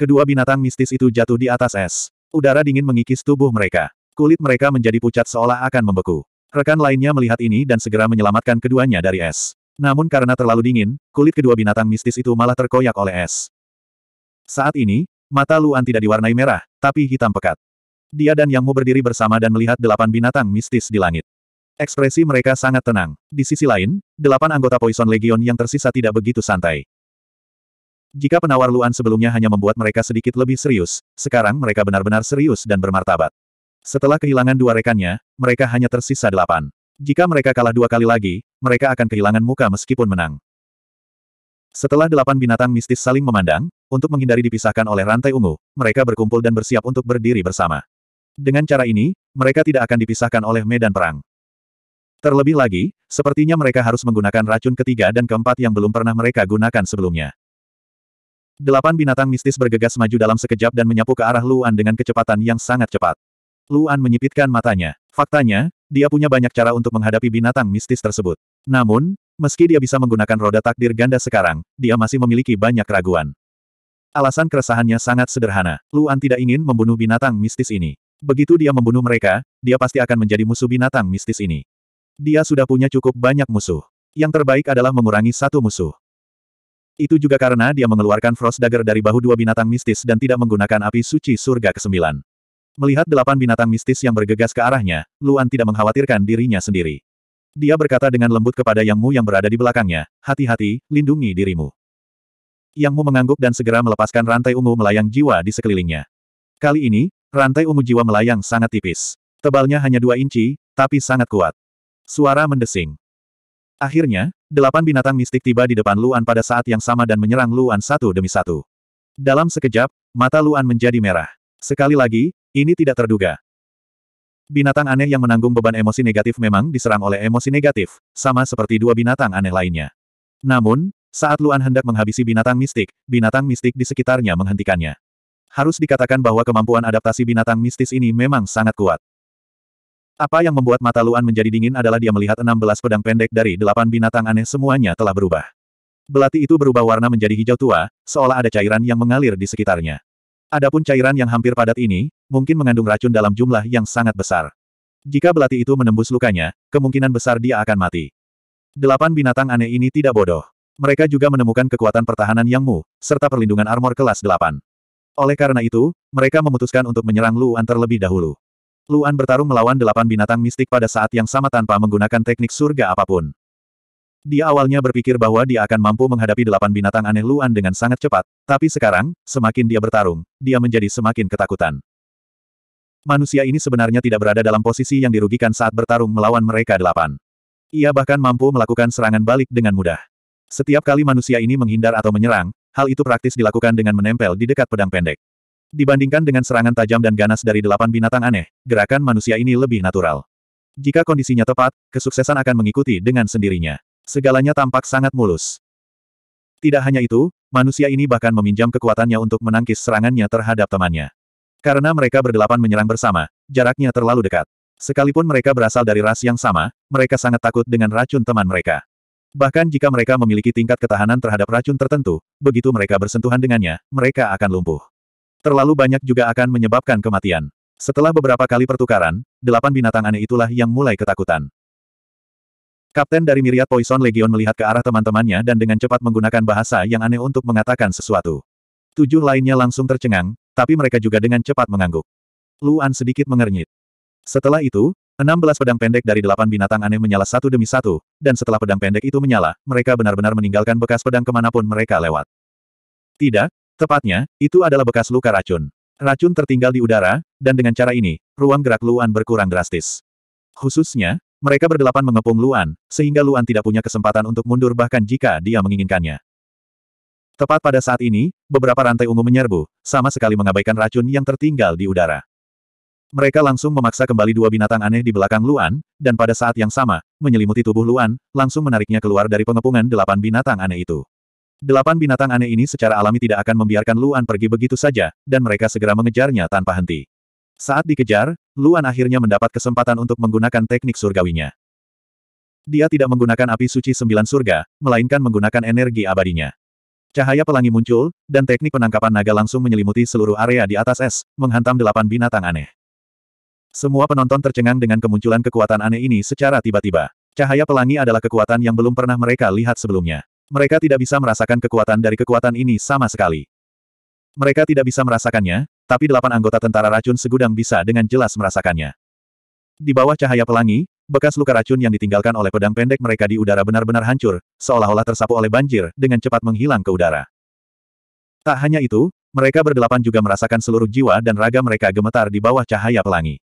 Kedua binatang mistis itu jatuh di atas es. Udara dingin mengikis tubuh mereka. Kulit mereka menjadi pucat seolah akan membeku. Rekan lainnya melihat ini dan segera menyelamatkan keduanya dari es. Namun karena terlalu dingin, kulit kedua binatang mistis itu malah terkoyak oleh es. Saat ini, mata Luan tidak diwarnai merah, tapi hitam pekat. Dia dan Yang Mu berdiri bersama dan melihat delapan binatang mistis di langit. Ekspresi mereka sangat tenang. Di sisi lain, delapan anggota Poison Legion yang tersisa tidak begitu santai. Jika penawar Luan sebelumnya hanya membuat mereka sedikit lebih serius, sekarang mereka benar-benar serius dan bermartabat. Setelah kehilangan dua rekannya, mereka hanya tersisa delapan. Jika mereka kalah dua kali lagi, mereka akan kehilangan muka meskipun menang. Setelah delapan binatang mistis saling memandang, untuk menghindari dipisahkan oleh rantai ungu, mereka berkumpul dan bersiap untuk berdiri bersama. Dengan cara ini, mereka tidak akan dipisahkan oleh medan perang. Terlebih lagi, sepertinya mereka harus menggunakan racun ketiga dan keempat yang belum pernah mereka gunakan sebelumnya. Delapan binatang mistis bergegas maju dalam sekejap dan menyapu ke arah Luan dengan kecepatan yang sangat cepat. Luan menyipitkan matanya. Faktanya, dia punya banyak cara untuk menghadapi binatang mistis tersebut. Namun, meski dia bisa menggunakan roda takdir ganda sekarang, dia masih memiliki banyak keraguan. Alasan keresahannya sangat sederhana. Luan tidak ingin membunuh binatang mistis ini. Begitu dia membunuh mereka, dia pasti akan menjadi musuh binatang mistis ini. Dia sudah punya cukup banyak musuh. Yang terbaik adalah mengurangi satu musuh. Itu juga karena dia mengeluarkan Frost Dagger dari bahu dua binatang mistis dan tidak menggunakan api suci surga ke-9. Melihat delapan binatang mistis yang bergegas ke arahnya, Luan tidak mengkhawatirkan dirinya sendiri. Dia berkata dengan lembut kepada Yang Mu yang berada di belakangnya, hati-hati, lindungi dirimu. Yang Mu mengangguk dan segera melepaskan rantai ungu melayang jiwa di sekelilingnya. Kali ini, Rantai ungu jiwa melayang sangat tipis. Tebalnya hanya dua inci, tapi sangat kuat. Suara mendesing. Akhirnya, delapan binatang mistik tiba di depan Luan pada saat yang sama dan menyerang Luan satu demi satu. Dalam sekejap, mata Luan menjadi merah. Sekali lagi, ini tidak terduga. Binatang aneh yang menanggung beban emosi negatif memang diserang oleh emosi negatif, sama seperti dua binatang aneh lainnya. Namun, saat Luan hendak menghabisi binatang mistik, binatang mistik di sekitarnya menghentikannya. Harus dikatakan bahwa kemampuan adaptasi binatang mistis ini memang sangat kuat. Apa yang membuat mata Luan menjadi dingin adalah dia melihat 16 pedang pendek dari 8 binatang aneh semuanya telah berubah. Belati itu berubah warna menjadi hijau tua, seolah ada cairan yang mengalir di sekitarnya. Adapun cairan yang hampir padat ini, mungkin mengandung racun dalam jumlah yang sangat besar. Jika belati itu menembus lukanya, kemungkinan besar dia akan mati. Delapan binatang aneh ini tidak bodoh. Mereka juga menemukan kekuatan pertahanan Yang Mu, serta perlindungan armor kelas delapan. Oleh karena itu, mereka memutuskan untuk menyerang Luan terlebih dahulu. Luan bertarung melawan delapan binatang mistik pada saat yang sama tanpa menggunakan teknik surga apapun. Dia awalnya berpikir bahwa dia akan mampu menghadapi delapan binatang aneh Luan dengan sangat cepat, tapi sekarang, semakin dia bertarung, dia menjadi semakin ketakutan. Manusia ini sebenarnya tidak berada dalam posisi yang dirugikan saat bertarung melawan mereka delapan. Ia bahkan mampu melakukan serangan balik dengan mudah. Setiap kali manusia ini menghindar atau menyerang, hal itu praktis dilakukan dengan menempel di dekat pedang pendek. Dibandingkan dengan serangan tajam dan ganas dari delapan binatang aneh, gerakan manusia ini lebih natural. Jika kondisinya tepat, kesuksesan akan mengikuti dengan sendirinya. Segalanya tampak sangat mulus. Tidak hanya itu, manusia ini bahkan meminjam kekuatannya untuk menangkis serangannya terhadap temannya. Karena mereka berdelapan menyerang bersama, jaraknya terlalu dekat. Sekalipun mereka berasal dari ras yang sama, mereka sangat takut dengan racun teman mereka. Bahkan jika mereka memiliki tingkat ketahanan terhadap racun tertentu, begitu mereka bersentuhan dengannya, mereka akan lumpuh. Terlalu banyak juga akan menyebabkan kematian. Setelah beberapa kali pertukaran, delapan binatang aneh itulah yang mulai ketakutan. Kapten dari Miriat Poison Legion melihat ke arah teman-temannya dan dengan cepat menggunakan bahasa yang aneh untuk mengatakan sesuatu. Tujuh lainnya langsung tercengang, tapi mereka juga dengan cepat mengangguk. Luan sedikit mengernyit. Setelah itu, belas pedang pendek dari delapan binatang aneh menyala satu demi satu, dan setelah pedang pendek itu menyala, mereka benar-benar meninggalkan bekas pedang kemanapun mereka lewat. Tidak, tepatnya, itu adalah bekas luka racun. Racun tertinggal di udara, dan dengan cara ini, ruang gerak Luan berkurang drastis. Khususnya, mereka berdelapan mengepung Luan, sehingga Luan tidak punya kesempatan untuk mundur bahkan jika dia menginginkannya. Tepat pada saat ini, beberapa rantai ungu menyerbu, sama sekali mengabaikan racun yang tertinggal di udara. Mereka langsung memaksa kembali dua binatang aneh di belakang Luan, dan pada saat yang sama, menyelimuti tubuh Luan, langsung menariknya keluar dari pengepungan delapan binatang aneh itu. Delapan binatang aneh ini secara alami tidak akan membiarkan Luan pergi begitu saja, dan mereka segera mengejarnya tanpa henti. Saat dikejar, Luan akhirnya mendapat kesempatan untuk menggunakan teknik surgawinya. Dia tidak menggunakan api suci sembilan surga, melainkan menggunakan energi abadinya. Cahaya pelangi muncul, dan teknik penangkapan naga langsung menyelimuti seluruh area di atas es, menghantam delapan binatang aneh. Semua penonton tercengang dengan kemunculan kekuatan aneh ini secara tiba-tiba. Cahaya pelangi adalah kekuatan yang belum pernah mereka lihat sebelumnya. Mereka tidak bisa merasakan kekuatan dari kekuatan ini sama sekali. Mereka tidak bisa merasakannya, tapi delapan anggota tentara racun segudang bisa dengan jelas merasakannya. Di bawah cahaya pelangi, bekas luka racun yang ditinggalkan oleh pedang pendek mereka di udara benar-benar hancur, seolah-olah tersapu oleh banjir, dengan cepat menghilang ke udara. Tak hanya itu, mereka berdelapan juga merasakan seluruh jiwa dan raga mereka gemetar di bawah cahaya pelangi.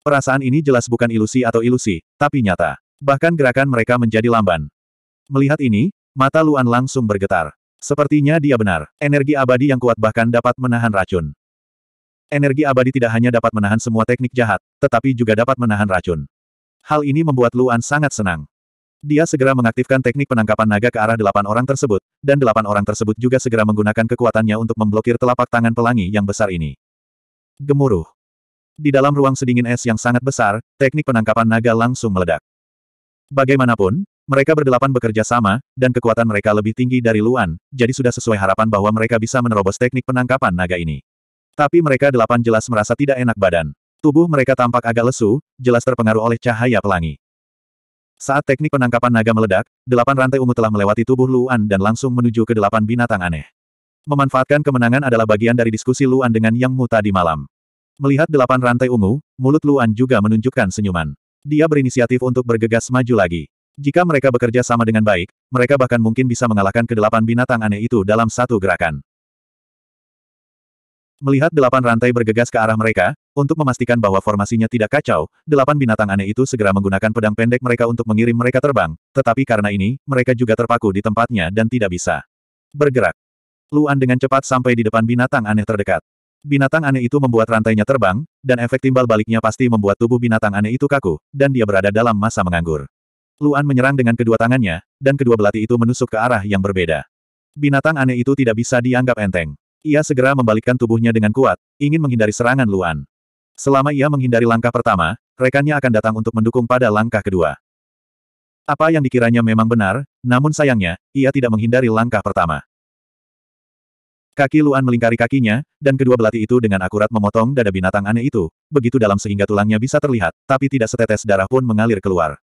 Perasaan ini jelas bukan ilusi atau ilusi, tapi nyata. Bahkan gerakan mereka menjadi lamban. Melihat ini, mata Luan langsung bergetar. Sepertinya dia benar, energi abadi yang kuat bahkan dapat menahan racun. Energi abadi tidak hanya dapat menahan semua teknik jahat, tetapi juga dapat menahan racun. Hal ini membuat Luan sangat senang. Dia segera mengaktifkan teknik penangkapan naga ke arah delapan orang tersebut, dan delapan orang tersebut juga segera menggunakan kekuatannya untuk memblokir telapak tangan pelangi yang besar ini. Gemuruh. Di dalam ruang sedingin es yang sangat besar, teknik penangkapan naga langsung meledak. Bagaimanapun, mereka berdelapan bekerja sama, dan kekuatan mereka lebih tinggi dari Luan, jadi sudah sesuai harapan bahwa mereka bisa menerobos teknik penangkapan naga ini. Tapi mereka delapan jelas merasa tidak enak badan. Tubuh mereka tampak agak lesu, jelas terpengaruh oleh cahaya pelangi. Saat teknik penangkapan naga meledak, delapan rantai ungu telah melewati tubuh Luan dan langsung menuju ke delapan binatang aneh. Memanfaatkan kemenangan adalah bagian dari diskusi Luan dengan Yang Muta di malam. Melihat delapan rantai ungu, mulut Luan juga menunjukkan senyuman. Dia berinisiatif untuk bergegas maju lagi. Jika mereka bekerja sama dengan baik, mereka bahkan mungkin bisa mengalahkan kedelapan binatang aneh itu dalam satu gerakan. Melihat delapan rantai bergegas ke arah mereka, untuk memastikan bahwa formasinya tidak kacau, delapan binatang aneh itu segera menggunakan pedang pendek mereka untuk mengirim mereka terbang, tetapi karena ini, mereka juga terpaku di tempatnya dan tidak bisa bergerak. Luan dengan cepat sampai di depan binatang aneh terdekat. Binatang aneh itu membuat rantainya terbang, dan efek timbal baliknya pasti membuat tubuh binatang aneh itu kaku, dan dia berada dalam masa menganggur. Luan menyerang dengan kedua tangannya, dan kedua belati itu menusuk ke arah yang berbeda. Binatang aneh itu tidak bisa dianggap enteng. Ia segera membalikkan tubuhnya dengan kuat, ingin menghindari serangan Luan. Selama ia menghindari langkah pertama, rekannya akan datang untuk mendukung pada langkah kedua. Apa yang dikiranya memang benar, namun sayangnya, ia tidak menghindari langkah pertama. Kaki Luan melingkari kakinya, dan kedua belati itu dengan akurat memotong dada binatang aneh itu, begitu dalam sehingga tulangnya bisa terlihat, tapi tidak setetes darah pun mengalir keluar.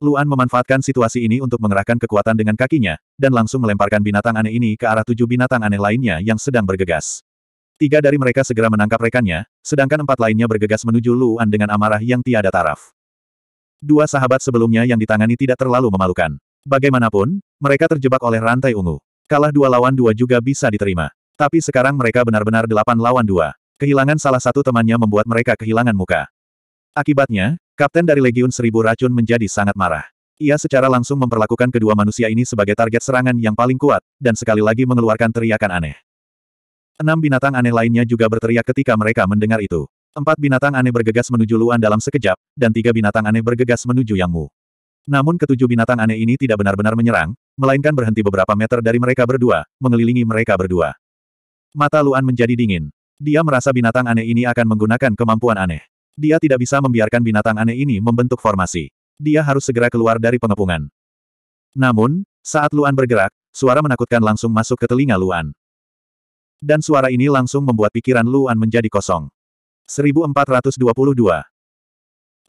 Luan memanfaatkan situasi ini untuk mengerahkan kekuatan dengan kakinya, dan langsung melemparkan binatang aneh ini ke arah tujuh binatang aneh lainnya yang sedang bergegas. Tiga dari mereka segera menangkap rekannya, sedangkan empat lainnya bergegas menuju Luan dengan amarah yang tiada taraf. Dua sahabat sebelumnya yang ditangani tidak terlalu memalukan. Bagaimanapun, mereka terjebak oleh rantai ungu. Kalah dua lawan dua juga bisa diterima. Tapi sekarang mereka benar-benar delapan lawan dua. Kehilangan salah satu temannya membuat mereka kehilangan muka. Akibatnya, kapten dari Legiun Seribu Racun menjadi sangat marah. Ia secara langsung memperlakukan kedua manusia ini sebagai target serangan yang paling kuat, dan sekali lagi mengeluarkan teriakan aneh. Enam binatang aneh lainnya juga berteriak ketika mereka mendengar itu. Empat binatang aneh bergegas menuju Luan dalam sekejap, dan tiga binatang aneh bergegas menuju Yang Mu. Namun ketujuh binatang aneh ini tidak benar-benar menyerang, melainkan berhenti beberapa meter dari mereka berdua, mengelilingi mereka berdua. Mata Luan menjadi dingin. Dia merasa binatang aneh ini akan menggunakan kemampuan aneh. Dia tidak bisa membiarkan binatang aneh ini membentuk formasi. Dia harus segera keluar dari pengepungan. Namun, saat Luan bergerak, suara menakutkan langsung masuk ke telinga Luan. Dan suara ini langsung membuat pikiran Luan menjadi kosong. 1422.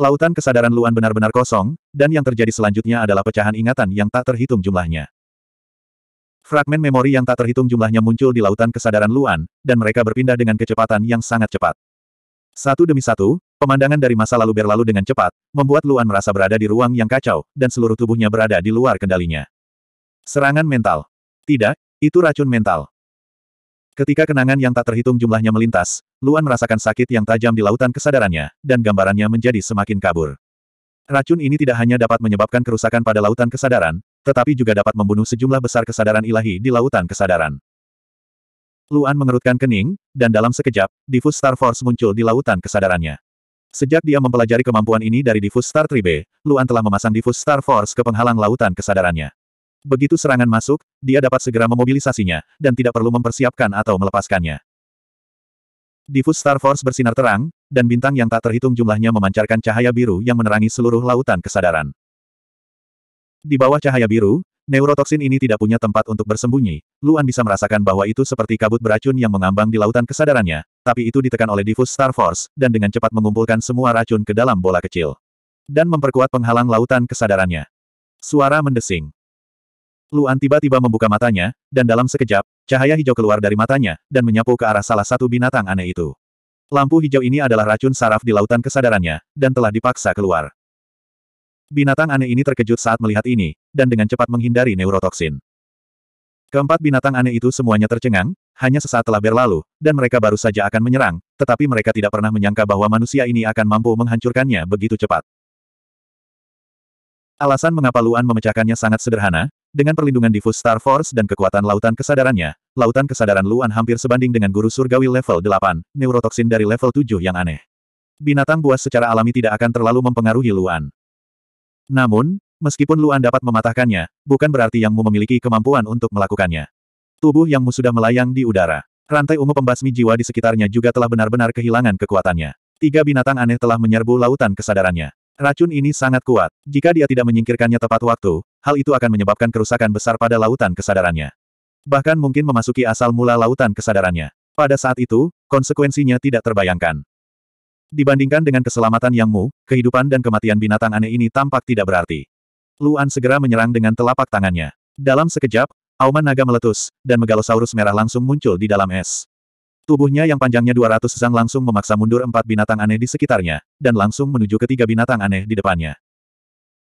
Lautan kesadaran Luan benar-benar kosong, dan yang terjadi selanjutnya adalah pecahan ingatan yang tak terhitung jumlahnya. Fragmen memori yang tak terhitung jumlahnya muncul di lautan kesadaran Luan, dan mereka berpindah dengan kecepatan yang sangat cepat. Satu demi satu, pemandangan dari masa lalu berlalu dengan cepat, membuat Luan merasa berada di ruang yang kacau, dan seluruh tubuhnya berada di luar kendalinya. Serangan mental. Tidak, itu racun mental. Ketika kenangan yang tak terhitung jumlahnya melintas, Luan merasakan sakit yang tajam di lautan kesadarannya, dan gambarannya menjadi semakin kabur. Racun ini tidak hanya dapat menyebabkan kerusakan pada lautan kesadaran, tetapi juga dapat membunuh sejumlah besar kesadaran ilahi di lautan kesadaran. Luan mengerutkan kening, dan dalam sekejap, Diffus Star Force muncul di lautan kesadarannya. Sejak dia mempelajari kemampuan ini dari Diffus Star Tribe, Luan telah memasang Diffus Star Force ke penghalang lautan kesadarannya. Begitu serangan masuk, dia dapat segera memobilisasinya, dan tidak perlu mempersiapkan atau melepaskannya. Diffus Star Force bersinar terang, dan bintang yang tak terhitung jumlahnya memancarkan cahaya biru yang menerangi seluruh lautan kesadaran. Di bawah cahaya biru, neurotoksin ini tidak punya tempat untuk bersembunyi, Luan bisa merasakan bahwa itu seperti kabut beracun yang mengambang di lautan kesadarannya, tapi itu ditekan oleh Diffus Star Force, dan dengan cepat mengumpulkan semua racun ke dalam bola kecil. Dan memperkuat penghalang lautan kesadarannya. Suara mendesing. Luan tiba-tiba membuka matanya, dan dalam sekejap, cahaya hijau keluar dari matanya, dan menyapu ke arah salah satu binatang aneh itu. Lampu hijau ini adalah racun saraf di lautan kesadarannya, dan telah dipaksa keluar. Binatang aneh ini terkejut saat melihat ini, dan dengan cepat menghindari neurotoksin. Keempat binatang aneh itu semuanya tercengang, hanya sesaat telah berlalu, dan mereka baru saja akan menyerang, tetapi mereka tidak pernah menyangka bahwa manusia ini akan mampu menghancurkannya begitu cepat. Alasan mengapa Luan memecahkannya sangat sederhana, dengan perlindungan difus Star Force dan kekuatan lautan kesadarannya, lautan kesadaran Luan hampir sebanding dengan guru surgawi level 8, neurotoksin dari level 7 yang aneh. Binatang buas secara alami tidak akan terlalu mempengaruhi Luan. Namun, meskipun Luan dapat mematahkannya, bukan berarti Yang Mu memiliki kemampuan untuk melakukannya. Tubuh Yang Mu sudah melayang di udara. Rantai ungu pembasmi jiwa di sekitarnya juga telah benar-benar kehilangan kekuatannya. Tiga binatang aneh telah menyerbu lautan kesadarannya. Racun ini sangat kuat. Jika dia tidak menyingkirkannya tepat waktu, hal itu akan menyebabkan kerusakan besar pada lautan kesadarannya. Bahkan mungkin memasuki asal mula lautan kesadarannya. Pada saat itu, konsekuensinya tidak terbayangkan. Dibandingkan dengan keselamatan Yang Mu, kehidupan dan kematian binatang aneh ini tampak tidak berarti. Luan segera menyerang dengan telapak tangannya. Dalam sekejap, auman naga meletus, dan megalosaurus merah langsung muncul di dalam es. Tubuhnya yang panjangnya 200 zang langsung memaksa mundur empat binatang aneh di sekitarnya, dan langsung menuju ketiga binatang aneh di depannya.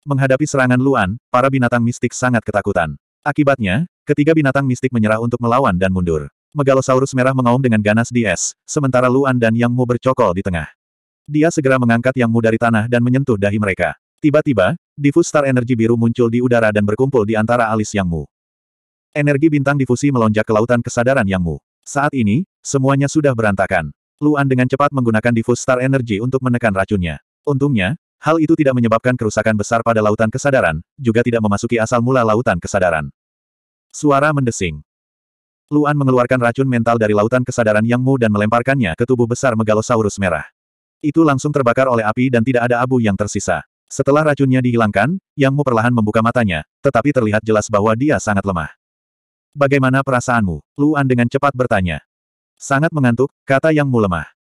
Menghadapi serangan Luan, para binatang mistik sangat ketakutan. Akibatnya, ketiga binatang mistik menyerah untuk melawan dan mundur. Megalosaurus merah mengaum dengan ganas di es, sementara Luan dan Yang Mu bercokol di tengah. Dia segera mengangkat Yang Mu dari tanah dan menyentuh dahi mereka. Tiba-tiba, difus star energi biru muncul di udara dan berkumpul di antara alis Yang Mu. Energi bintang difusi melonjak ke lautan kesadaran Yang Mu. Saat ini, semuanya sudah berantakan. Luan dengan cepat menggunakan difus star energi untuk menekan racunnya. Untungnya, Hal itu tidak menyebabkan kerusakan besar pada lautan kesadaran, juga tidak memasuki asal mula lautan kesadaran. Suara mendesing. Luan mengeluarkan racun mental dari lautan kesadaran Yang Mu dan melemparkannya ke tubuh besar Megalosaurus merah. Itu langsung terbakar oleh api dan tidak ada abu yang tersisa. Setelah racunnya dihilangkan, Yang Mu perlahan membuka matanya, tetapi terlihat jelas bahwa dia sangat lemah. Bagaimana perasaanmu? Luan dengan cepat bertanya. Sangat mengantuk, kata Yang Mu lemah.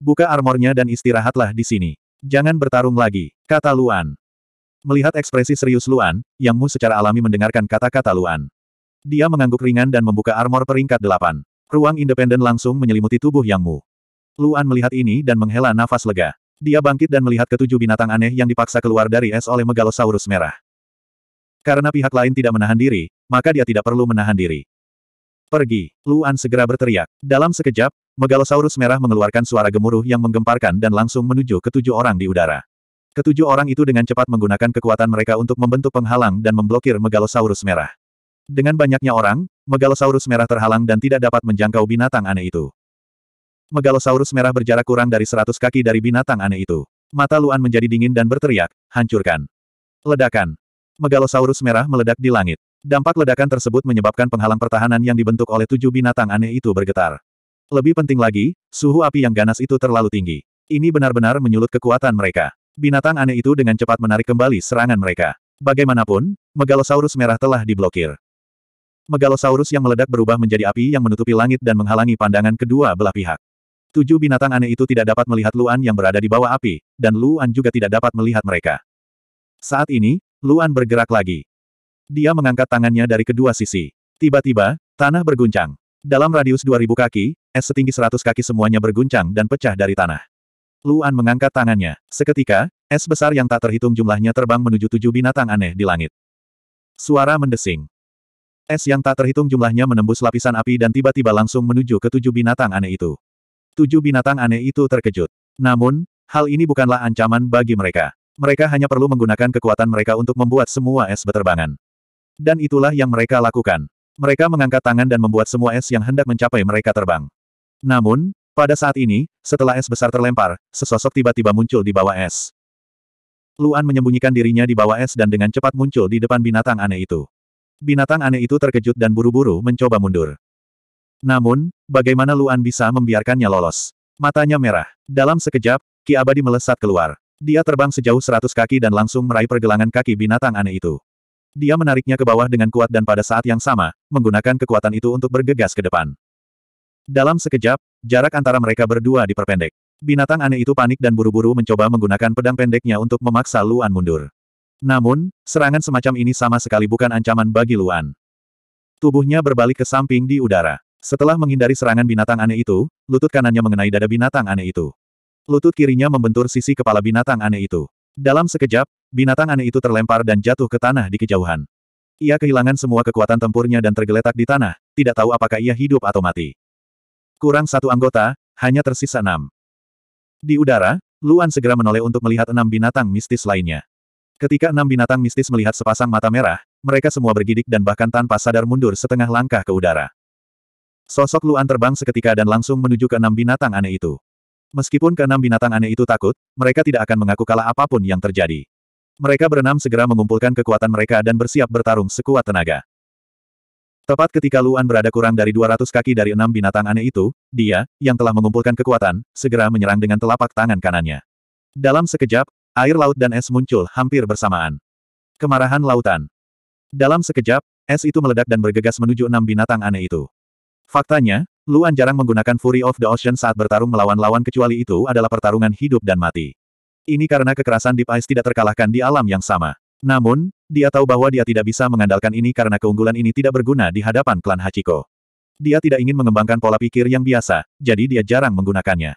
Buka armornya dan istirahatlah di sini. Jangan bertarung lagi, kata Luan. Melihat ekspresi serius Luan, Yang Mu secara alami mendengarkan kata-kata Luan. Dia mengangguk ringan dan membuka armor peringkat delapan. Ruang independen langsung menyelimuti tubuh Yang Mu. Luan melihat ini dan menghela nafas lega. Dia bangkit dan melihat ketujuh binatang aneh yang dipaksa keluar dari es oleh Megalosaurus merah. Karena pihak lain tidak menahan diri, maka dia tidak perlu menahan diri. Pergi, Luan segera berteriak. Dalam sekejap, Megalosaurus merah mengeluarkan suara gemuruh yang menggemparkan dan langsung menuju ketujuh orang di udara. Ketujuh orang itu dengan cepat menggunakan kekuatan mereka untuk membentuk penghalang dan memblokir Megalosaurus merah. Dengan banyaknya orang, Megalosaurus merah terhalang dan tidak dapat menjangkau binatang aneh itu. Megalosaurus merah berjarak kurang dari seratus kaki dari binatang aneh itu. Mata Luan menjadi dingin dan berteriak, hancurkan. Ledakan. Megalosaurus merah meledak di langit. Dampak ledakan tersebut menyebabkan penghalang pertahanan yang dibentuk oleh tujuh binatang aneh itu bergetar. Lebih penting lagi, suhu api yang ganas itu terlalu tinggi. Ini benar-benar menyulut kekuatan mereka. Binatang aneh itu dengan cepat menarik kembali serangan mereka. Bagaimanapun, Megalosaurus merah telah diblokir. Megalosaurus yang meledak berubah menjadi api yang menutupi langit dan menghalangi pandangan kedua belah pihak. Tujuh binatang aneh itu tidak dapat melihat Luan yang berada di bawah api, dan Luan juga tidak dapat melihat mereka. Saat ini, Luan bergerak lagi. Dia mengangkat tangannya dari kedua sisi. Tiba-tiba, tanah berguncang. Dalam radius 2000 kaki, Es setinggi seratus kaki semuanya berguncang dan pecah dari tanah. Luan mengangkat tangannya. Seketika, es besar yang tak terhitung jumlahnya terbang menuju tujuh binatang aneh di langit. Suara mendesing. Es yang tak terhitung jumlahnya menembus lapisan api dan tiba-tiba langsung menuju ke tujuh binatang aneh itu. Tujuh binatang aneh itu terkejut. Namun, hal ini bukanlah ancaman bagi mereka. Mereka hanya perlu menggunakan kekuatan mereka untuk membuat semua es berterbangan. Dan itulah yang mereka lakukan. Mereka mengangkat tangan dan membuat semua es yang hendak mencapai mereka terbang. Namun, pada saat ini, setelah es besar terlempar, sesosok tiba-tiba muncul di bawah es. Luan menyembunyikan dirinya di bawah es dan dengan cepat muncul di depan binatang aneh itu. Binatang aneh itu terkejut dan buru-buru mencoba mundur. Namun, bagaimana Luan bisa membiarkannya lolos? Matanya merah. Dalam sekejap, Ki Abadi melesat keluar. Dia terbang sejauh seratus kaki dan langsung meraih pergelangan kaki binatang aneh itu. Dia menariknya ke bawah dengan kuat dan pada saat yang sama, menggunakan kekuatan itu untuk bergegas ke depan. Dalam sekejap, jarak antara mereka berdua diperpendek. Binatang aneh itu panik dan buru-buru mencoba menggunakan pedang pendeknya untuk memaksa Luan mundur. Namun, serangan semacam ini sama sekali bukan ancaman bagi Luan. Tubuhnya berbalik ke samping di udara. Setelah menghindari serangan binatang aneh itu, lutut kanannya mengenai dada binatang aneh itu. Lutut kirinya membentur sisi kepala binatang aneh itu. Dalam sekejap, binatang aneh itu terlempar dan jatuh ke tanah di kejauhan. Ia kehilangan semua kekuatan tempurnya dan tergeletak di tanah, tidak tahu apakah ia hidup atau mati. Kurang satu anggota, hanya tersisa enam. Di udara, Luan segera menoleh untuk melihat enam binatang mistis lainnya. Ketika enam binatang mistis melihat sepasang mata merah, mereka semua bergidik dan bahkan tanpa sadar mundur setengah langkah ke udara. Sosok Luan terbang seketika dan langsung menuju ke enam binatang aneh itu. Meskipun ke enam binatang aneh itu takut, mereka tidak akan mengaku kalah apapun yang terjadi. Mereka berenam segera mengumpulkan kekuatan mereka dan bersiap bertarung sekuat tenaga. Tepat ketika Luan berada kurang dari 200 kaki dari enam binatang aneh itu, dia, yang telah mengumpulkan kekuatan, segera menyerang dengan telapak tangan kanannya. Dalam sekejap, air laut dan es muncul hampir bersamaan. Kemarahan lautan. Dalam sekejap, es itu meledak dan bergegas menuju enam binatang aneh itu. Faktanya, Luan jarang menggunakan Fury of the Ocean saat bertarung melawan lawan kecuali itu adalah pertarungan hidup dan mati. Ini karena kekerasan Deep Ice tidak terkalahkan di alam yang sama. Namun, dia tahu bahwa dia tidak bisa mengandalkan ini karena keunggulan ini tidak berguna di hadapan klan Hachiko. Dia tidak ingin mengembangkan pola pikir yang biasa, jadi dia jarang menggunakannya.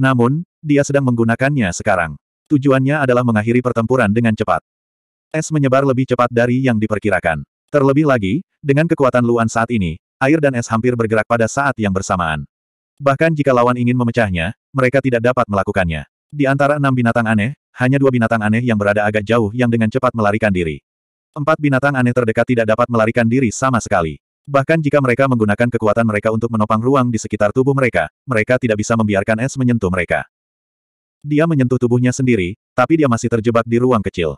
Namun, dia sedang menggunakannya sekarang. Tujuannya adalah mengakhiri pertempuran dengan cepat. Es menyebar lebih cepat dari yang diperkirakan. Terlebih lagi, dengan kekuatan Luan saat ini, air dan es hampir bergerak pada saat yang bersamaan. Bahkan jika lawan ingin memecahnya, mereka tidak dapat melakukannya. Di antara enam binatang aneh, hanya dua binatang aneh yang berada agak jauh yang dengan cepat melarikan diri. Empat binatang aneh terdekat tidak dapat melarikan diri sama sekali. Bahkan jika mereka menggunakan kekuatan mereka untuk menopang ruang di sekitar tubuh mereka, mereka tidak bisa membiarkan es menyentuh mereka. Dia menyentuh tubuhnya sendiri, tapi dia masih terjebak di ruang kecil.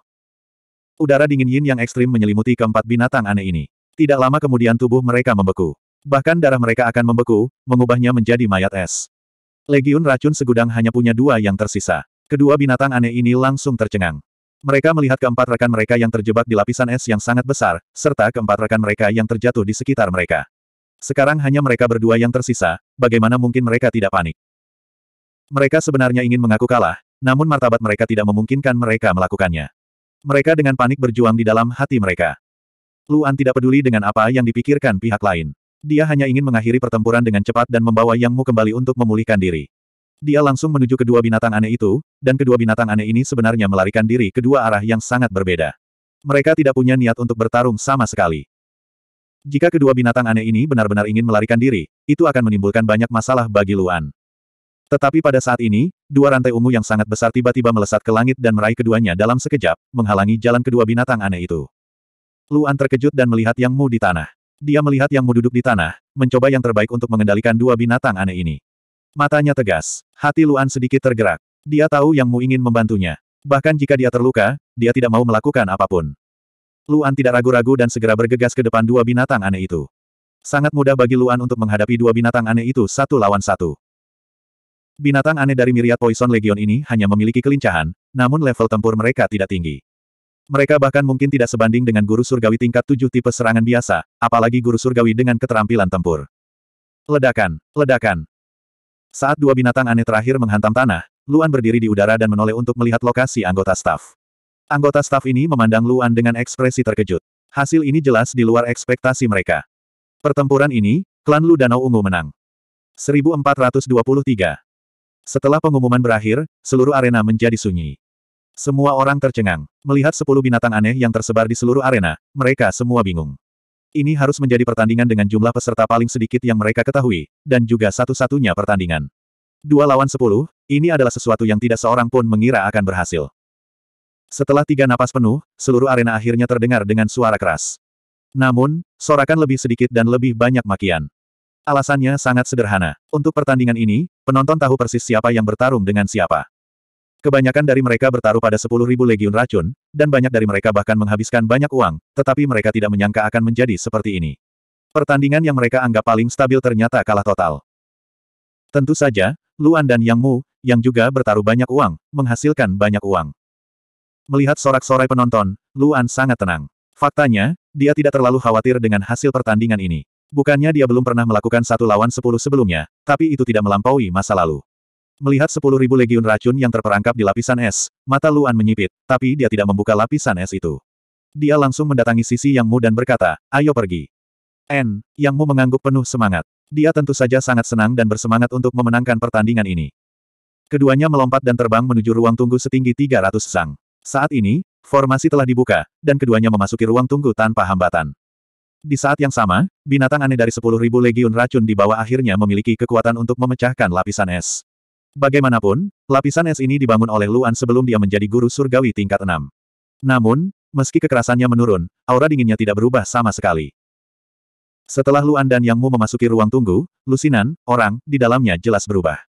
Udara dingin yin yang ekstrim menyelimuti keempat binatang aneh ini. Tidak lama kemudian tubuh mereka membeku. Bahkan darah mereka akan membeku, mengubahnya menjadi mayat es. Legiun racun segudang hanya punya dua yang tersisa. Kedua binatang aneh ini langsung tercengang. Mereka melihat keempat rekan mereka yang terjebak di lapisan es yang sangat besar, serta keempat rekan mereka yang terjatuh di sekitar mereka. Sekarang hanya mereka berdua yang tersisa, bagaimana mungkin mereka tidak panik? Mereka sebenarnya ingin mengaku kalah, namun martabat mereka tidak memungkinkan mereka melakukannya. Mereka dengan panik berjuang di dalam hati mereka. Luan tidak peduli dengan apa yang dipikirkan pihak lain. Dia hanya ingin mengakhiri pertempuran dengan cepat dan membawa Yang Mu kembali untuk memulihkan diri. Dia langsung menuju kedua binatang aneh itu, dan kedua binatang aneh ini sebenarnya melarikan diri ke dua arah yang sangat berbeda. Mereka tidak punya niat untuk bertarung sama sekali. Jika kedua binatang aneh ini benar-benar ingin melarikan diri, itu akan menimbulkan banyak masalah bagi Luan. Tetapi pada saat ini, dua rantai ungu yang sangat besar tiba-tiba melesat ke langit dan meraih keduanya dalam sekejap, menghalangi jalan kedua binatang aneh itu. Luan terkejut dan melihat Yang Mu di tanah. Dia melihat Yang Mu duduk di tanah, mencoba yang terbaik untuk mengendalikan dua binatang aneh ini. Matanya tegas. Hati Luan sedikit tergerak. Dia tahu Yang Mu ingin membantunya. Bahkan jika dia terluka, dia tidak mau melakukan apapun. Luan tidak ragu-ragu dan segera bergegas ke depan dua binatang aneh itu. Sangat mudah bagi Luan untuk menghadapi dua binatang aneh itu satu lawan satu. Binatang aneh dari Myriad Poison Legion ini hanya memiliki kelincahan, namun level tempur mereka tidak tinggi. Mereka bahkan mungkin tidak sebanding dengan guru surgawi tingkat tujuh tipe serangan biasa, apalagi guru surgawi dengan keterampilan tempur. Ledakan, ledakan, saat dua binatang aneh terakhir menghantam tanah, Luan berdiri di udara dan menoleh untuk melihat lokasi anggota staf. Anggota staf ini memandang Luan dengan ekspresi terkejut. Hasil ini jelas di luar ekspektasi mereka. Pertempuran ini, klan Lu Danau Ungu menang. 1423 Setelah pengumuman berakhir, seluruh arena menjadi sunyi. Semua orang tercengang. Melihat sepuluh binatang aneh yang tersebar di seluruh arena, mereka semua bingung. Ini harus menjadi pertandingan dengan jumlah peserta paling sedikit yang mereka ketahui, dan juga satu-satunya pertandingan. Dua lawan sepuluh, ini adalah sesuatu yang tidak seorang pun mengira akan berhasil. Setelah tiga napas penuh, seluruh arena akhirnya terdengar dengan suara keras. Namun, sorakan lebih sedikit dan lebih banyak makian. Alasannya sangat sederhana. Untuk pertandingan ini, penonton tahu persis siapa yang bertarung dengan siapa. Kebanyakan dari mereka bertaruh pada 10.000 legiun racun, dan banyak dari mereka bahkan menghabiskan banyak uang, tetapi mereka tidak menyangka akan menjadi seperti ini. Pertandingan yang mereka anggap paling stabil ternyata kalah total. Tentu saja, Luan dan Yang Mu, yang juga bertaruh banyak uang, menghasilkan banyak uang. Melihat sorak-sorai penonton, Luan sangat tenang. Faktanya, dia tidak terlalu khawatir dengan hasil pertandingan ini. Bukannya dia belum pernah melakukan satu lawan sepuluh sebelumnya, tapi itu tidak melampaui masa lalu. Melihat sepuluh ribu legiun racun yang terperangkap di lapisan es, mata Luan menyipit, tapi dia tidak membuka lapisan es itu. Dia langsung mendatangi sisi Yang Mu dan berkata, ayo pergi. N, Yang Mu mengangguk penuh semangat. Dia tentu saja sangat senang dan bersemangat untuk memenangkan pertandingan ini. Keduanya melompat dan terbang menuju ruang tunggu setinggi 300 sang. Saat ini, formasi telah dibuka, dan keduanya memasuki ruang tunggu tanpa hambatan. Di saat yang sama, binatang aneh dari 10.000 legiun racun di bawah akhirnya memiliki kekuatan untuk memecahkan lapisan es. Bagaimanapun, lapisan es ini dibangun oleh Luan sebelum dia menjadi guru surgawi tingkat 6. Namun, meski kekerasannya menurun, aura dinginnya tidak berubah sama sekali. Setelah Luan dan Yang Mu memasuki ruang tunggu, lusinan, orang, di dalamnya jelas berubah.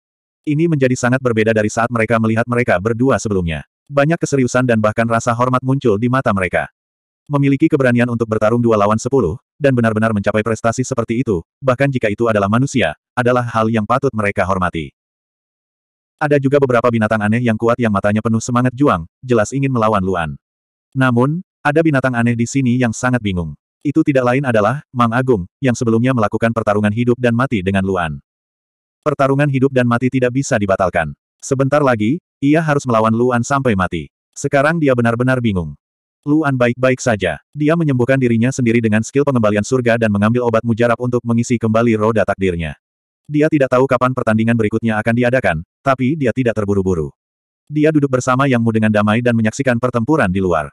Ini menjadi sangat berbeda dari saat mereka melihat mereka berdua sebelumnya. Banyak keseriusan dan bahkan rasa hormat muncul di mata mereka. Memiliki keberanian untuk bertarung dua lawan sepuluh, dan benar-benar mencapai prestasi seperti itu, bahkan jika itu adalah manusia, adalah hal yang patut mereka hormati. Ada juga beberapa binatang aneh yang kuat yang matanya penuh semangat juang, jelas ingin melawan Luan. Namun, ada binatang aneh di sini yang sangat bingung. Itu tidak lain adalah, Mang Agung, yang sebelumnya melakukan pertarungan hidup dan mati dengan Luan. Pertarungan hidup dan mati tidak bisa dibatalkan. Sebentar lagi, ia harus melawan Luan sampai mati. Sekarang dia benar-benar bingung. Luan baik-baik saja. Dia menyembuhkan dirinya sendiri dengan skill pengembalian surga dan mengambil obat mujarab untuk mengisi kembali roda takdirnya. Dia tidak tahu kapan pertandingan berikutnya akan diadakan, tapi dia tidak terburu-buru. Dia duduk bersama Yang Mu dengan damai dan menyaksikan pertempuran di luar.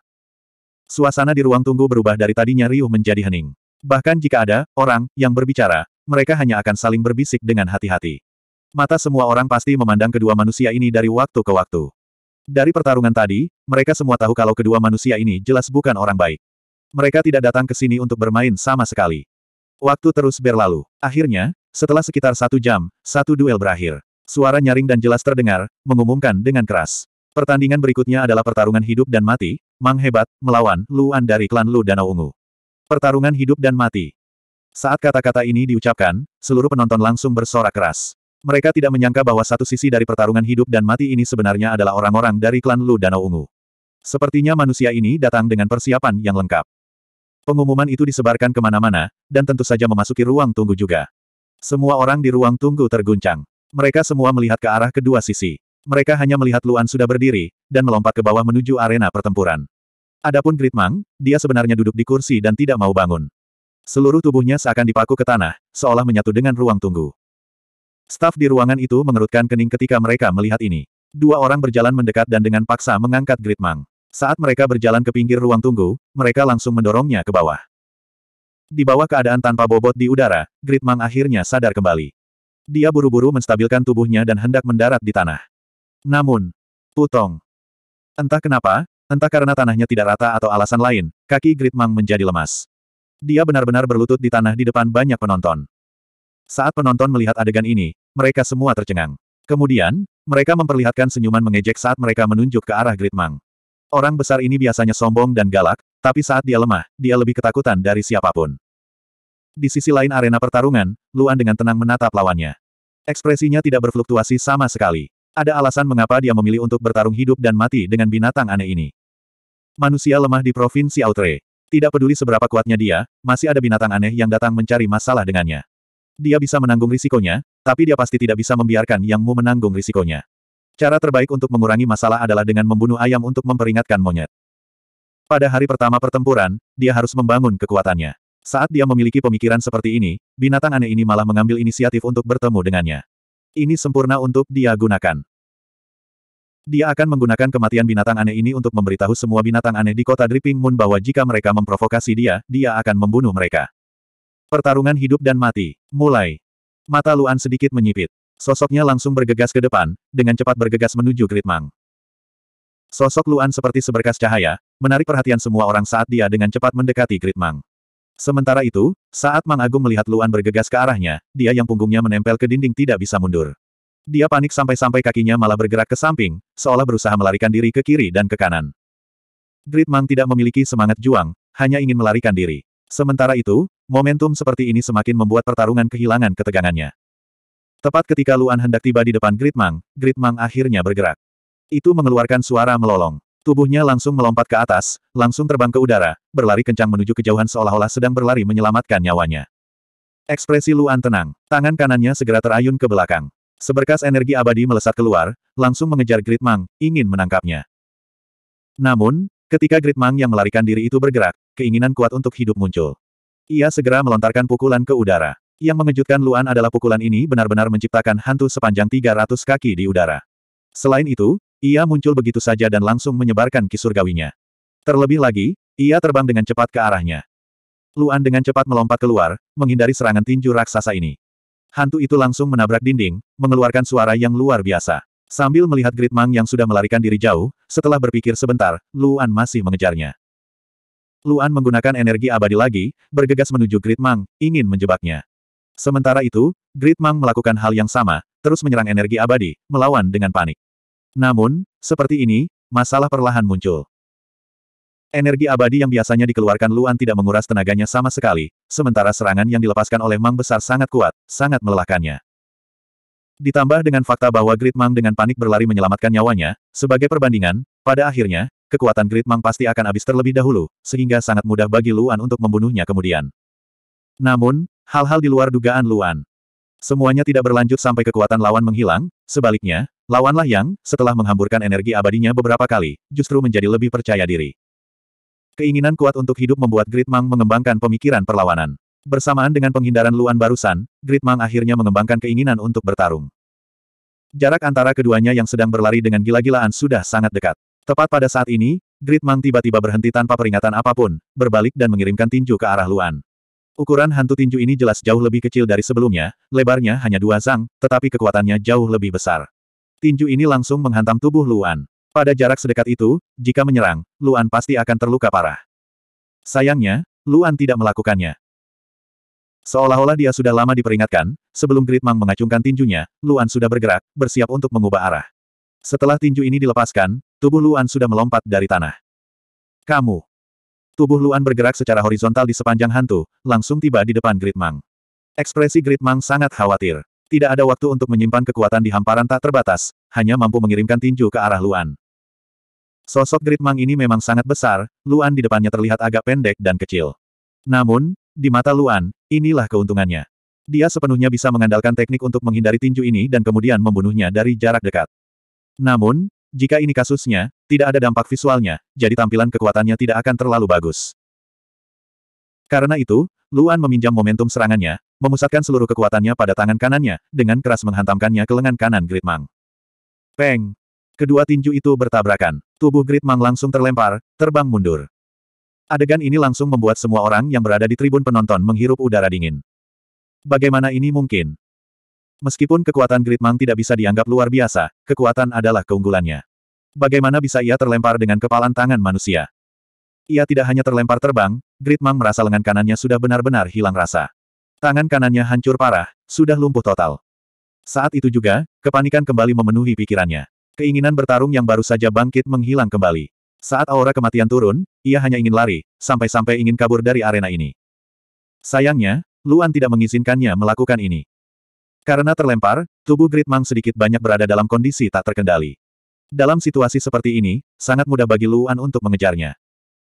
Suasana di ruang tunggu berubah dari tadinya riuh menjadi hening. Bahkan jika ada orang yang berbicara, mereka hanya akan saling berbisik dengan hati-hati. Mata semua orang pasti memandang kedua manusia ini dari waktu ke waktu. Dari pertarungan tadi, mereka semua tahu kalau kedua manusia ini jelas bukan orang baik. Mereka tidak datang ke sini untuk bermain sama sekali. Waktu terus berlalu. Akhirnya, setelah sekitar satu jam, satu duel berakhir. Suara nyaring dan jelas terdengar, mengumumkan dengan keras. Pertandingan berikutnya adalah pertarungan hidup dan mati, Mang Hebat, melawan Luan dari klan Lu Danau Ungu. Pertarungan hidup dan mati. Saat kata-kata ini diucapkan, seluruh penonton langsung bersorak keras. Mereka tidak menyangka bahwa satu sisi dari pertarungan hidup dan mati ini sebenarnya adalah orang-orang dari klan Lu Danau Ungu. Sepertinya manusia ini datang dengan persiapan yang lengkap. Pengumuman itu disebarkan kemana-mana, dan tentu saja memasuki ruang tunggu juga. Semua orang di ruang tunggu terguncang. Mereka semua melihat ke arah kedua sisi. Mereka hanya melihat Luan sudah berdiri, dan melompat ke bawah menuju arena pertempuran. Adapun Gritmang, dia sebenarnya duduk di kursi dan tidak mau bangun. Seluruh tubuhnya seakan dipaku ke tanah, seolah menyatu dengan ruang tunggu. Staf di ruangan itu mengerutkan kening ketika mereka melihat ini. Dua orang berjalan mendekat dan dengan paksa mengangkat Gritmang. Saat mereka berjalan ke pinggir ruang tunggu, mereka langsung mendorongnya ke bawah. Di bawah keadaan tanpa bobot di udara, Gritmang akhirnya sadar kembali. Dia buru-buru menstabilkan tubuhnya dan hendak mendarat di tanah. Namun, putong. Entah kenapa, entah karena tanahnya tidak rata atau alasan lain, kaki Gritmang menjadi lemas. Dia benar-benar berlutut di tanah di depan banyak penonton. Saat penonton melihat adegan ini, mereka semua tercengang. Kemudian, mereka memperlihatkan senyuman mengejek saat mereka menunjuk ke arah Gritmang. Orang besar ini biasanya sombong dan galak, tapi saat dia lemah, dia lebih ketakutan dari siapapun. Di sisi lain arena pertarungan, Luan dengan tenang menatap lawannya. Ekspresinya tidak berfluktuasi sama sekali. Ada alasan mengapa dia memilih untuk bertarung hidup dan mati dengan binatang aneh ini. Manusia lemah di Provinsi Outre. Tidak peduli seberapa kuatnya dia, masih ada binatang aneh yang datang mencari masalah dengannya. Dia bisa menanggung risikonya, tapi dia pasti tidak bisa membiarkan Yang Mu menanggung risikonya. Cara terbaik untuk mengurangi masalah adalah dengan membunuh ayam untuk memperingatkan monyet. Pada hari pertama pertempuran, dia harus membangun kekuatannya. Saat dia memiliki pemikiran seperti ini, binatang aneh ini malah mengambil inisiatif untuk bertemu dengannya. Ini sempurna untuk dia gunakan. Dia akan menggunakan kematian binatang aneh ini untuk memberitahu semua binatang aneh di kota Dripping Moon bahwa jika mereka memprovokasi dia, dia akan membunuh mereka. Pertarungan hidup dan mati. Mulai. Mata Luan sedikit menyipit. Sosoknya langsung bergegas ke depan, dengan cepat bergegas menuju Gritmang. Sosok Luan seperti seberkas cahaya, menarik perhatian semua orang saat dia dengan cepat mendekati Gritmang. Sementara itu, saat Mang Agung melihat Luan bergegas ke arahnya, dia yang punggungnya menempel ke dinding tidak bisa mundur. Dia panik sampai-sampai kakinya malah bergerak ke samping, seolah berusaha melarikan diri ke kiri dan ke kanan. Great Mang tidak memiliki semangat juang, hanya ingin melarikan diri. Sementara itu, momentum seperti ini semakin membuat pertarungan kehilangan ketegangannya. Tepat ketika Luan hendak tiba di depan Mang, Gritmang, Mang akhirnya bergerak. Itu mengeluarkan suara melolong. Tubuhnya langsung melompat ke atas, langsung terbang ke udara, berlari kencang menuju kejauhan seolah-olah sedang berlari menyelamatkan nyawanya. Ekspresi Luan tenang, tangan kanannya segera terayun ke belakang. Seberkas energi abadi melesat keluar, langsung mengejar Grid ingin menangkapnya. Namun, ketika Grid yang melarikan diri itu bergerak, keinginan kuat untuk hidup muncul. Ia segera melontarkan pukulan ke udara. Yang mengejutkan Luan adalah pukulan ini benar-benar menciptakan hantu sepanjang 300 kaki di udara. Selain itu, ia muncul begitu saja dan langsung menyebarkan kisurgawinya. Terlebih lagi, ia terbang dengan cepat ke arahnya. Luan dengan cepat melompat keluar, menghindari serangan tinju raksasa ini. Hantu itu langsung menabrak dinding, mengeluarkan suara yang luar biasa. Sambil melihat Gritmang yang sudah melarikan diri jauh, setelah berpikir sebentar, Luan masih mengejarnya. Luan menggunakan energi abadi lagi, bergegas menuju Gritmang, ingin menjebaknya. Sementara itu, Gritmang melakukan hal yang sama, terus menyerang energi abadi, melawan dengan panik. Namun, seperti ini, masalah perlahan muncul. Energi abadi yang biasanya dikeluarkan Luan tidak menguras tenaganya sama sekali, sementara serangan yang dilepaskan oleh Mang Besar sangat kuat, sangat melelahkannya. Ditambah dengan fakta bahwa Grid Mang dengan panik berlari menyelamatkan nyawanya, sebagai perbandingan, pada akhirnya, kekuatan Grid Mang pasti akan habis terlebih dahulu, sehingga sangat mudah bagi Luan untuk membunuhnya kemudian. Namun, hal-hal di luar dugaan Luan. Semuanya tidak berlanjut sampai kekuatan lawan menghilang, sebaliknya, Lawanlah Yang, setelah menghamburkan energi abadinya beberapa kali, justru menjadi lebih percaya diri. Keinginan kuat untuk hidup membuat Gritmang mengembangkan pemikiran perlawanan. Bersamaan dengan penghindaran Luan barusan, Gritmang akhirnya mengembangkan keinginan untuk bertarung. Jarak antara keduanya yang sedang berlari dengan gila-gilaan sudah sangat dekat. Tepat pada saat ini, Gritmang tiba-tiba berhenti tanpa peringatan apapun, berbalik dan mengirimkan tinju ke arah Luan. Ukuran hantu tinju ini jelas jauh lebih kecil dari sebelumnya, lebarnya hanya dua zang, tetapi kekuatannya jauh lebih besar. Tinju ini langsung menghantam tubuh Luan. Pada jarak sedekat itu, jika menyerang, Luan pasti akan terluka parah. Sayangnya, Luan tidak melakukannya. Seolah-olah dia sudah lama diperingatkan, sebelum Gritmang mengacungkan tinjunya, Luan sudah bergerak, bersiap untuk mengubah arah. Setelah tinju ini dilepaskan, tubuh Luan sudah melompat dari tanah. Kamu. Tubuh Luan bergerak secara horizontal di sepanjang hantu, langsung tiba di depan Gritmang. Ekspresi Gritmang sangat khawatir. Tidak ada waktu untuk menyimpan kekuatan di hamparan tak terbatas, hanya mampu mengirimkan tinju ke arah Luan. Sosok Gritmang ini memang sangat besar, Luan di depannya terlihat agak pendek dan kecil. Namun, di mata Luan, inilah keuntungannya. Dia sepenuhnya bisa mengandalkan teknik untuk menghindari tinju ini dan kemudian membunuhnya dari jarak dekat. Namun, jika ini kasusnya, tidak ada dampak visualnya, jadi tampilan kekuatannya tidak akan terlalu bagus. Karena itu, Luan meminjam momentum serangannya, memusatkan seluruh kekuatannya pada tangan kanannya, dengan keras menghantamkannya ke lengan kanan Gritmang. Peng! Kedua tinju itu bertabrakan. Tubuh Gritmang langsung terlempar, terbang mundur. Adegan ini langsung membuat semua orang yang berada di tribun penonton menghirup udara dingin. Bagaimana ini mungkin? Meskipun kekuatan Gritmang tidak bisa dianggap luar biasa, kekuatan adalah keunggulannya. Bagaimana bisa ia terlempar dengan kepalan tangan manusia? Ia tidak hanya terlempar terbang, Gritmang merasa lengan kanannya sudah benar-benar hilang rasa. Tangan kanannya hancur parah, sudah lumpuh total. Saat itu juga, kepanikan kembali memenuhi pikirannya. Keinginan bertarung yang baru saja bangkit menghilang kembali. Saat aura kematian turun, ia hanya ingin lari, sampai-sampai ingin kabur dari arena ini. Sayangnya, Luan tidak mengizinkannya melakukan ini. Karena terlempar, tubuh Gritmang sedikit banyak berada dalam kondisi tak terkendali. Dalam situasi seperti ini, sangat mudah bagi Luan untuk mengejarnya.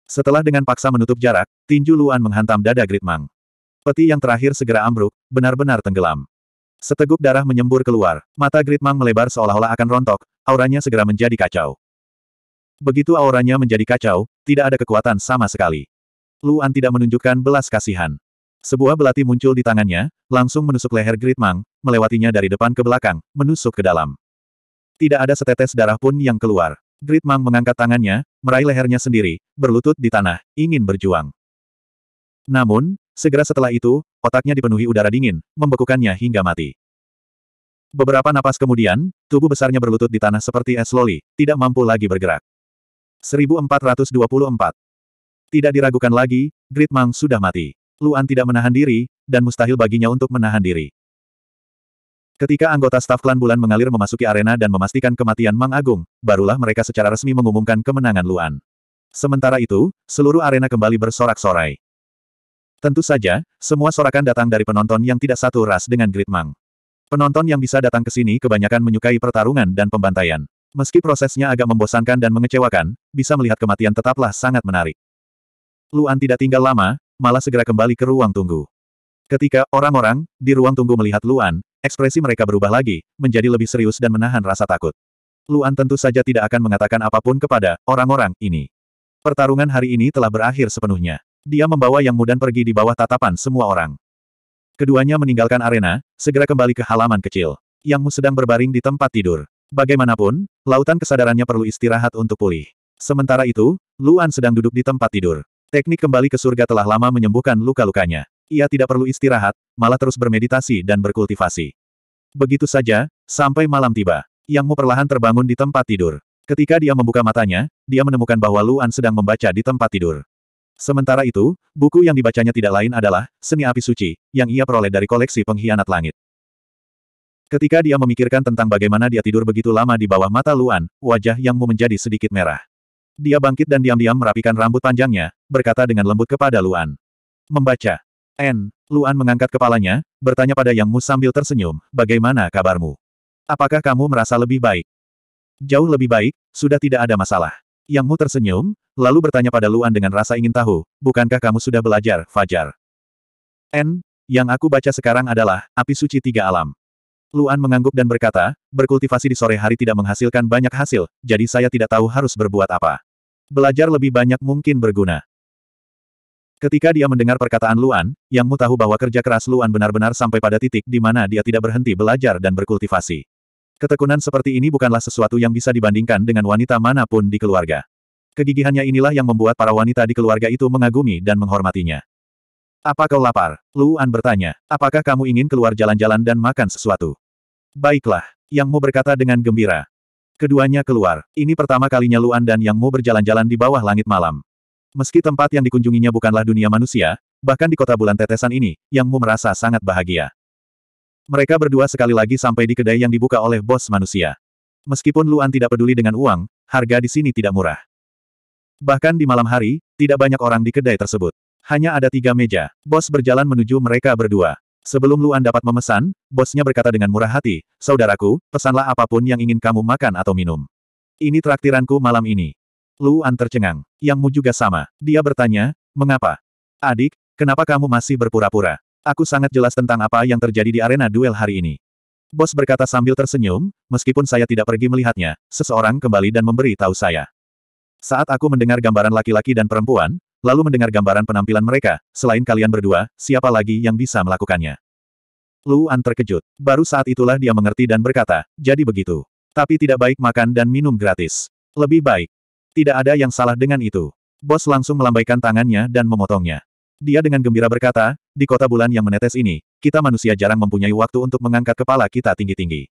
Setelah dengan paksa menutup jarak, tinju Luan menghantam dada Gritmang. Peti yang terakhir segera ambruk, benar-benar tenggelam. Seteguk darah menyembur keluar, mata Gritmang melebar seolah-olah akan rontok, auranya segera menjadi kacau. Begitu auranya menjadi kacau, tidak ada kekuatan sama sekali. Luan tidak menunjukkan belas kasihan. Sebuah belati muncul di tangannya, langsung menusuk leher Gritmang, melewatinya dari depan ke belakang, menusuk ke dalam. Tidak ada setetes darah pun yang keluar. Gritmang mengangkat tangannya, meraih lehernya sendiri, berlutut di tanah, ingin berjuang. Namun, Segera setelah itu, otaknya dipenuhi udara dingin, membekukannya hingga mati. Beberapa napas kemudian, tubuh besarnya berlutut di tanah seperti es loli, tidak mampu lagi bergerak. 1424. Tidak diragukan lagi, Grid Mang sudah mati. Luan tidak menahan diri, dan mustahil baginya untuk menahan diri. Ketika anggota staf klan bulan mengalir memasuki arena dan memastikan kematian Mang Agung, barulah mereka secara resmi mengumumkan kemenangan Luan. Sementara itu, seluruh arena kembali bersorak-sorai. Tentu saja, semua sorakan datang dari penonton yang tidak satu ras dengan Gritmang. Penonton yang bisa datang ke sini kebanyakan menyukai pertarungan dan pembantaian. Meski prosesnya agak membosankan dan mengecewakan, bisa melihat kematian tetaplah sangat menarik. Luan tidak tinggal lama, malah segera kembali ke ruang tunggu. Ketika orang-orang di ruang tunggu melihat Luan, ekspresi mereka berubah lagi, menjadi lebih serius dan menahan rasa takut. Luan tentu saja tidak akan mengatakan apapun kepada orang-orang ini. Pertarungan hari ini telah berakhir sepenuhnya. Dia membawa Yang Mudan pergi di bawah tatapan semua orang. Keduanya meninggalkan arena, segera kembali ke halaman kecil. Yang Mu sedang berbaring di tempat tidur. Bagaimanapun, lautan kesadarannya perlu istirahat untuk pulih. Sementara itu, Luan sedang duduk di tempat tidur. Teknik kembali ke surga telah lama menyembuhkan luka-lukanya. Ia tidak perlu istirahat, malah terus bermeditasi dan berkultivasi. Begitu saja, sampai malam tiba. Yang Mu perlahan terbangun di tempat tidur. Ketika dia membuka matanya, dia menemukan bahwa Luan sedang membaca di tempat tidur. Sementara itu, buku yang dibacanya tidak lain adalah Seni Api Suci, yang ia peroleh dari koleksi pengkhianat langit. Ketika dia memikirkan tentang bagaimana dia tidur begitu lama di bawah mata Luan, wajah Yang Mu menjadi sedikit merah. Dia bangkit dan diam-diam merapikan rambut panjangnya, berkata dengan lembut kepada Luan. Membaca. N. Luan mengangkat kepalanya, bertanya pada Yang Mu sambil tersenyum, bagaimana kabarmu? Apakah kamu merasa lebih baik? Jauh lebih baik, sudah tidak ada masalah. Yang Mu tersenyum, lalu bertanya pada Luan dengan rasa ingin tahu, bukankah kamu sudah belajar, Fajar? N, yang aku baca sekarang adalah, api suci tiga alam. Luan mengangguk dan berkata, berkultivasi di sore hari tidak menghasilkan banyak hasil, jadi saya tidak tahu harus berbuat apa. Belajar lebih banyak mungkin berguna. Ketika dia mendengar perkataan Luan, yang mu tahu bahwa kerja keras Luan benar-benar sampai pada titik di mana dia tidak berhenti belajar dan berkultivasi. Ketekunan seperti ini bukanlah sesuatu yang bisa dibandingkan dengan wanita manapun di keluarga. Kegigihannya inilah yang membuat para wanita di keluarga itu mengagumi dan menghormatinya. Apa kau lapar? Luan bertanya. Apakah kamu ingin keluar jalan-jalan dan makan sesuatu? Baiklah. Yang Mu berkata dengan gembira. Keduanya keluar. Ini pertama kalinya Luan dan Yang Mu berjalan-jalan di bawah langit malam. Meski tempat yang dikunjunginya bukanlah dunia manusia, bahkan di kota bulan tetesan ini, Yang Mu merasa sangat bahagia. Mereka berdua sekali lagi sampai di kedai yang dibuka oleh bos manusia. Meskipun Luan tidak peduli dengan uang, harga di sini tidak murah. Bahkan di malam hari, tidak banyak orang di kedai tersebut. Hanya ada tiga meja. Bos berjalan menuju mereka berdua. Sebelum Luan dapat memesan, bosnya berkata dengan murah hati, Saudaraku, pesanlah apapun yang ingin kamu makan atau minum. Ini traktiranku malam ini. Luan tercengang. Yangmu juga sama. Dia bertanya, mengapa? Adik, kenapa kamu masih berpura-pura? Aku sangat jelas tentang apa yang terjadi di arena duel hari ini. Bos berkata sambil tersenyum, meskipun saya tidak pergi melihatnya, seseorang kembali dan memberi tahu saya. Saat aku mendengar gambaran laki-laki dan perempuan, lalu mendengar gambaran penampilan mereka, selain kalian berdua, siapa lagi yang bisa melakukannya? Luan terkejut. Baru saat itulah dia mengerti dan berkata, jadi begitu. Tapi tidak baik makan dan minum gratis. Lebih baik. Tidak ada yang salah dengan itu. Bos langsung melambaikan tangannya dan memotongnya. Dia dengan gembira berkata, di kota bulan yang menetes ini, kita manusia jarang mempunyai waktu untuk mengangkat kepala kita tinggi-tinggi.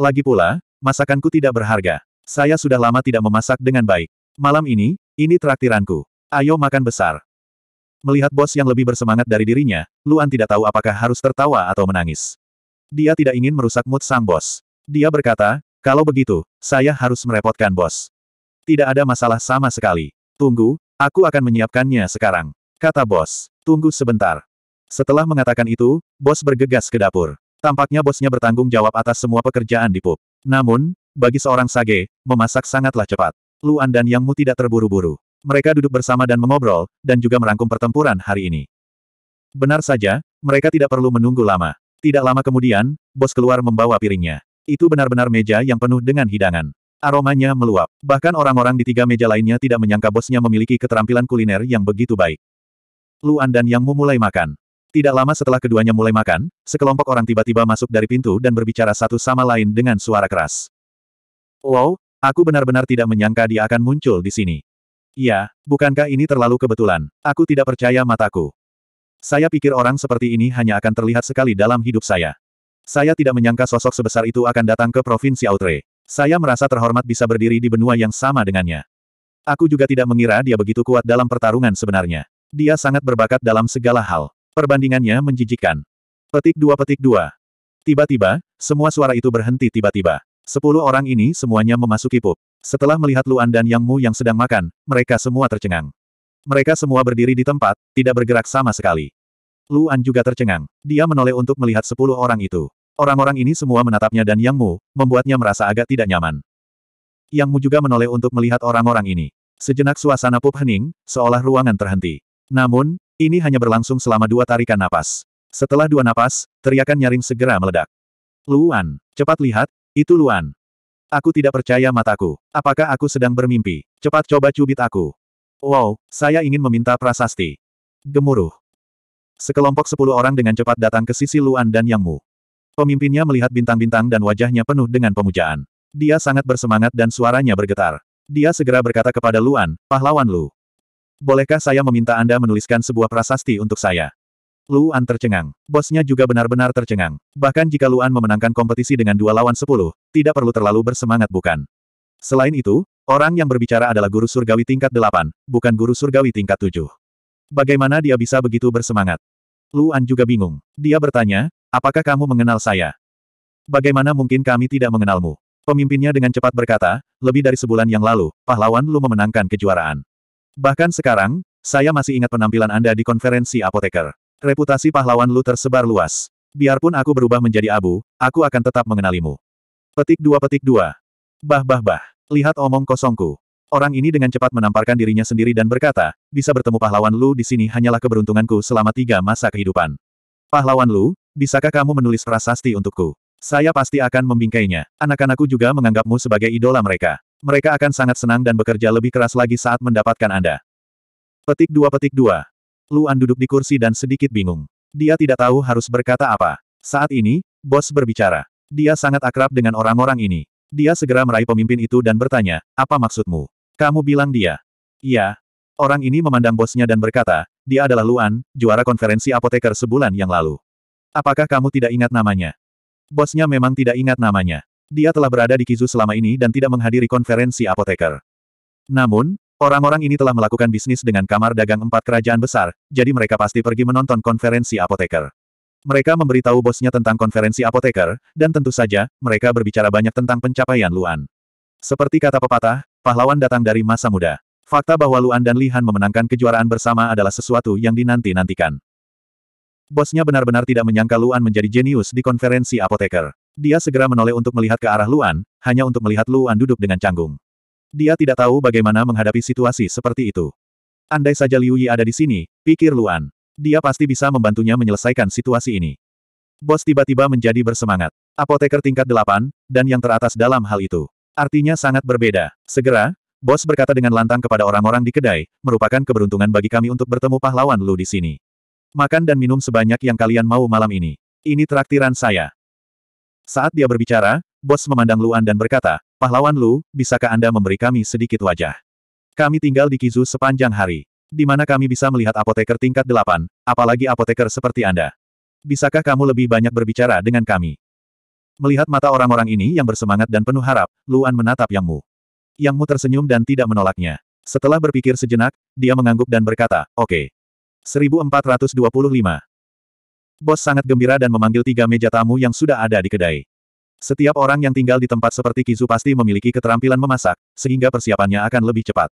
Lagi pula, masakanku tidak berharga. Saya sudah lama tidak memasak dengan baik. Malam ini, ini traktiranku. Ayo makan besar. Melihat bos yang lebih bersemangat dari dirinya, Luan tidak tahu apakah harus tertawa atau menangis. Dia tidak ingin merusak mood sang bos. Dia berkata, kalau begitu, saya harus merepotkan bos. Tidak ada masalah sama sekali. Tunggu, aku akan menyiapkannya sekarang. Kata bos, tunggu sebentar. Setelah mengatakan itu, bos bergegas ke dapur. Tampaknya bosnya bertanggung jawab atas semua pekerjaan di pub. Namun, bagi seorang sage, memasak sangatlah cepat. Luan dan Yang Mu tidak terburu-buru. Mereka duduk bersama dan mengobrol, dan juga merangkum pertempuran hari ini. Benar saja, mereka tidak perlu menunggu lama. Tidak lama kemudian, bos keluar membawa piringnya. Itu benar-benar meja yang penuh dengan hidangan. Aromanya meluap. Bahkan orang-orang di tiga meja lainnya tidak menyangka bosnya memiliki keterampilan kuliner yang begitu baik. Luan dan Yang Mu mulai makan. Tidak lama setelah keduanya mulai makan, sekelompok orang tiba-tiba masuk dari pintu dan berbicara satu sama lain dengan suara keras. Wow, Aku benar-benar tidak menyangka dia akan muncul di sini. Iya, bukankah ini terlalu kebetulan? Aku tidak percaya mataku. Saya pikir orang seperti ini hanya akan terlihat sekali dalam hidup saya. Saya tidak menyangka sosok sebesar itu akan datang ke Provinsi Outre. Saya merasa terhormat bisa berdiri di benua yang sama dengannya. Aku juga tidak mengira dia begitu kuat dalam pertarungan sebenarnya. Dia sangat berbakat dalam segala hal. Perbandingannya menjijikkan. Petik dua petik dua. Tiba-tiba, semua suara itu berhenti tiba-tiba. Sepuluh orang ini semuanya memasuki pub. Setelah melihat Luan dan Yang Mu yang sedang makan, mereka semua tercengang. Mereka semua berdiri di tempat, tidak bergerak sama sekali. Luan juga tercengang. Dia menoleh untuk melihat sepuluh orang itu. Orang-orang ini semua menatapnya dan Yang Mu, membuatnya merasa agak tidak nyaman. Yang Mu juga menoleh untuk melihat orang-orang ini. Sejenak suasana pub hening, seolah ruangan terhenti. Namun, ini hanya berlangsung selama dua tarikan napas. Setelah dua napas, teriakan nyaring segera meledak. Luan, cepat lihat, itu Luan. Aku tidak percaya mataku. Apakah aku sedang bermimpi? Cepat coba cubit aku. Wow, saya ingin meminta prasasti. Gemuruh. Sekelompok sepuluh orang dengan cepat datang ke sisi Luan dan Yang Mu. Pemimpinnya melihat bintang-bintang dan wajahnya penuh dengan pemujaan. Dia sangat bersemangat dan suaranya bergetar. Dia segera berkata kepada Luan, pahlawan Lu. Bolehkah saya meminta Anda menuliskan sebuah prasasti untuk saya? Luan tercengang. Bosnya juga benar-benar tercengang. Bahkan jika Luan memenangkan kompetisi dengan dua lawan sepuluh, tidak perlu terlalu bersemangat bukan? Selain itu, orang yang berbicara adalah guru surgawi tingkat delapan, bukan guru surgawi tingkat tujuh. Bagaimana dia bisa begitu bersemangat? Luan juga bingung. Dia bertanya, apakah kamu mengenal saya? Bagaimana mungkin kami tidak mengenalmu? Pemimpinnya dengan cepat berkata, lebih dari sebulan yang lalu, pahlawan Lu memenangkan kejuaraan. Bahkan sekarang, saya masih ingat penampilan Anda di konferensi apoteker. Reputasi pahlawan Lu tersebar luas. Biarpun aku berubah menjadi abu, aku akan tetap mengenalimu. Petik dua petik dua. Bah bah bah. Lihat omong kosongku. Orang ini dengan cepat menamparkan dirinya sendiri dan berkata, bisa bertemu pahlawan Lu di sini hanyalah keberuntunganku selama tiga masa kehidupan. Pahlawan Lu, bisakah kamu menulis prasasti untukku? Saya pasti akan membingkainya. Anak-anakku juga menganggapmu sebagai idola mereka. Mereka akan sangat senang dan bekerja lebih keras lagi saat mendapatkan Anda. Petik dua petik dua. Luan duduk di kursi dan sedikit bingung. Dia tidak tahu harus berkata apa. Saat ini, bos berbicara. Dia sangat akrab dengan orang-orang ini. Dia segera meraih pemimpin itu dan bertanya, apa maksudmu? Kamu bilang dia. Iya. Orang ini memandang bosnya dan berkata, dia adalah Luan, juara konferensi apoteker sebulan yang lalu. Apakah kamu tidak ingat namanya? Bosnya memang tidak ingat namanya. Dia telah berada di Kizu selama ini dan tidak menghadiri konferensi apoteker. Namun, Orang-orang ini telah melakukan bisnis dengan kamar dagang empat kerajaan besar, jadi mereka pasti pergi menonton konferensi apoteker. Mereka memberitahu bosnya tentang konferensi apoteker, dan tentu saja, mereka berbicara banyak tentang pencapaian Luan. Seperti kata pepatah, pahlawan datang dari masa muda. Fakta bahwa Luan dan Lihan memenangkan kejuaraan bersama adalah sesuatu yang dinanti-nantikan. Bosnya benar-benar tidak menyangka Luan menjadi jenius di konferensi apoteker. Dia segera menoleh untuk melihat ke arah Luan, hanya untuk melihat Luan duduk dengan canggung. Dia tidak tahu bagaimana menghadapi situasi seperti itu. Andai saja Liu Yi ada di sini, pikir Luan. Dia pasti bisa membantunya menyelesaikan situasi ini. Bos tiba-tiba menjadi bersemangat. Apoteker tingkat delapan, dan yang teratas dalam hal itu. Artinya sangat berbeda. Segera, bos berkata dengan lantang kepada orang-orang di kedai, merupakan keberuntungan bagi kami untuk bertemu pahlawan Lu di sini. Makan dan minum sebanyak yang kalian mau malam ini. Ini traktiran saya. Saat dia berbicara, bos memandang Luan dan berkata, Pahlawan Lu, bisakah Anda memberi kami sedikit wajah? Kami tinggal di Kizu sepanjang hari. Di mana kami bisa melihat apoteker tingkat delapan, apalagi apoteker seperti Anda. Bisakah kamu lebih banyak berbicara dengan kami? Melihat mata orang-orang ini yang bersemangat dan penuh harap, Luan menatap Yang Mu. Yang Mu tersenyum dan tidak menolaknya. Setelah berpikir sejenak, dia mengangguk dan berkata, Oke. Okay. 1425. Bos sangat gembira dan memanggil tiga meja tamu yang sudah ada di kedai. Setiap orang yang tinggal di tempat seperti Kizu pasti memiliki keterampilan memasak, sehingga persiapannya akan lebih cepat.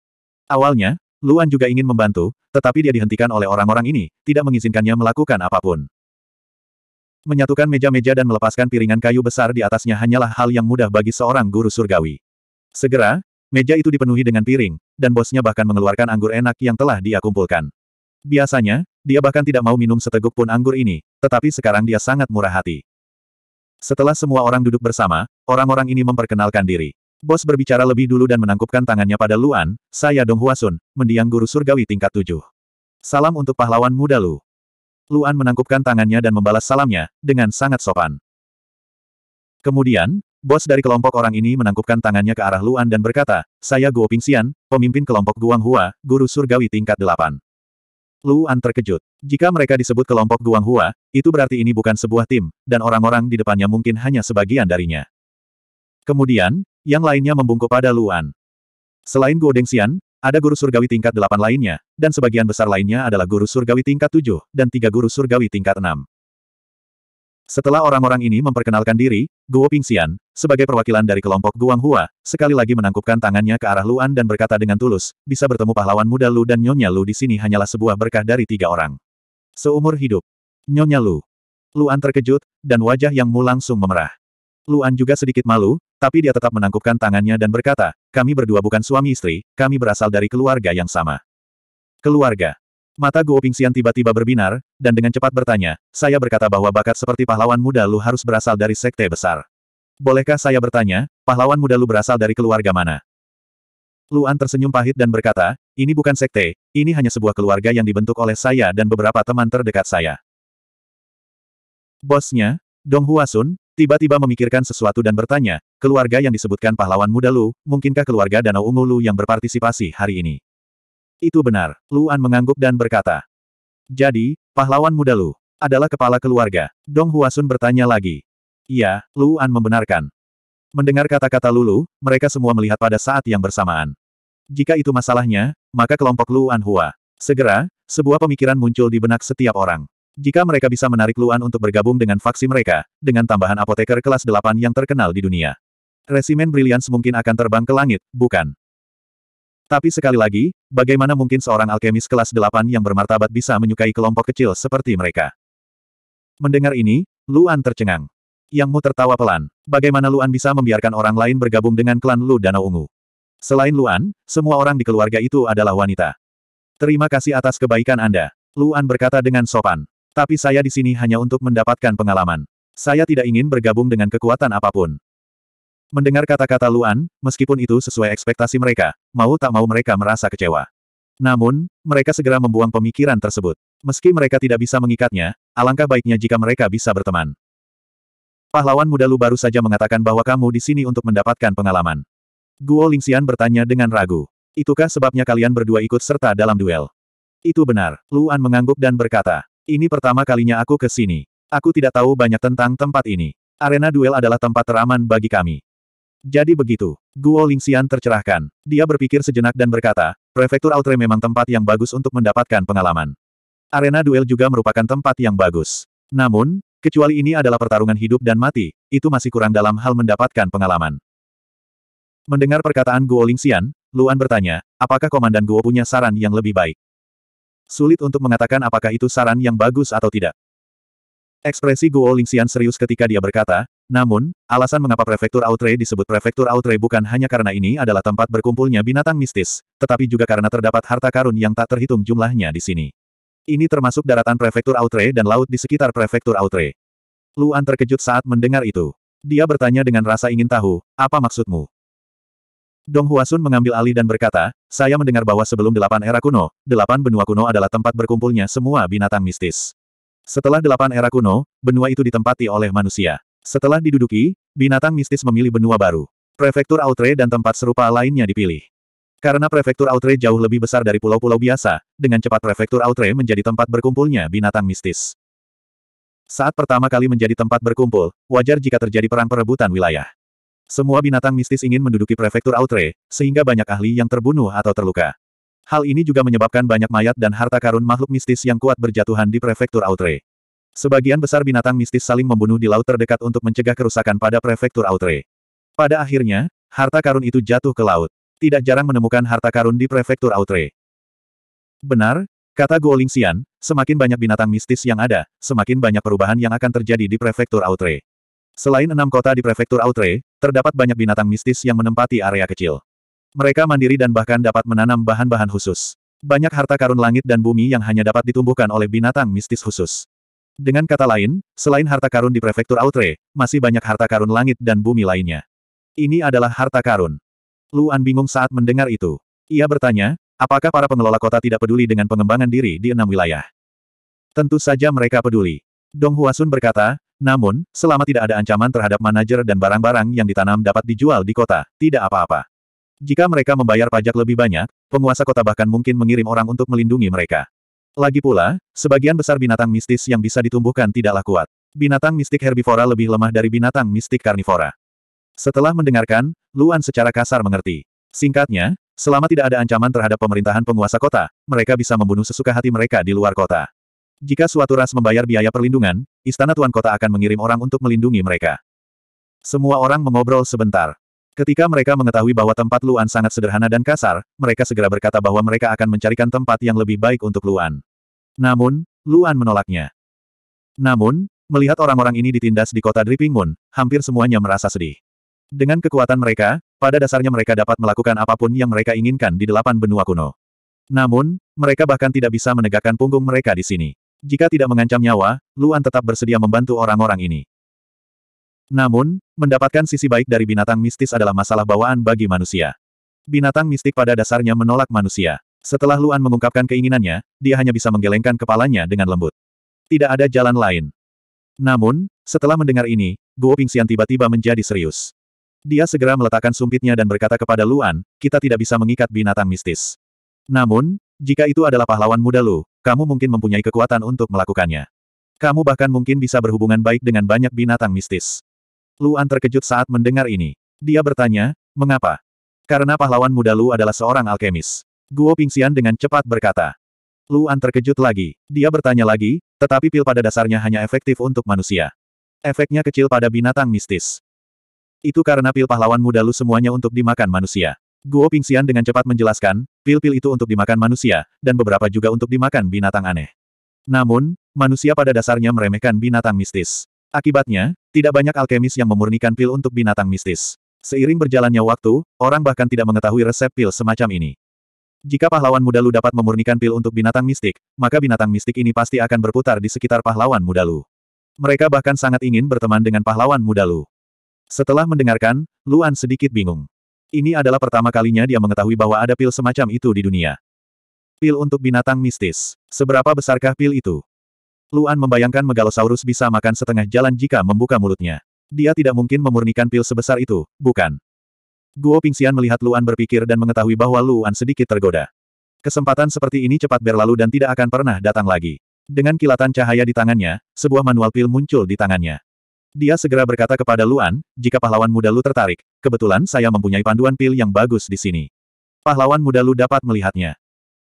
Awalnya, Luan juga ingin membantu, tetapi dia dihentikan oleh orang-orang ini, tidak mengizinkannya melakukan apapun. Menyatukan meja-meja dan melepaskan piringan kayu besar di atasnya hanyalah hal yang mudah bagi seorang guru surgawi. Segera, meja itu dipenuhi dengan piring, dan bosnya bahkan mengeluarkan anggur enak yang telah dia kumpulkan. Biasanya, dia bahkan tidak mau minum seteguk pun anggur ini, tetapi sekarang dia sangat murah hati. Setelah semua orang duduk bersama, orang-orang ini memperkenalkan diri. Bos berbicara lebih dulu dan menangkupkan tangannya pada Luan, saya Dong Huasun, mendiang guru surgawi tingkat tujuh. Salam untuk pahlawan muda Lu. Luan menangkupkan tangannya dan membalas salamnya, dengan sangat sopan. Kemudian, bos dari kelompok orang ini menangkupkan tangannya ke arah Luan dan berkata, saya Guo Pingxian, pemimpin kelompok Guang Hua, guru surgawi tingkat delapan. Luan terkejut. Jika mereka disebut kelompok Guanghua, itu berarti ini bukan sebuah tim, dan orang-orang di depannya mungkin hanya sebagian darinya. Kemudian, yang lainnya membungkuk pada Luan. Selain Guo Dengxian, ada guru surgawi tingkat delapan lainnya, dan sebagian besar lainnya adalah guru surgawi tingkat tujuh, dan tiga guru surgawi tingkat enam. Setelah orang-orang ini memperkenalkan diri, Guo Pingxian, sebagai perwakilan dari kelompok Guang Hua, sekali lagi menangkupkan tangannya ke arah Luan dan berkata dengan tulus, bisa bertemu pahlawan muda Lu dan Nyonya Lu di sini hanyalah sebuah berkah dari tiga orang. Seumur hidup. Nyonya Lu. Luan terkejut, dan wajah yang mu langsung memerah. Luan juga sedikit malu, tapi dia tetap menangkupkan tangannya dan berkata, kami berdua bukan suami istri, kami berasal dari keluarga yang sama. Keluarga. Mata Guo Pingxian tiba-tiba berbinar, dan dengan cepat bertanya, saya berkata bahwa bakat seperti pahlawan muda Lu harus berasal dari sekte besar. Bolehkah saya bertanya, pahlawan muda Lu berasal dari keluarga mana? Luan tersenyum pahit dan berkata, ini bukan sekte, ini hanya sebuah keluarga yang dibentuk oleh saya dan beberapa teman terdekat saya. Bosnya, Dong Huasun, tiba-tiba memikirkan sesuatu dan bertanya, keluarga yang disebutkan pahlawan muda Lu, mungkinkah keluarga Danau Ungu Lu yang berpartisipasi hari ini? Itu benar, Luan mengangguk dan berkata. Jadi, pahlawan muda Lu adalah kepala keluarga. Dong Huasun bertanya lagi. Iya, Luan membenarkan. Mendengar kata-kata Lulu, mereka semua melihat pada saat yang bersamaan. Jika itu masalahnya, maka kelompok Luan Hua. Segera, sebuah pemikiran muncul di benak setiap orang. Jika mereka bisa menarik Luan untuk bergabung dengan faksi mereka, dengan tambahan apoteker kelas 8 yang terkenal di dunia. Resimen Brilliance mungkin akan terbang ke langit, bukan? Tapi sekali lagi, bagaimana mungkin seorang alkemis kelas 8 yang bermartabat bisa menyukai kelompok kecil seperti mereka? Mendengar ini, Luan tercengang. Yang Mu tertawa pelan. Bagaimana Luan bisa membiarkan orang lain bergabung dengan klan Lu Danau Ungu? Selain Luan, semua orang di keluarga itu adalah wanita. Terima kasih atas kebaikan Anda. Luan berkata dengan sopan. Tapi saya di sini hanya untuk mendapatkan pengalaman. Saya tidak ingin bergabung dengan kekuatan apapun. Mendengar kata-kata Luan, meskipun itu sesuai ekspektasi mereka, mau tak mau mereka merasa kecewa. Namun, mereka segera membuang pemikiran tersebut. Meski mereka tidak bisa mengikatnya, alangkah baiknya jika mereka bisa berteman. Pahlawan muda Lu baru saja mengatakan bahwa kamu di sini untuk mendapatkan pengalaman. Guo Lingxian bertanya dengan ragu. Itukah sebabnya kalian berdua ikut serta dalam duel? Itu benar, Luan mengangguk dan berkata. Ini pertama kalinya aku ke sini. Aku tidak tahu banyak tentang tempat ini. Arena duel adalah tempat teraman bagi kami. Jadi begitu. Guo Lingxian tercerahkan. Dia berpikir sejenak dan berkata, Prefektur Outre memang tempat yang bagus untuk mendapatkan pengalaman. Arena duel juga merupakan tempat yang bagus. Namun, kecuali ini adalah pertarungan hidup dan mati, itu masih kurang dalam hal mendapatkan pengalaman. Mendengar perkataan Guo Lingxian, Luan bertanya, apakah Komandan Guo punya saran yang lebih baik? Sulit untuk mengatakan apakah itu saran yang bagus atau tidak. Ekspresi Guo Lingxian serius ketika dia berkata, namun, alasan mengapa prefektur Outre disebut prefektur Outre bukan hanya karena ini adalah tempat berkumpulnya binatang mistis, tetapi juga karena terdapat harta karun yang tak terhitung jumlahnya di sini. Ini termasuk daratan prefektur Outre dan laut di sekitar prefektur Outre. Luan terkejut saat mendengar itu. Dia bertanya dengan rasa ingin tahu, apa maksudmu? Dong Huasun mengambil alih dan berkata, saya mendengar bahwa sebelum delapan era kuno, delapan benua kuno adalah tempat berkumpulnya semua binatang mistis. Setelah delapan era kuno, benua itu ditempati oleh manusia. Setelah diduduki, binatang mistis memilih benua baru. Prefektur Outre dan tempat serupa lainnya dipilih. Karena prefektur Outre jauh lebih besar dari pulau-pulau biasa, dengan cepat prefektur Outre menjadi tempat berkumpulnya binatang mistis. Saat pertama kali menjadi tempat berkumpul, wajar jika terjadi perang perebutan wilayah. Semua binatang mistis ingin menduduki prefektur Outre, sehingga banyak ahli yang terbunuh atau terluka. Hal ini juga menyebabkan banyak mayat dan harta karun makhluk mistis yang kuat berjatuhan di prefektur Outre. Sebagian besar binatang mistis saling membunuh di laut terdekat untuk mencegah kerusakan pada prefektur Outre. Pada akhirnya, harta karun itu jatuh ke laut. Tidak jarang menemukan harta karun di prefektur Outre. Benar, kata Guoling Xian, semakin banyak binatang mistis yang ada, semakin banyak perubahan yang akan terjadi di prefektur Outre. Selain enam kota di prefektur Outre, terdapat banyak binatang mistis yang menempati area kecil. Mereka mandiri dan bahkan dapat menanam bahan-bahan khusus. Banyak harta karun langit dan bumi yang hanya dapat ditumbuhkan oleh binatang mistis khusus. Dengan kata lain, selain harta karun di prefektur Outre, masih banyak harta karun langit dan bumi lainnya. Ini adalah harta karun. Luan bingung saat mendengar itu. Ia bertanya, apakah para pengelola kota tidak peduli dengan pengembangan diri di enam wilayah? Tentu saja mereka peduli. Dong Huasun berkata, namun, selama tidak ada ancaman terhadap manajer dan barang-barang yang ditanam dapat dijual di kota, tidak apa-apa. Jika mereka membayar pajak lebih banyak, penguasa kota bahkan mungkin mengirim orang untuk melindungi mereka. Lagi pula, sebagian besar binatang mistis yang bisa ditumbuhkan tidaklah kuat. Binatang mistik herbivora lebih lemah dari binatang mistik karnivora. Setelah mendengarkan, Luan secara kasar mengerti. Singkatnya, selama tidak ada ancaman terhadap pemerintahan penguasa kota, mereka bisa membunuh sesuka hati mereka di luar kota. Jika suatu ras membayar biaya perlindungan, istana tuan kota akan mengirim orang untuk melindungi mereka. Semua orang mengobrol sebentar. Ketika mereka mengetahui bahwa tempat Luan sangat sederhana dan kasar, mereka segera berkata bahwa mereka akan mencarikan tempat yang lebih baik untuk Luan. Namun, Luan menolaknya. Namun, melihat orang-orang ini ditindas di kota Dripping Moon, hampir semuanya merasa sedih. Dengan kekuatan mereka, pada dasarnya mereka dapat melakukan apapun yang mereka inginkan di delapan benua kuno. Namun, mereka bahkan tidak bisa menegakkan punggung mereka di sini. Jika tidak mengancam nyawa, Luan tetap bersedia membantu orang-orang ini. Namun, mendapatkan sisi baik dari binatang mistis adalah masalah bawaan bagi manusia. Binatang mistik pada dasarnya menolak manusia. Setelah Luan mengungkapkan keinginannya, dia hanya bisa menggelengkan kepalanya dengan lembut. Tidak ada jalan lain. Namun, setelah mendengar ini, Guo Pingxian tiba-tiba menjadi serius. Dia segera meletakkan sumpitnya dan berkata kepada Luan, kita tidak bisa mengikat binatang mistis. Namun, jika itu adalah pahlawan muda Lu, kamu mungkin mempunyai kekuatan untuk melakukannya. Kamu bahkan mungkin bisa berhubungan baik dengan banyak binatang mistis. Luan terkejut saat mendengar ini. Dia bertanya, mengapa? Karena pahlawan muda Lu adalah seorang alkemis. Guo Pingxian dengan cepat berkata. Luan terkejut lagi. Dia bertanya lagi, tetapi pil pada dasarnya hanya efektif untuk manusia. Efeknya kecil pada binatang mistis. Itu karena pil pahlawan muda Lu semuanya untuk dimakan manusia. Guo Pingxian dengan cepat menjelaskan, pil-pil itu untuk dimakan manusia, dan beberapa juga untuk dimakan binatang aneh. Namun, manusia pada dasarnya meremehkan binatang mistis. Akibatnya, tidak banyak alkemis yang memurnikan pil untuk binatang mistis. Seiring berjalannya waktu, orang bahkan tidak mengetahui resep pil semacam ini. Jika pahlawan muda lu dapat memurnikan pil untuk binatang mistik, maka binatang mistik ini pasti akan berputar di sekitar pahlawan muda lu. Mereka bahkan sangat ingin berteman dengan pahlawan muda lu. Setelah mendengarkan, Luan sedikit bingung. Ini adalah pertama kalinya dia mengetahui bahwa ada pil semacam itu di dunia. Pil untuk binatang mistis. Seberapa besarkah pil itu? Luan membayangkan Megalosaurus bisa makan setengah jalan jika membuka mulutnya. Dia tidak mungkin memurnikan pil sebesar itu, bukan? Guo Pingxian melihat Luan berpikir dan mengetahui bahwa Luan sedikit tergoda. Kesempatan seperti ini cepat berlalu dan tidak akan pernah datang lagi. Dengan kilatan cahaya di tangannya, sebuah manual pil muncul di tangannya. Dia segera berkata kepada Luan, jika pahlawan muda Lu tertarik, kebetulan saya mempunyai panduan pil yang bagus di sini. Pahlawan muda Lu dapat melihatnya.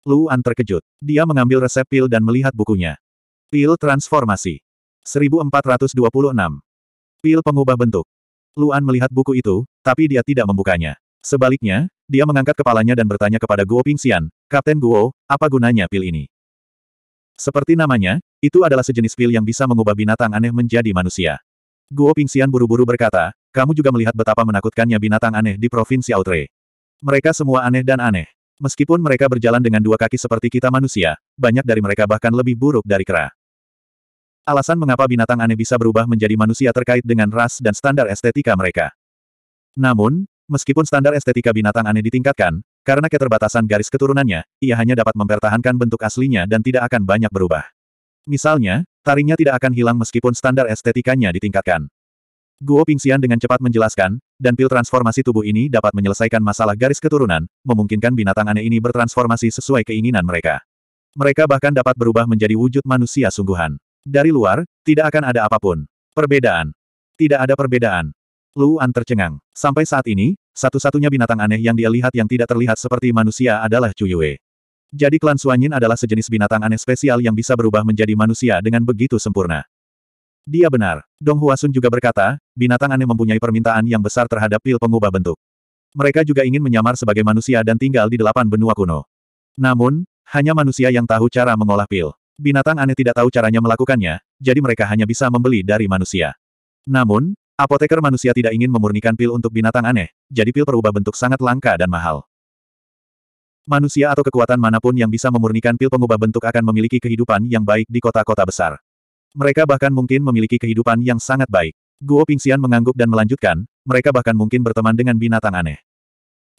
Luan terkejut. Dia mengambil resep pil dan melihat bukunya. Pil transformasi. 1426. Pil pengubah bentuk. Luan melihat buku itu, tapi dia tidak membukanya. Sebaliknya, dia mengangkat kepalanya dan bertanya kepada Guo Pingxian, Kapten Guo, apa gunanya pil ini? Seperti namanya, itu adalah sejenis pil yang bisa mengubah binatang aneh menjadi manusia. Guo Pingxian buru-buru berkata, kamu juga melihat betapa menakutkannya binatang aneh di Provinsi Outre. Mereka semua aneh dan aneh. Meskipun mereka berjalan dengan dua kaki seperti kita manusia, banyak dari mereka bahkan lebih buruk dari kera. Alasan mengapa binatang aneh bisa berubah menjadi manusia terkait dengan ras dan standar estetika mereka. Namun, meskipun standar estetika binatang aneh ditingkatkan, karena keterbatasan garis keturunannya, ia hanya dapat mempertahankan bentuk aslinya dan tidak akan banyak berubah. Misalnya, taringnya tidak akan hilang meskipun standar estetikanya ditingkatkan. Guo Pingxian dengan cepat menjelaskan, dan pil transformasi tubuh ini dapat menyelesaikan masalah garis keturunan, memungkinkan binatang aneh ini bertransformasi sesuai keinginan mereka. Mereka bahkan dapat berubah menjadi wujud manusia sungguhan. Dari luar, tidak akan ada apapun. Perbedaan. Tidak ada perbedaan. Luan tercengang. Sampai saat ini, satu-satunya binatang aneh yang dia lihat yang tidak terlihat seperti manusia adalah Cuyue. Jadi klan Suanyin adalah sejenis binatang aneh spesial yang bisa berubah menjadi manusia dengan begitu sempurna. Dia benar. Dong Huasun juga berkata, binatang aneh mempunyai permintaan yang besar terhadap pil pengubah bentuk. Mereka juga ingin menyamar sebagai manusia dan tinggal di delapan benua kuno. Namun, hanya manusia yang tahu cara mengolah pil. Binatang aneh tidak tahu caranya melakukannya, jadi mereka hanya bisa membeli dari manusia. Namun, apoteker manusia tidak ingin memurnikan pil untuk binatang aneh, jadi pil perubah bentuk sangat langka dan mahal. Manusia atau kekuatan manapun yang bisa memurnikan pil pengubah bentuk akan memiliki kehidupan yang baik di kota-kota besar. Mereka bahkan mungkin memiliki kehidupan yang sangat baik. Guo Pingxian mengangguk dan melanjutkan, mereka bahkan mungkin berteman dengan binatang aneh.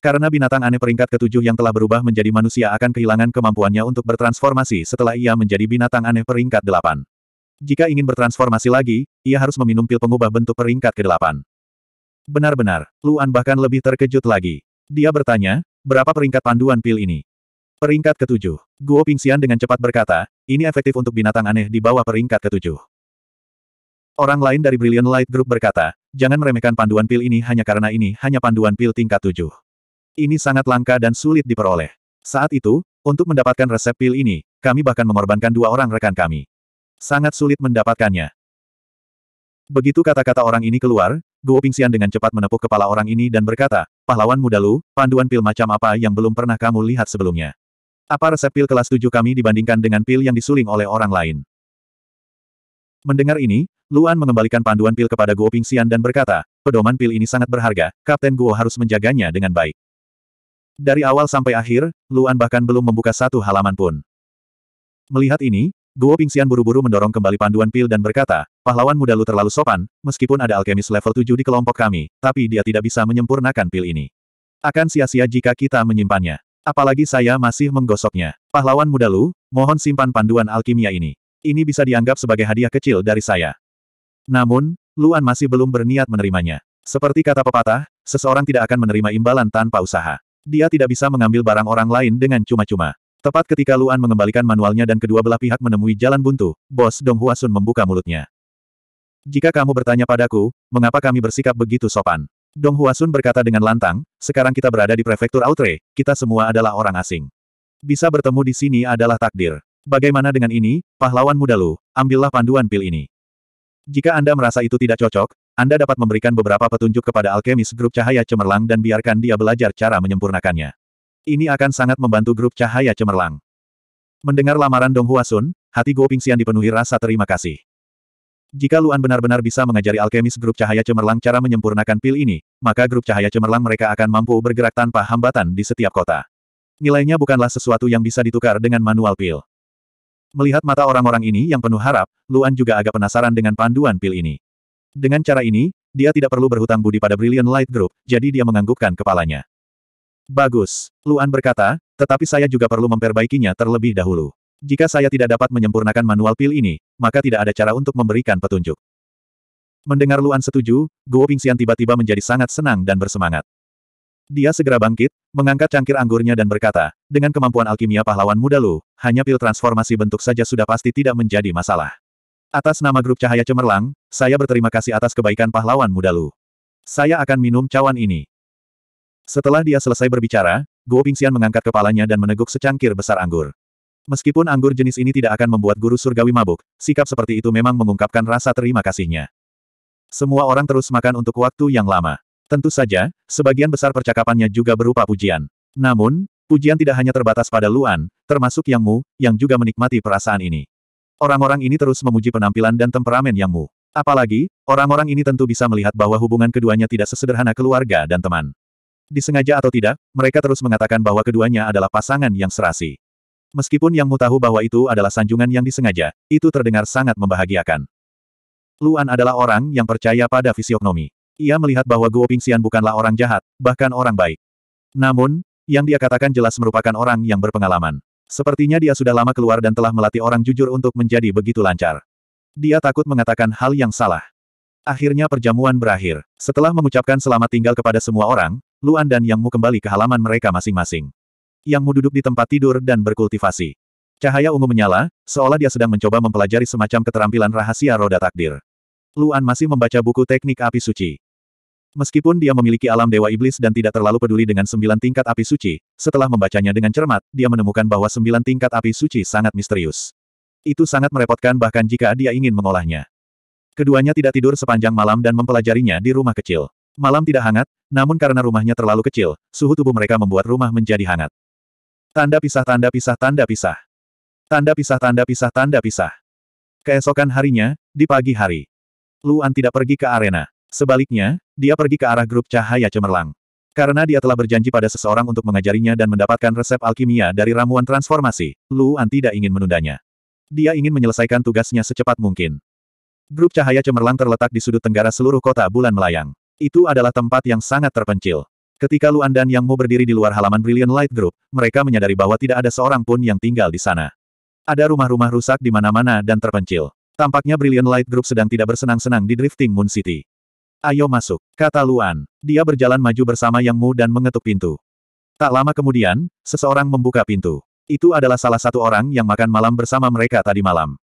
Karena binatang aneh peringkat ketujuh yang telah berubah menjadi manusia akan kehilangan kemampuannya untuk bertransformasi setelah ia menjadi binatang aneh peringkat delapan. Jika ingin bertransformasi lagi, ia harus meminum pil pengubah bentuk peringkat ke-8. Benar-benar, Luan bahkan lebih terkejut lagi. Dia bertanya, berapa peringkat panduan pil ini? Peringkat ketujuh. Guo Pingxian dengan cepat berkata, ini efektif untuk binatang aneh di bawah peringkat ketujuh. Orang lain dari Brilliant Light Group berkata, jangan meremehkan panduan pil ini hanya karena ini hanya panduan pil tingkat tujuh. Ini sangat langka dan sulit diperoleh. Saat itu, untuk mendapatkan resep pil ini, kami bahkan mengorbankan dua orang rekan kami. Sangat sulit mendapatkannya. Begitu kata-kata orang ini keluar, Guo Pingxian dengan cepat menepuk kepala orang ini dan berkata, pahlawan muda lu, panduan pil macam apa yang belum pernah kamu lihat sebelumnya. Apa resep pil kelas 7 kami dibandingkan dengan pil yang disuling oleh orang lain? Mendengar ini, Luan mengembalikan panduan pil kepada Guo Pingxian dan berkata, pedoman pil ini sangat berharga, Kapten Guo harus menjaganya dengan baik. Dari awal sampai akhir, Luan bahkan belum membuka satu halaman pun. Melihat ini, Guo Pingxian buru-buru mendorong kembali panduan pil dan berkata, pahlawan muda lu terlalu sopan, meskipun ada alkemis level 7 di kelompok kami, tapi dia tidak bisa menyempurnakan pil ini. Akan sia-sia jika kita menyimpannya. Apalagi saya masih menggosoknya. Pahlawan muda lu, mohon simpan panduan alkimia ini. Ini bisa dianggap sebagai hadiah kecil dari saya. Namun, Luan masih belum berniat menerimanya. Seperti kata pepatah, seseorang tidak akan menerima imbalan tanpa usaha. Dia tidak bisa mengambil barang orang lain dengan cuma-cuma. Tepat ketika Luan mengembalikan manualnya dan kedua belah pihak menemui jalan buntu, bos Dong Huasun membuka mulutnya. Jika kamu bertanya padaku, mengapa kami bersikap begitu sopan? Dong Huasun berkata dengan lantang, sekarang kita berada di prefektur Outre, kita semua adalah orang asing. Bisa bertemu di sini adalah takdir. Bagaimana dengan ini, pahlawan muda lu, ambillah panduan pil ini. Jika Anda merasa itu tidak cocok, Anda dapat memberikan beberapa petunjuk kepada alkemis grup cahaya cemerlang dan biarkan dia belajar cara menyempurnakannya. Ini akan sangat membantu grup cahaya cemerlang. Mendengar lamaran Dong Huasun, hati Guo Pingxian dipenuhi rasa terima kasih. Jika Luan benar-benar bisa mengajari alkemis grup cahaya cemerlang cara menyempurnakan pil ini, maka grup cahaya cemerlang mereka akan mampu bergerak tanpa hambatan di setiap kota. Nilainya bukanlah sesuatu yang bisa ditukar dengan manual pil. Melihat mata orang-orang ini yang penuh harap, Luan juga agak penasaran dengan panduan pil ini. Dengan cara ini, dia tidak perlu berhutang budi pada Brilliant Light Group, jadi dia menganggukkan kepalanya. Bagus, Luan berkata, tetapi saya juga perlu memperbaikinya terlebih dahulu. Jika saya tidak dapat menyempurnakan manual pil ini, maka tidak ada cara untuk memberikan petunjuk. Mendengar Luan setuju, Guo Pingxian tiba-tiba menjadi sangat senang dan bersemangat. Dia segera bangkit, mengangkat cangkir anggurnya dan berkata, dengan kemampuan alkimia pahlawan muda lu, hanya pil transformasi bentuk saja sudah pasti tidak menjadi masalah. Atas nama grup cahaya cemerlang, saya berterima kasih atas kebaikan pahlawan muda lu. Saya akan minum cawan ini. Setelah dia selesai berbicara, Guo Pingxian mengangkat kepalanya dan meneguk secangkir besar anggur. Meskipun anggur jenis ini tidak akan membuat guru surgawi mabuk, sikap seperti itu memang mengungkapkan rasa terima kasihnya. Semua orang terus makan untuk waktu yang lama. Tentu saja, sebagian besar percakapannya juga berupa pujian. Namun, pujian tidak hanya terbatas pada Luan, termasuk Yang Mu, yang juga menikmati perasaan ini. Orang-orang ini terus memuji penampilan dan temperamen Yang Mu. Apalagi, orang-orang ini tentu bisa melihat bahwa hubungan keduanya tidak sesederhana keluarga dan teman. Disengaja atau tidak, mereka terus mengatakan bahwa keduanya adalah pasangan yang serasi. Meskipun Yang Mu tahu bahwa itu adalah sanjungan yang disengaja, itu terdengar sangat membahagiakan. Luan adalah orang yang percaya pada fisiognomi. Ia melihat bahwa Guo Pingxian bukanlah orang jahat, bahkan orang baik. Namun, yang dia katakan jelas merupakan orang yang berpengalaman. Sepertinya dia sudah lama keluar dan telah melatih orang jujur untuk menjadi begitu lancar. Dia takut mengatakan hal yang salah. Akhirnya perjamuan berakhir. Setelah mengucapkan selamat tinggal kepada semua orang, Luan dan Yang Mu kembali ke halaman mereka masing-masing. Yang Mu duduk di tempat tidur dan berkultivasi. Cahaya ungu menyala, seolah dia sedang mencoba mempelajari semacam keterampilan rahasia roda takdir. Luan masih membaca buku teknik api suci. Meskipun dia memiliki alam dewa iblis dan tidak terlalu peduli dengan sembilan tingkat api suci, setelah membacanya dengan cermat, dia menemukan bahwa sembilan tingkat api suci sangat misterius. Itu sangat merepotkan bahkan jika dia ingin mengolahnya. Keduanya tidak tidur sepanjang malam dan mempelajarinya di rumah kecil. Malam tidak hangat, namun karena rumahnya terlalu kecil, suhu tubuh mereka membuat rumah menjadi hangat. Tanda pisah tanda pisah tanda pisah. Tanda pisah tanda pisah tanda pisah. Keesokan harinya, di pagi hari. Luan tidak pergi ke arena. Sebaliknya, dia pergi ke arah grup cahaya cemerlang. Karena dia telah berjanji pada seseorang untuk mengajarinya dan mendapatkan resep alkimia dari ramuan transformasi, Luan tidak ingin menundanya. Dia ingin menyelesaikan tugasnya secepat mungkin. Grup cahaya cemerlang terletak di sudut tenggara seluruh kota bulan melayang. Itu adalah tempat yang sangat terpencil. Ketika Luan dan Yang Mu berdiri di luar halaman Brilliant Light Group, mereka menyadari bahwa tidak ada seorang pun yang tinggal di sana. Ada rumah-rumah rusak di mana-mana dan terpencil. Tampaknya Brilliant Light Group sedang tidak bersenang-senang di Drifting Moon City. Ayo masuk, kata Luan. Dia berjalan maju bersama Yang Mu dan mengetuk pintu. Tak lama kemudian, seseorang membuka pintu. Itu adalah salah satu orang yang makan malam bersama mereka tadi malam.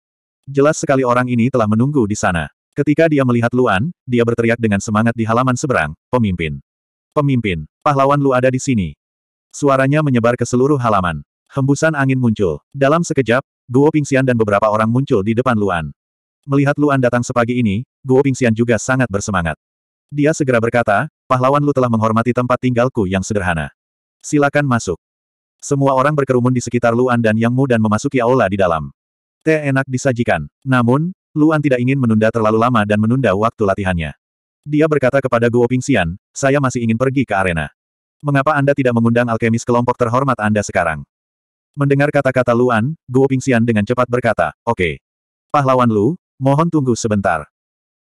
Jelas sekali orang ini telah menunggu di sana. Ketika dia melihat Luan, dia berteriak dengan semangat di halaman seberang, pemimpin. Pemimpin, pahlawan Lu ada di sini. Suaranya menyebar ke seluruh halaman. Hembusan angin muncul. Dalam sekejap, Guo Pingxian dan beberapa orang muncul di depan Luan. Melihat Luan datang sepagi ini, Guo Pingxian juga sangat bersemangat. Dia segera berkata, pahlawan Lu telah menghormati tempat tinggalku yang sederhana. Silakan masuk. Semua orang berkerumun di sekitar Luan dan Yang Mu dan memasuki aula di dalam. Teh enak disajikan. Namun, Luan tidak ingin menunda terlalu lama dan menunda waktu latihannya. Dia berkata kepada Guo Pingxian, saya masih ingin pergi ke arena. Mengapa Anda tidak mengundang alkemis kelompok terhormat Anda sekarang? Mendengar kata-kata Luan, Guo Pingxian dengan cepat berkata, oke. Okay. Pahlawan Lu, Mohon tunggu sebentar.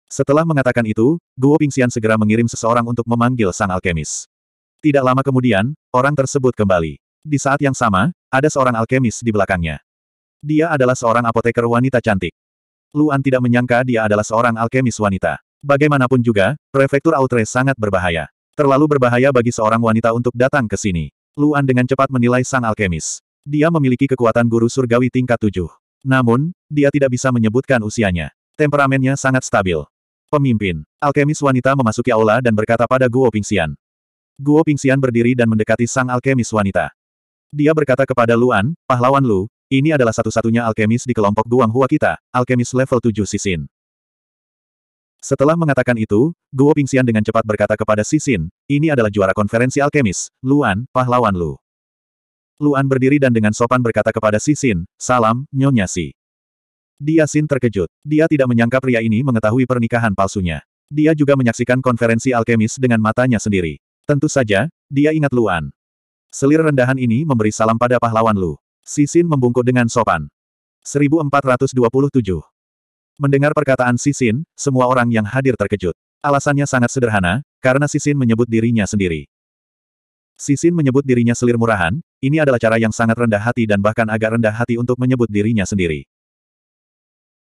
Setelah mengatakan itu, Guo Pingxian segera mengirim seseorang untuk memanggil sang alkemis. Tidak lama kemudian, orang tersebut kembali. Di saat yang sama, ada seorang alkemis di belakangnya. Dia adalah seorang apoteker wanita cantik. Luan tidak menyangka dia adalah seorang alkemis wanita. Bagaimanapun juga, prefektur Outre sangat berbahaya. Terlalu berbahaya bagi seorang wanita untuk datang ke sini. Luan dengan cepat menilai sang alkemis. Dia memiliki kekuatan guru surgawi tingkat tujuh. Namun, dia tidak bisa menyebutkan usianya. Temperamennya sangat stabil. Pemimpin, alkemis wanita memasuki aula dan berkata pada Guo Pingxian. Guo Pingxian berdiri dan mendekati sang alkemis wanita. Dia berkata kepada Luan, pahlawan Lu, ini adalah satu-satunya alkemis di kelompok Guanghua kita, alkemis level 7 Sisin. Setelah mengatakan itu, Guo Pingxian dengan cepat berkata kepada Sisin, ini adalah juara konferensi alkemis, Luan, pahlawan Lu. Luan berdiri dan dengan sopan berkata kepada Si Xin, salam, Nyonya Si. Dia Xin terkejut. Dia tidak menyangka pria ini mengetahui pernikahan palsunya. Dia juga menyaksikan konferensi alkemis dengan matanya sendiri. Tentu saja, dia ingat Luan. Selir rendahan ini memberi salam pada pahlawan Lu. Si Xin membungkuk dengan sopan. 1427 Mendengar perkataan Si Xin, semua orang yang hadir terkejut. Alasannya sangat sederhana, karena Si Xin menyebut dirinya sendiri. Si Sisin menyebut dirinya selir murahan, ini adalah cara yang sangat rendah hati dan bahkan agak rendah hati untuk menyebut dirinya sendiri.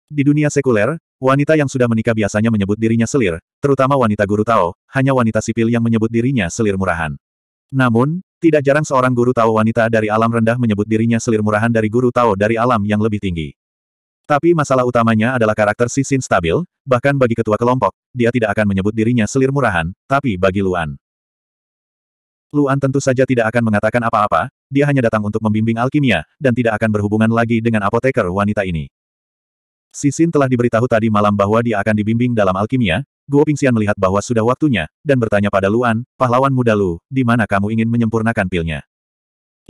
Di dunia sekuler, wanita yang sudah menikah biasanya menyebut dirinya selir, terutama wanita guru Tao, hanya wanita sipil yang menyebut dirinya selir murahan. Namun, tidak jarang seorang guru Tao wanita dari alam rendah menyebut dirinya selir murahan dari guru Tao dari alam yang lebih tinggi. Tapi masalah utamanya adalah karakter Sisin stabil, bahkan bagi ketua kelompok, dia tidak akan menyebut dirinya selir murahan, tapi bagi Luan. Luan tentu saja tidak akan mengatakan apa-apa, dia hanya datang untuk membimbing alkimia, dan tidak akan berhubungan lagi dengan apoteker wanita ini. Sisin telah diberitahu tadi malam bahwa dia akan dibimbing dalam alkimia, Guo Pingxian melihat bahwa sudah waktunya, dan bertanya pada Luan, pahlawan muda Lu, di mana kamu ingin menyempurnakan pilnya?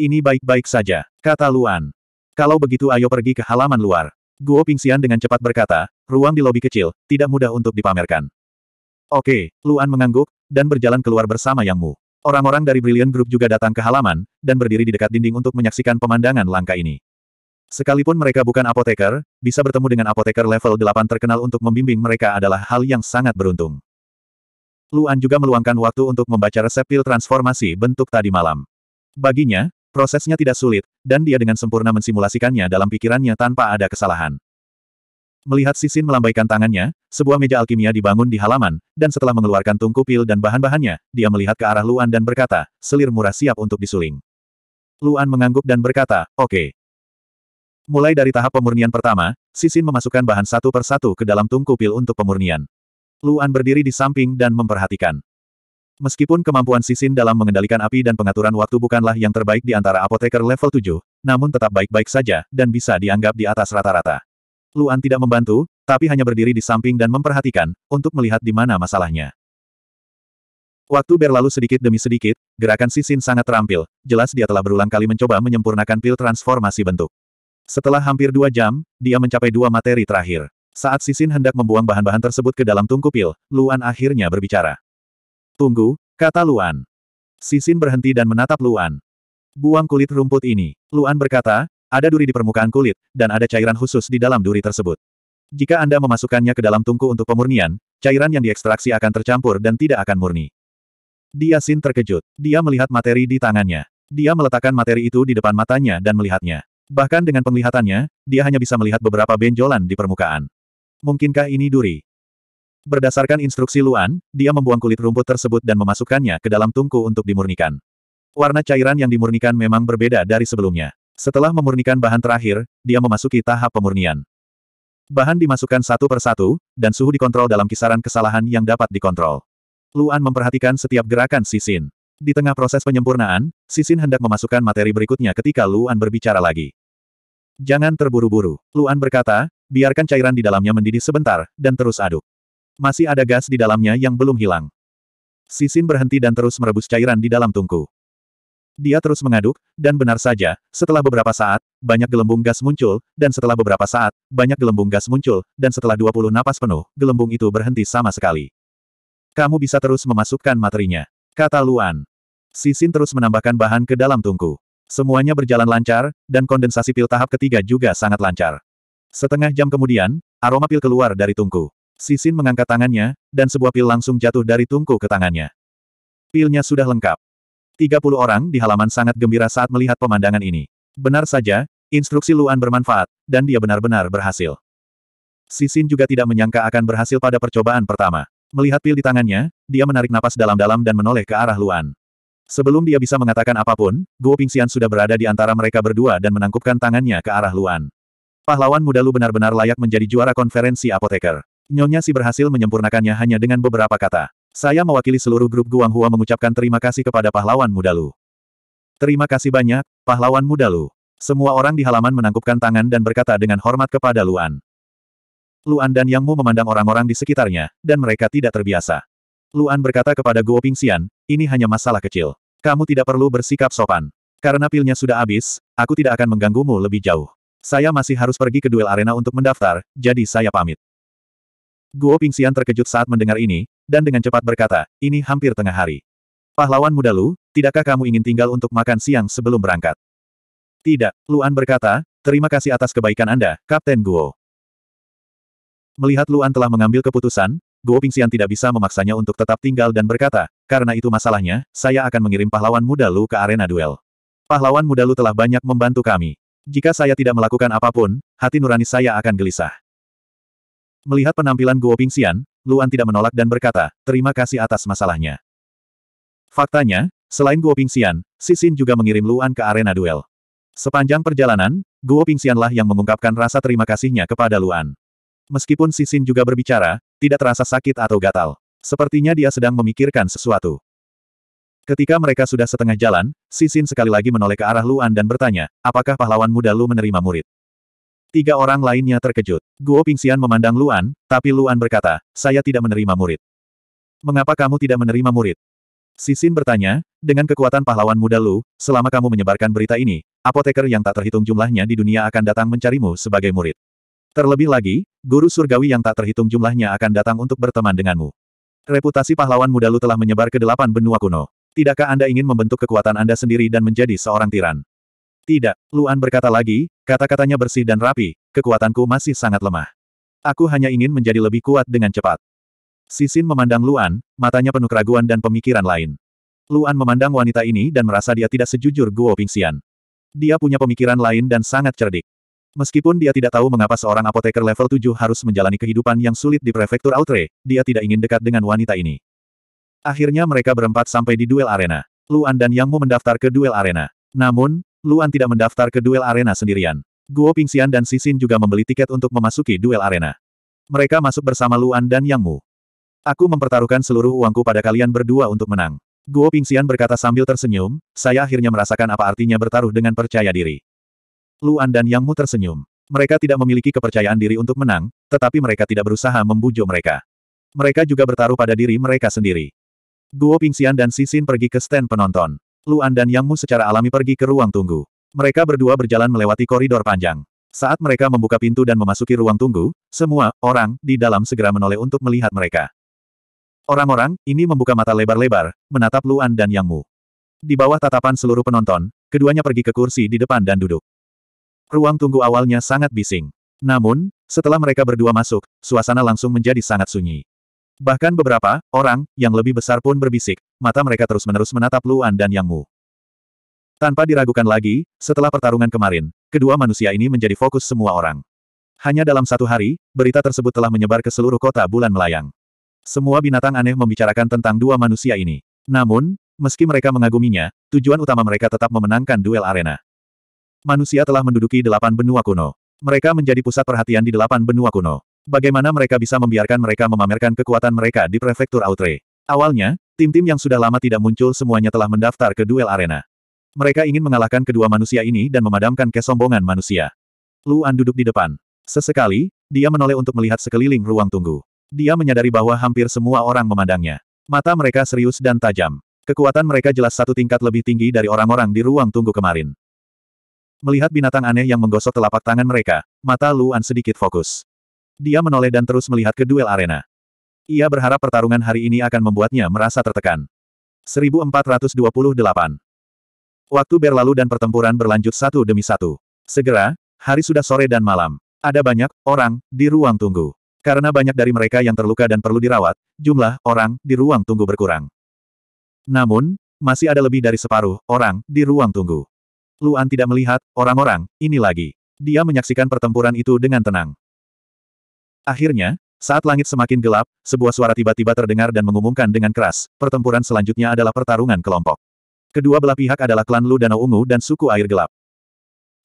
Ini baik-baik saja, kata Luan. Kalau begitu ayo pergi ke halaman luar. Guo Pingxian dengan cepat berkata, ruang di lobi kecil, tidak mudah untuk dipamerkan. Oke, Luan mengangguk, dan berjalan keluar bersama Yang Mu. Orang-orang dari Brilliant Group juga datang ke halaman, dan berdiri di dekat dinding untuk menyaksikan pemandangan langka ini. Sekalipun mereka bukan apoteker, bisa bertemu dengan apoteker level 8 terkenal untuk membimbing mereka adalah hal yang sangat beruntung. Luan juga meluangkan waktu untuk membaca resep pil transformasi bentuk tadi malam. Baginya, prosesnya tidak sulit, dan dia dengan sempurna mensimulasikannya dalam pikirannya tanpa ada kesalahan. Melihat Sisin melambaikan tangannya, sebuah meja alkimia dibangun di halaman, dan setelah mengeluarkan tungku pil dan bahan-bahannya, dia melihat ke arah Luan dan berkata, selir murah siap untuk disuling. Luan mengangguk dan berkata, oke. Okay. Mulai dari tahap pemurnian pertama, Sisin memasukkan bahan satu per satu ke dalam tungku pil untuk pemurnian. Luan berdiri di samping dan memperhatikan. Meskipun kemampuan Sisin dalam mengendalikan api dan pengaturan waktu bukanlah yang terbaik di antara apoteker level 7, namun tetap baik-baik saja, dan bisa dianggap di atas rata-rata. Luan tidak membantu, tapi hanya berdiri di samping dan memperhatikan, untuk melihat di mana masalahnya. Waktu berlalu sedikit demi sedikit, gerakan Sisin sangat terampil, jelas dia telah berulang kali mencoba menyempurnakan pil transformasi bentuk. Setelah hampir dua jam, dia mencapai dua materi terakhir. Saat Sisin hendak membuang bahan-bahan tersebut ke dalam tungku pil, Luan akhirnya berbicara. Tunggu, kata Luan. Sisin berhenti dan menatap Luan. Buang kulit rumput ini, Luan berkata, ada duri di permukaan kulit, dan ada cairan khusus di dalam duri tersebut. Jika Anda memasukkannya ke dalam tungku untuk pemurnian, cairan yang diekstraksi akan tercampur dan tidak akan murni. Dia sin terkejut. Dia melihat materi di tangannya. Dia meletakkan materi itu di depan matanya dan melihatnya. Bahkan dengan penglihatannya, dia hanya bisa melihat beberapa benjolan di permukaan. Mungkinkah ini duri? Berdasarkan instruksi Luan, dia membuang kulit rumput tersebut dan memasukkannya ke dalam tungku untuk dimurnikan. Warna cairan yang dimurnikan memang berbeda dari sebelumnya. Setelah memurnikan bahan terakhir, dia memasuki tahap pemurnian. Bahan dimasukkan satu persatu, dan suhu dikontrol dalam kisaran kesalahan yang dapat dikontrol. Luan memperhatikan setiap gerakan Sisin. Di tengah proses penyempurnaan, Sisin hendak memasukkan materi berikutnya ketika Luan berbicara lagi. Jangan terburu-buru, Luan berkata, biarkan cairan di dalamnya mendidih sebentar, dan terus aduk. Masih ada gas di dalamnya yang belum hilang. Sisin berhenti dan terus merebus cairan di dalam tungku. Dia terus mengaduk, dan benar saja, setelah beberapa saat, banyak gelembung gas muncul, dan setelah beberapa saat, banyak gelembung gas muncul, dan setelah 20 napas penuh, gelembung itu berhenti sama sekali. Kamu bisa terus memasukkan materinya, kata Luan. Sisin terus menambahkan bahan ke dalam tungku. Semuanya berjalan lancar, dan kondensasi pil tahap ketiga juga sangat lancar. Setengah jam kemudian, aroma pil keluar dari tungku. Sisin mengangkat tangannya, dan sebuah pil langsung jatuh dari tungku ke tangannya. Pilnya sudah lengkap. 30 orang di halaman sangat gembira saat melihat pemandangan ini. Benar saja, instruksi Luan bermanfaat, dan dia benar-benar berhasil. Sisin juga tidak menyangka akan berhasil pada percobaan pertama. Melihat pil di tangannya, dia menarik napas dalam-dalam dan menoleh ke arah Luan. Sebelum dia bisa mengatakan apapun, Guo Pingxian sudah berada di antara mereka berdua dan menangkupkan tangannya ke arah Luan. Pahlawan muda Lu benar-benar layak menjadi juara konferensi apoteker. Nyonya si berhasil menyempurnakannya hanya dengan beberapa kata. Saya mewakili seluruh grup Guanghua mengucapkan terima kasih kepada pahlawan muda Lu. Terima kasih banyak, pahlawan muda Lu. Semua orang di halaman menangkupkan tangan dan berkata dengan hormat kepada Luan. Luan dan Yang Mu memandang orang-orang di sekitarnya, dan mereka tidak terbiasa. Luan berkata kepada Guo Pingxian, ini hanya masalah kecil. Kamu tidak perlu bersikap sopan. Karena pilnya sudah habis, aku tidak akan mengganggumu lebih jauh. Saya masih harus pergi ke duel arena untuk mendaftar, jadi saya pamit. Guo Pingxian terkejut saat mendengar ini, dan dengan cepat berkata, ini hampir tengah hari. Pahlawan muda Lu, tidakkah kamu ingin tinggal untuk makan siang sebelum berangkat? Tidak, Luan berkata, terima kasih atas kebaikan Anda, Kapten Guo. Melihat Luan telah mengambil keputusan, Guo Pingxian tidak bisa memaksanya untuk tetap tinggal dan berkata, karena itu masalahnya, saya akan mengirim pahlawan muda Lu ke arena duel. Pahlawan muda Lu telah banyak membantu kami. Jika saya tidak melakukan apapun, hati nurani saya akan gelisah. Melihat penampilan Guo Pingxian, Luan tidak menolak dan berkata, terima kasih atas masalahnya. Faktanya, selain Guo Pingxian, Sisin juga mengirim Luan ke arena duel. Sepanjang perjalanan, Guo Pingxianlah yang mengungkapkan rasa terima kasihnya kepada Luan. Meskipun Sisin juga berbicara, tidak terasa sakit atau gatal. Sepertinya dia sedang memikirkan sesuatu. Ketika mereka sudah setengah jalan, Sisin sekali lagi menoleh ke arah Luan dan bertanya, apakah pahlawan muda Lu menerima murid? Tiga orang lainnya terkejut. Guo Pingxian memandang Luan, tapi Luan berkata, saya tidak menerima murid. Mengapa kamu tidak menerima murid? Sisin bertanya, dengan kekuatan pahlawan muda Lu, selama kamu menyebarkan berita ini, apoteker yang tak terhitung jumlahnya di dunia akan datang mencarimu sebagai murid. Terlebih lagi, guru surgawi yang tak terhitung jumlahnya akan datang untuk berteman denganmu. Reputasi pahlawan muda Lu telah menyebar ke delapan benua kuno. Tidakkah Anda ingin membentuk kekuatan Anda sendiri dan menjadi seorang tiran? Tidak, Luan berkata lagi, kata-katanya bersih dan rapi, kekuatanku masih sangat lemah. Aku hanya ingin menjadi lebih kuat dengan cepat. Sisin memandang Luan, matanya penuh keraguan dan pemikiran lain. Luan memandang wanita ini dan merasa dia tidak sejujur Guo Pingxian. Dia punya pemikiran lain dan sangat cerdik. Meskipun dia tidak tahu mengapa seorang apoteker level 7 harus menjalani kehidupan yang sulit di prefektur Outre, dia tidak ingin dekat dengan wanita ini. Akhirnya mereka berempat sampai di duel arena. Luan dan Yangmu mendaftar ke duel arena. Namun, Luan tidak mendaftar ke duel arena sendirian. Guo Pingxian dan Sisin juga membeli tiket untuk memasuki duel arena. Mereka masuk bersama Luan dan Yang Mu. Aku mempertaruhkan seluruh uangku pada kalian berdua untuk menang. Guo Pingxian berkata sambil tersenyum, saya akhirnya merasakan apa artinya bertaruh dengan percaya diri. Luan dan Yang Mu tersenyum. Mereka tidak memiliki kepercayaan diri untuk menang, tetapi mereka tidak berusaha membujuk mereka. Mereka juga bertaruh pada diri mereka sendiri. Guo Pingxian dan Sisin pergi ke stand penonton. Luan dan Yangmu secara alami pergi ke ruang tunggu. Mereka berdua berjalan melewati koridor panjang. Saat mereka membuka pintu dan memasuki ruang tunggu, semua orang di dalam segera menoleh untuk melihat mereka. Orang-orang ini membuka mata lebar-lebar, menatap Luan dan Yangmu. Di bawah tatapan seluruh penonton, keduanya pergi ke kursi di depan dan duduk. Ruang tunggu awalnya sangat bising. Namun, setelah mereka berdua masuk, suasana langsung menjadi sangat sunyi. Bahkan beberapa orang yang lebih besar pun berbisik, mata mereka terus-menerus menatap Luan dan Yang Mu. Tanpa diragukan lagi, setelah pertarungan kemarin, kedua manusia ini menjadi fokus semua orang. Hanya dalam satu hari, berita tersebut telah menyebar ke seluruh kota bulan melayang. Semua binatang aneh membicarakan tentang dua manusia ini. Namun, meski mereka mengaguminya, tujuan utama mereka tetap memenangkan duel arena. Manusia telah menduduki delapan benua kuno. Mereka menjadi pusat perhatian di delapan benua kuno. Bagaimana mereka bisa membiarkan mereka memamerkan kekuatan mereka di prefektur Outre? Awalnya, tim-tim yang sudah lama tidak muncul semuanya telah mendaftar ke duel arena. Mereka ingin mengalahkan kedua manusia ini dan memadamkan kesombongan manusia. Luan duduk di depan. Sesekali, dia menoleh untuk melihat sekeliling ruang tunggu. Dia menyadari bahwa hampir semua orang memandangnya. Mata mereka serius dan tajam. Kekuatan mereka jelas satu tingkat lebih tinggi dari orang-orang di ruang tunggu kemarin. Melihat binatang aneh yang menggosok telapak tangan mereka, mata Luan sedikit fokus. Dia menoleh dan terus melihat ke duel arena. Ia berharap pertarungan hari ini akan membuatnya merasa tertekan. 1428 Waktu berlalu dan pertempuran berlanjut satu demi satu. Segera, hari sudah sore dan malam. Ada banyak orang di ruang tunggu. Karena banyak dari mereka yang terluka dan perlu dirawat, jumlah orang di ruang tunggu berkurang. Namun, masih ada lebih dari separuh orang di ruang tunggu. Luan tidak melihat orang-orang ini lagi. Dia menyaksikan pertempuran itu dengan tenang. Akhirnya, saat langit semakin gelap, sebuah suara tiba-tiba terdengar dan mengumumkan dengan keras, pertempuran selanjutnya adalah pertarungan kelompok. Kedua belah pihak adalah klan Lu Danau Ungu dan suku air gelap.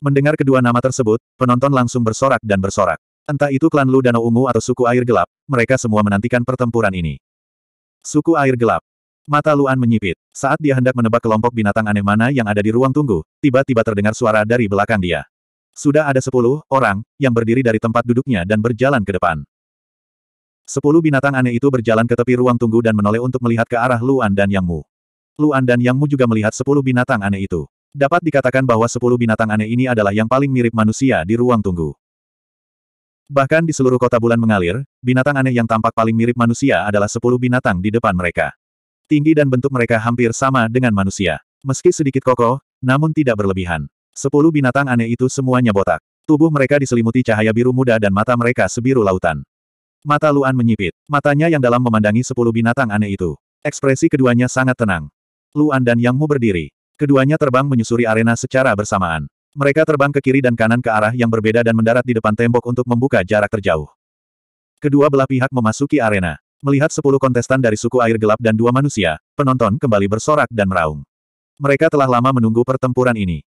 Mendengar kedua nama tersebut, penonton langsung bersorak dan bersorak. Entah itu klan Lu Danau Ungu atau suku air gelap, mereka semua menantikan pertempuran ini. Suku air gelap. Mata Luan menyipit. Saat dia hendak menebak kelompok binatang aneh mana yang ada di ruang tunggu, tiba-tiba terdengar suara dari belakang dia. Sudah ada sepuluh orang yang berdiri dari tempat duduknya dan berjalan ke depan. Sepuluh binatang aneh itu berjalan ke tepi ruang tunggu dan menoleh untuk melihat ke arah Luan dan Yang Mu. Luan dan Yang Mu juga melihat sepuluh binatang aneh itu. Dapat dikatakan bahwa sepuluh binatang aneh ini adalah yang paling mirip manusia di ruang tunggu. Bahkan di seluruh kota bulan mengalir, binatang aneh yang tampak paling mirip manusia adalah sepuluh binatang di depan mereka. Tinggi dan bentuk mereka hampir sama dengan manusia. Meski sedikit kokoh, namun tidak berlebihan. Sepuluh binatang aneh itu semuanya botak. Tubuh mereka diselimuti cahaya biru muda dan mata mereka sebiru lautan. Mata Luan menyipit. Matanya yang dalam memandangi sepuluh binatang aneh itu. Ekspresi keduanya sangat tenang. Luan dan Yang Mu berdiri. Keduanya terbang menyusuri arena secara bersamaan. Mereka terbang ke kiri dan kanan ke arah yang berbeda dan mendarat di depan tembok untuk membuka jarak terjauh. Kedua belah pihak memasuki arena. Melihat sepuluh kontestan dari suku air gelap dan dua manusia, penonton kembali bersorak dan meraung. Mereka telah lama menunggu pertempuran ini.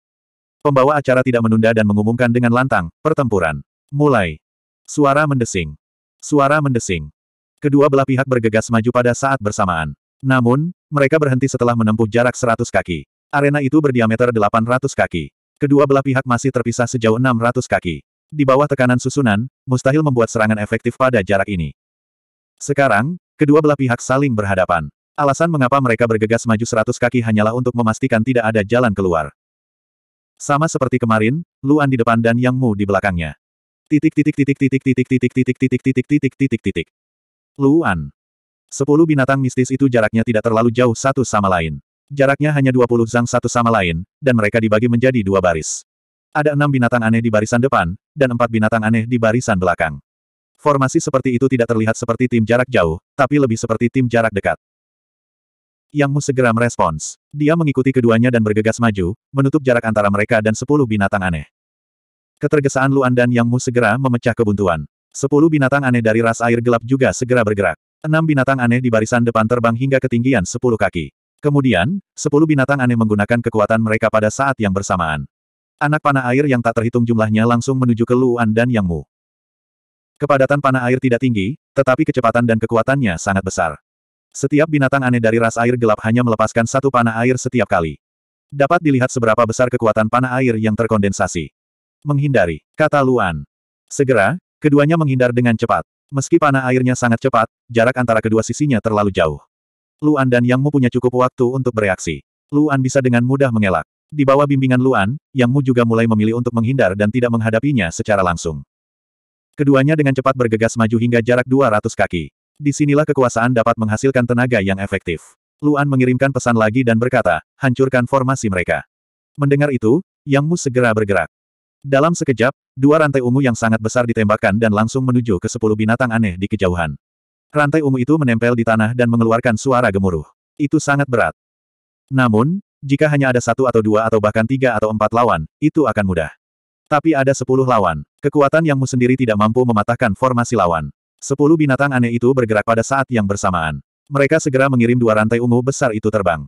Pembawa acara tidak menunda dan mengumumkan dengan lantang, pertempuran. Mulai. Suara mendesing. Suara mendesing. Kedua belah pihak bergegas maju pada saat bersamaan. Namun, mereka berhenti setelah menempuh jarak 100 kaki. Arena itu berdiameter 800 kaki. Kedua belah pihak masih terpisah sejauh 600 kaki. Di bawah tekanan susunan, mustahil membuat serangan efektif pada jarak ini. Sekarang, kedua belah pihak saling berhadapan. Alasan mengapa mereka bergegas maju 100 kaki hanyalah untuk memastikan tidak ada jalan keluar. Sama seperti kemarin, Luan di depan dan Yang Mu di belakangnya. Titik titik titik titik titik titik titik titik titik titik titik titik. Luan. Sepuluh binatang mistis itu jaraknya tidak terlalu jauh satu sama lain. Jaraknya hanya dua puluh zang satu sama lain, dan mereka dibagi menjadi dua baris. Ada enam binatang aneh di barisan depan, dan empat binatang aneh di barisan belakang. Formasi seperti itu tidak terlihat seperti tim jarak jauh, tapi lebih seperti tim jarak dekat. Yang Mu segera merespons. Dia mengikuti keduanya dan bergegas maju, menutup jarak antara mereka dan sepuluh binatang aneh. Ketergesaan Luan dan Yang Mu segera memecah kebuntuan. Sepuluh binatang aneh dari ras air gelap juga segera bergerak. Enam binatang aneh di barisan depan terbang hingga ketinggian sepuluh kaki. Kemudian, sepuluh binatang aneh menggunakan kekuatan mereka pada saat yang bersamaan. Anak panah air yang tak terhitung jumlahnya langsung menuju ke Luan dan Yang Mu. Kepadatan panah air tidak tinggi, tetapi kecepatan dan kekuatannya sangat besar. Setiap binatang aneh dari ras air gelap hanya melepaskan satu panah air setiap kali. Dapat dilihat seberapa besar kekuatan panah air yang terkondensasi. Menghindari, kata Luan. Segera, keduanya menghindar dengan cepat. Meski panah airnya sangat cepat, jarak antara kedua sisinya terlalu jauh. Luan dan Yang Mu punya cukup waktu untuk bereaksi. Luan bisa dengan mudah mengelak. Di bawah bimbingan Luan, Yang Mu juga mulai memilih untuk menghindar dan tidak menghadapinya secara langsung. Keduanya dengan cepat bergegas maju hingga jarak 200 kaki. Disinilah kekuasaan dapat menghasilkan tenaga yang efektif. Luan mengirimkan pesan lagi dan berkata, hancurkan formasi mereka. Mendengar itu, Yang Mu segera bergerak. Dalam sekejap, dua rantai ungu yang sangat besar ditembakkan dan langsung menuju ke sepuluh binatang aneh di kejauhan. Rantai ungu itu menempel di tanah dan mengeluarkan suara gemuruh. Itu sangat berat. Namun, jika hanya ada satu atau dua atau bahkan tiga atau empat lawan, itu akan mudah. Tapi ada sepuluh lawan. Kekuatan Yangmu sendiri tidak mampu mematahkan formasi lawan. Sepuluh binatang aneh itu bergerak pada saat yang bersamaan. Mereka segera mengirim dua rantai ungu besar itu terbang.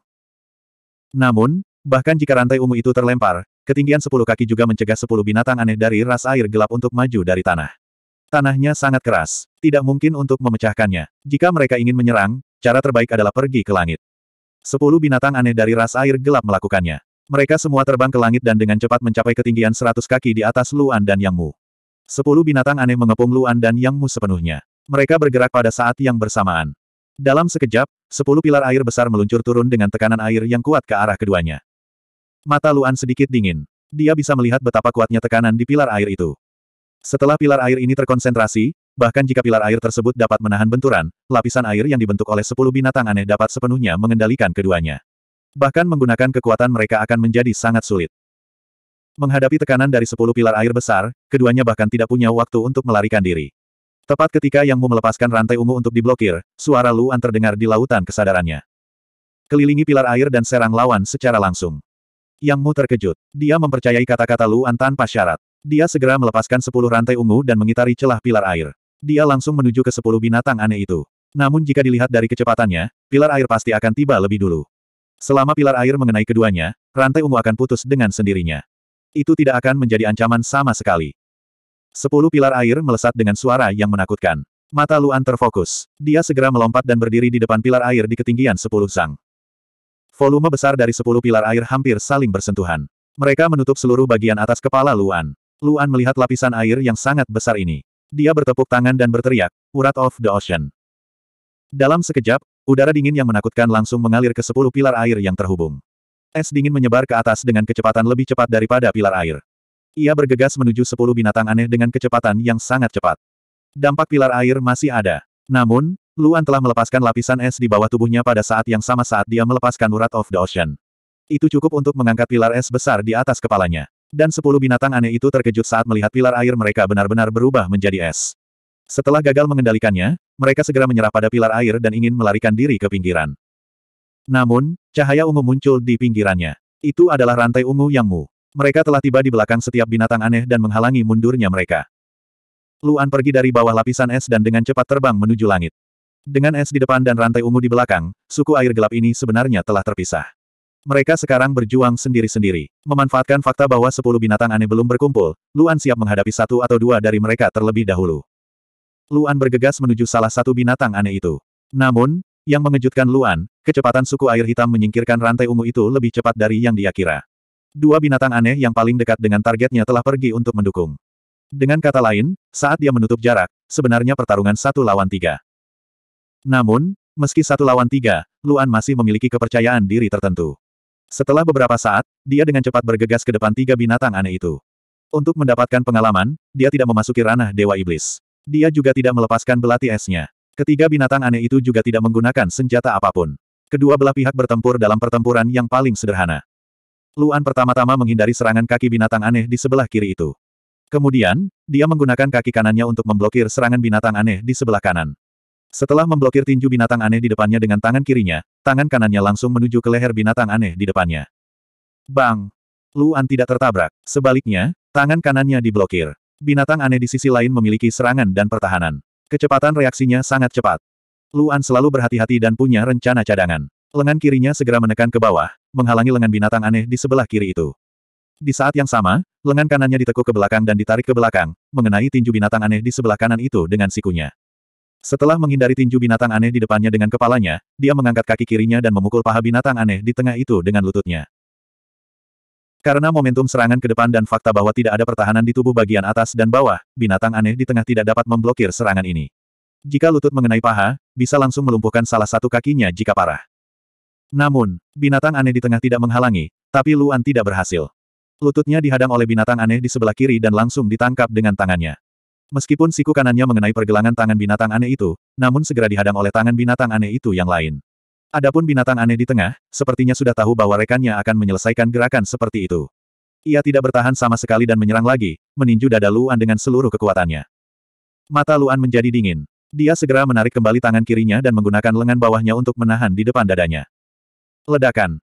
Namun, bahkan jika rantai ungu itu terlempar, ketinggian sepuluh kaki juga mencegah sepuluh binatang aneh dari ras air gelap untuk maju dari tanah. Tanahnya sangat keras, tidak mungkin untuk memecahkannya. Jika mereka ingin menyerang, cara terbaik adalah pergi ke langit. Sepuluh binatang aneh dari ras air gelap melakukannya. Mereka semua terbang ke langit dan dengan cepat mencapai ketinggian seratus kaki di atas Luan dan Yang Mu. Sepuluh binatang aneh mengepung Luan dan Yang Mu sepenuhnya. Mereka bergerak pada saat yang bersamaan. Dalam sekejap, sepuluh pilar air besar meluncur turun dengan tekanan air yang kuat ke arah keduanya. Mata Luan sedikit dingin. Dia bisa melihat betapa kuatnya tekanan di pilar air itu. Setelah pilar air ini terkonsentrasi, bahkan jika pilar air tersebut dapat menahan benturan, lapisan air yang dibentuk oleh sepuluh binatang aneh dapat sepenuhnya mengendalikan keduanya. Bahkan menggunakan kekuatan mereka akan menjadi sangat sulit. Menghadapi tekanan dari sepuluh pilar air besar, keduanya bahkan tidak punya waktu untuk melarikan diri. Tepat ketika Yang Mu melepaskan rantai ungu untuk diblokir, suara Luan terdengar di lautan kesadarannya. Kelilingi pilar air dan serang lawan secara langsung. Yang Mu terkejut. Dia mempercayai kata-kata Luan tanpa syarat. Dia segera melepaskan sepuluh rantai ungu dan mengitari celah pilar air. Dia langsung menuju ke sepuluh binatang aneh itu. Namun jika dilihat dari kecepatannya, pilar air pasti akan tiba lebih dulu. Selama pilar air mengenai keduanya, rantai ungu akan putus dengan sendirinya itu tidak akan menjadi ancaman sama sekali. Sepuluh pilar air melesat dengan suara yang menakutkan. Mata Luan terfokus. Dia segera melompat dan berdiri di depan pilar air di ketinggian sepuluh sang. Volume besar dari sepuluh pilar air hampir saling bersentuhan. Mereka menutup seluruh bagian atas kepala Luan. Luan melihat lapisan air yang sangat besar ini. Dia bertepuk tangan dan berteriak, Urat of the Ocean. Dalam sekejap, udara dingin yang menakutkan langsung mengalir ke sepuluh pilar air yang terhubung. Es dingin menyebar ke atas dengan kecepatan lebih cepat daripada pilar air. Ia bergegas menuju sepuluh binatang aneh dengan kecepatan yang sangat cepat. Dampak pilar air masih ada. Namun, Luan telah melepaskan lapisan es di bawah tubuhnya pada saat yang sama saat dia melepaskan urat of the ocean. Itu cukup untuk mengangkat pilar es besar di atas kepalanya. Dan sepuluh binatang aneh itu terkejut saat melihat pilar air mereka benar-benar berubah menjadi es. Setelah gagal mengendalikannya, mereka segera menyerah pada pilar air dan ingin melarikan diri ke pinggiran. Namun, Cahaya ungu muncul di pinggirannya. Itu adalah rantai ungu yang mu. Mereka telah tiba di belakang setiap binatang aneh dan menghalangi mundurnya mereka. Luan pergi dari bawah lapisan es dan dengan cepat terbang menuju langit. Dengan es di depan dan rantai ungu di belakang, suku air gelap ini sebenarnya telah terpisah. Mereka sekarang berjuang sendiri-sendiri. Memanfaatkan fakta bahwa sepuluh binatang aneh belum berkumpul, Luan siap menghadapi satu atau dua dari mereka terlebih dahulu. Luan bergegas menuju salah satu binatang aneh itu. Namun, yang mengejutkan Luan, kecepatan suku air hitam menyingkirkan rantai ungu itu lebih cepat dari yang dia kira. Dua binatang aneh yang paling dekat dengan targetnya telah pergi untuk mendukung. Dengan kata lain, saat dia menutup jarak, sebenarnya pertarungan satu lawan tiga. Namun, meski satu lawan tiga, Luan masih memiliki kepercayaan diri tertentu. Setelah beberapa saat, dia dengan cepat bergegas ke depan tiga binatang aneh itu. Untuk mendapatkan pengalaman, dia tidak memasuki ranah Dewa Iblis. Dia juga tidak melepaskan belati esnya. Ketiga binatang aneh itu juga tidak menggunakan senjata apapun. Kedua belah pihak bertempur dalam pertempuran yang paling sederhana. Luan pertama-tama menghindari serangan kaki binatang aneh di sebelah kiri itu. Kemudian, dia menggunakan kaki kanannya untuk memblokir serangan binatang aneh di sebelah kanan. Setelah memblokir tinju binatang aneh di depannya dengan tangan kirinya, tangan kanannya langsung menuju ke leher binatang aneh di depannya. Bang! Luan tidak tertabrak. Sebaliknya, tangan kanannya diblokir. Binatang aneh di sisi lain memiliki serangan dan pertahanan. Kecepatan reaksinya sangat cepat. Luan selalu berhati-hati dan punya rencana cadangan. Lengan kirinya segera menekan ke bawah, menghalangi lengan binatang aneh di sebelah kiri itu. Di saat yang sama, lengan kanannya ditekuk ke belakang dan ditarik ke belakang, mengenai tinju binatang aneh di sebelah kanan itu dengan sikunya. Setelah menghindari tinju binatang aneh di depannya dengan kepalanya, dia mengangkat kaki kirinya dan memukul paha binatang aneh di tengah itu dengan lututnya. Karena momentum serangan ke depan dan fakta bahwa tidak ada pertahanan di tubuh bagian atas dan bawah, binatang aneh di tengah tidak dapat memblokir serangan ini. Jika lutut mengenai paha, bisa langsung melumpuhkan salah satu kakinya jika parah. Namun, binatang aneh di tengah tidak menghalangi, tapi Luan tidak berhasil. Lututnya dihadang oleh binatang aneh di sebelah kiri dan langsung ditangkap dengan tangannya. Meskipun siku kanannya mengenai pergelangan tangan binatang aneh itu, namun segera dihadang oleh tangan binatang aneh itu yang lain. Adapun binatang aneh di tengah, sepertinya sudah tahu bahwa rekannya akan menyelesaikan gerakan seperti itu. Ia tidak bertahan sama sekali dan menyerang lagi, meninju dada Luan dengan seluruh kekuatannya. Mata Luan menjadi dingin. Dia segera menarik kembali tangan kirinya dan menggunakan lengan bawahnya untuk menahan di depan dadanya. Ledakan.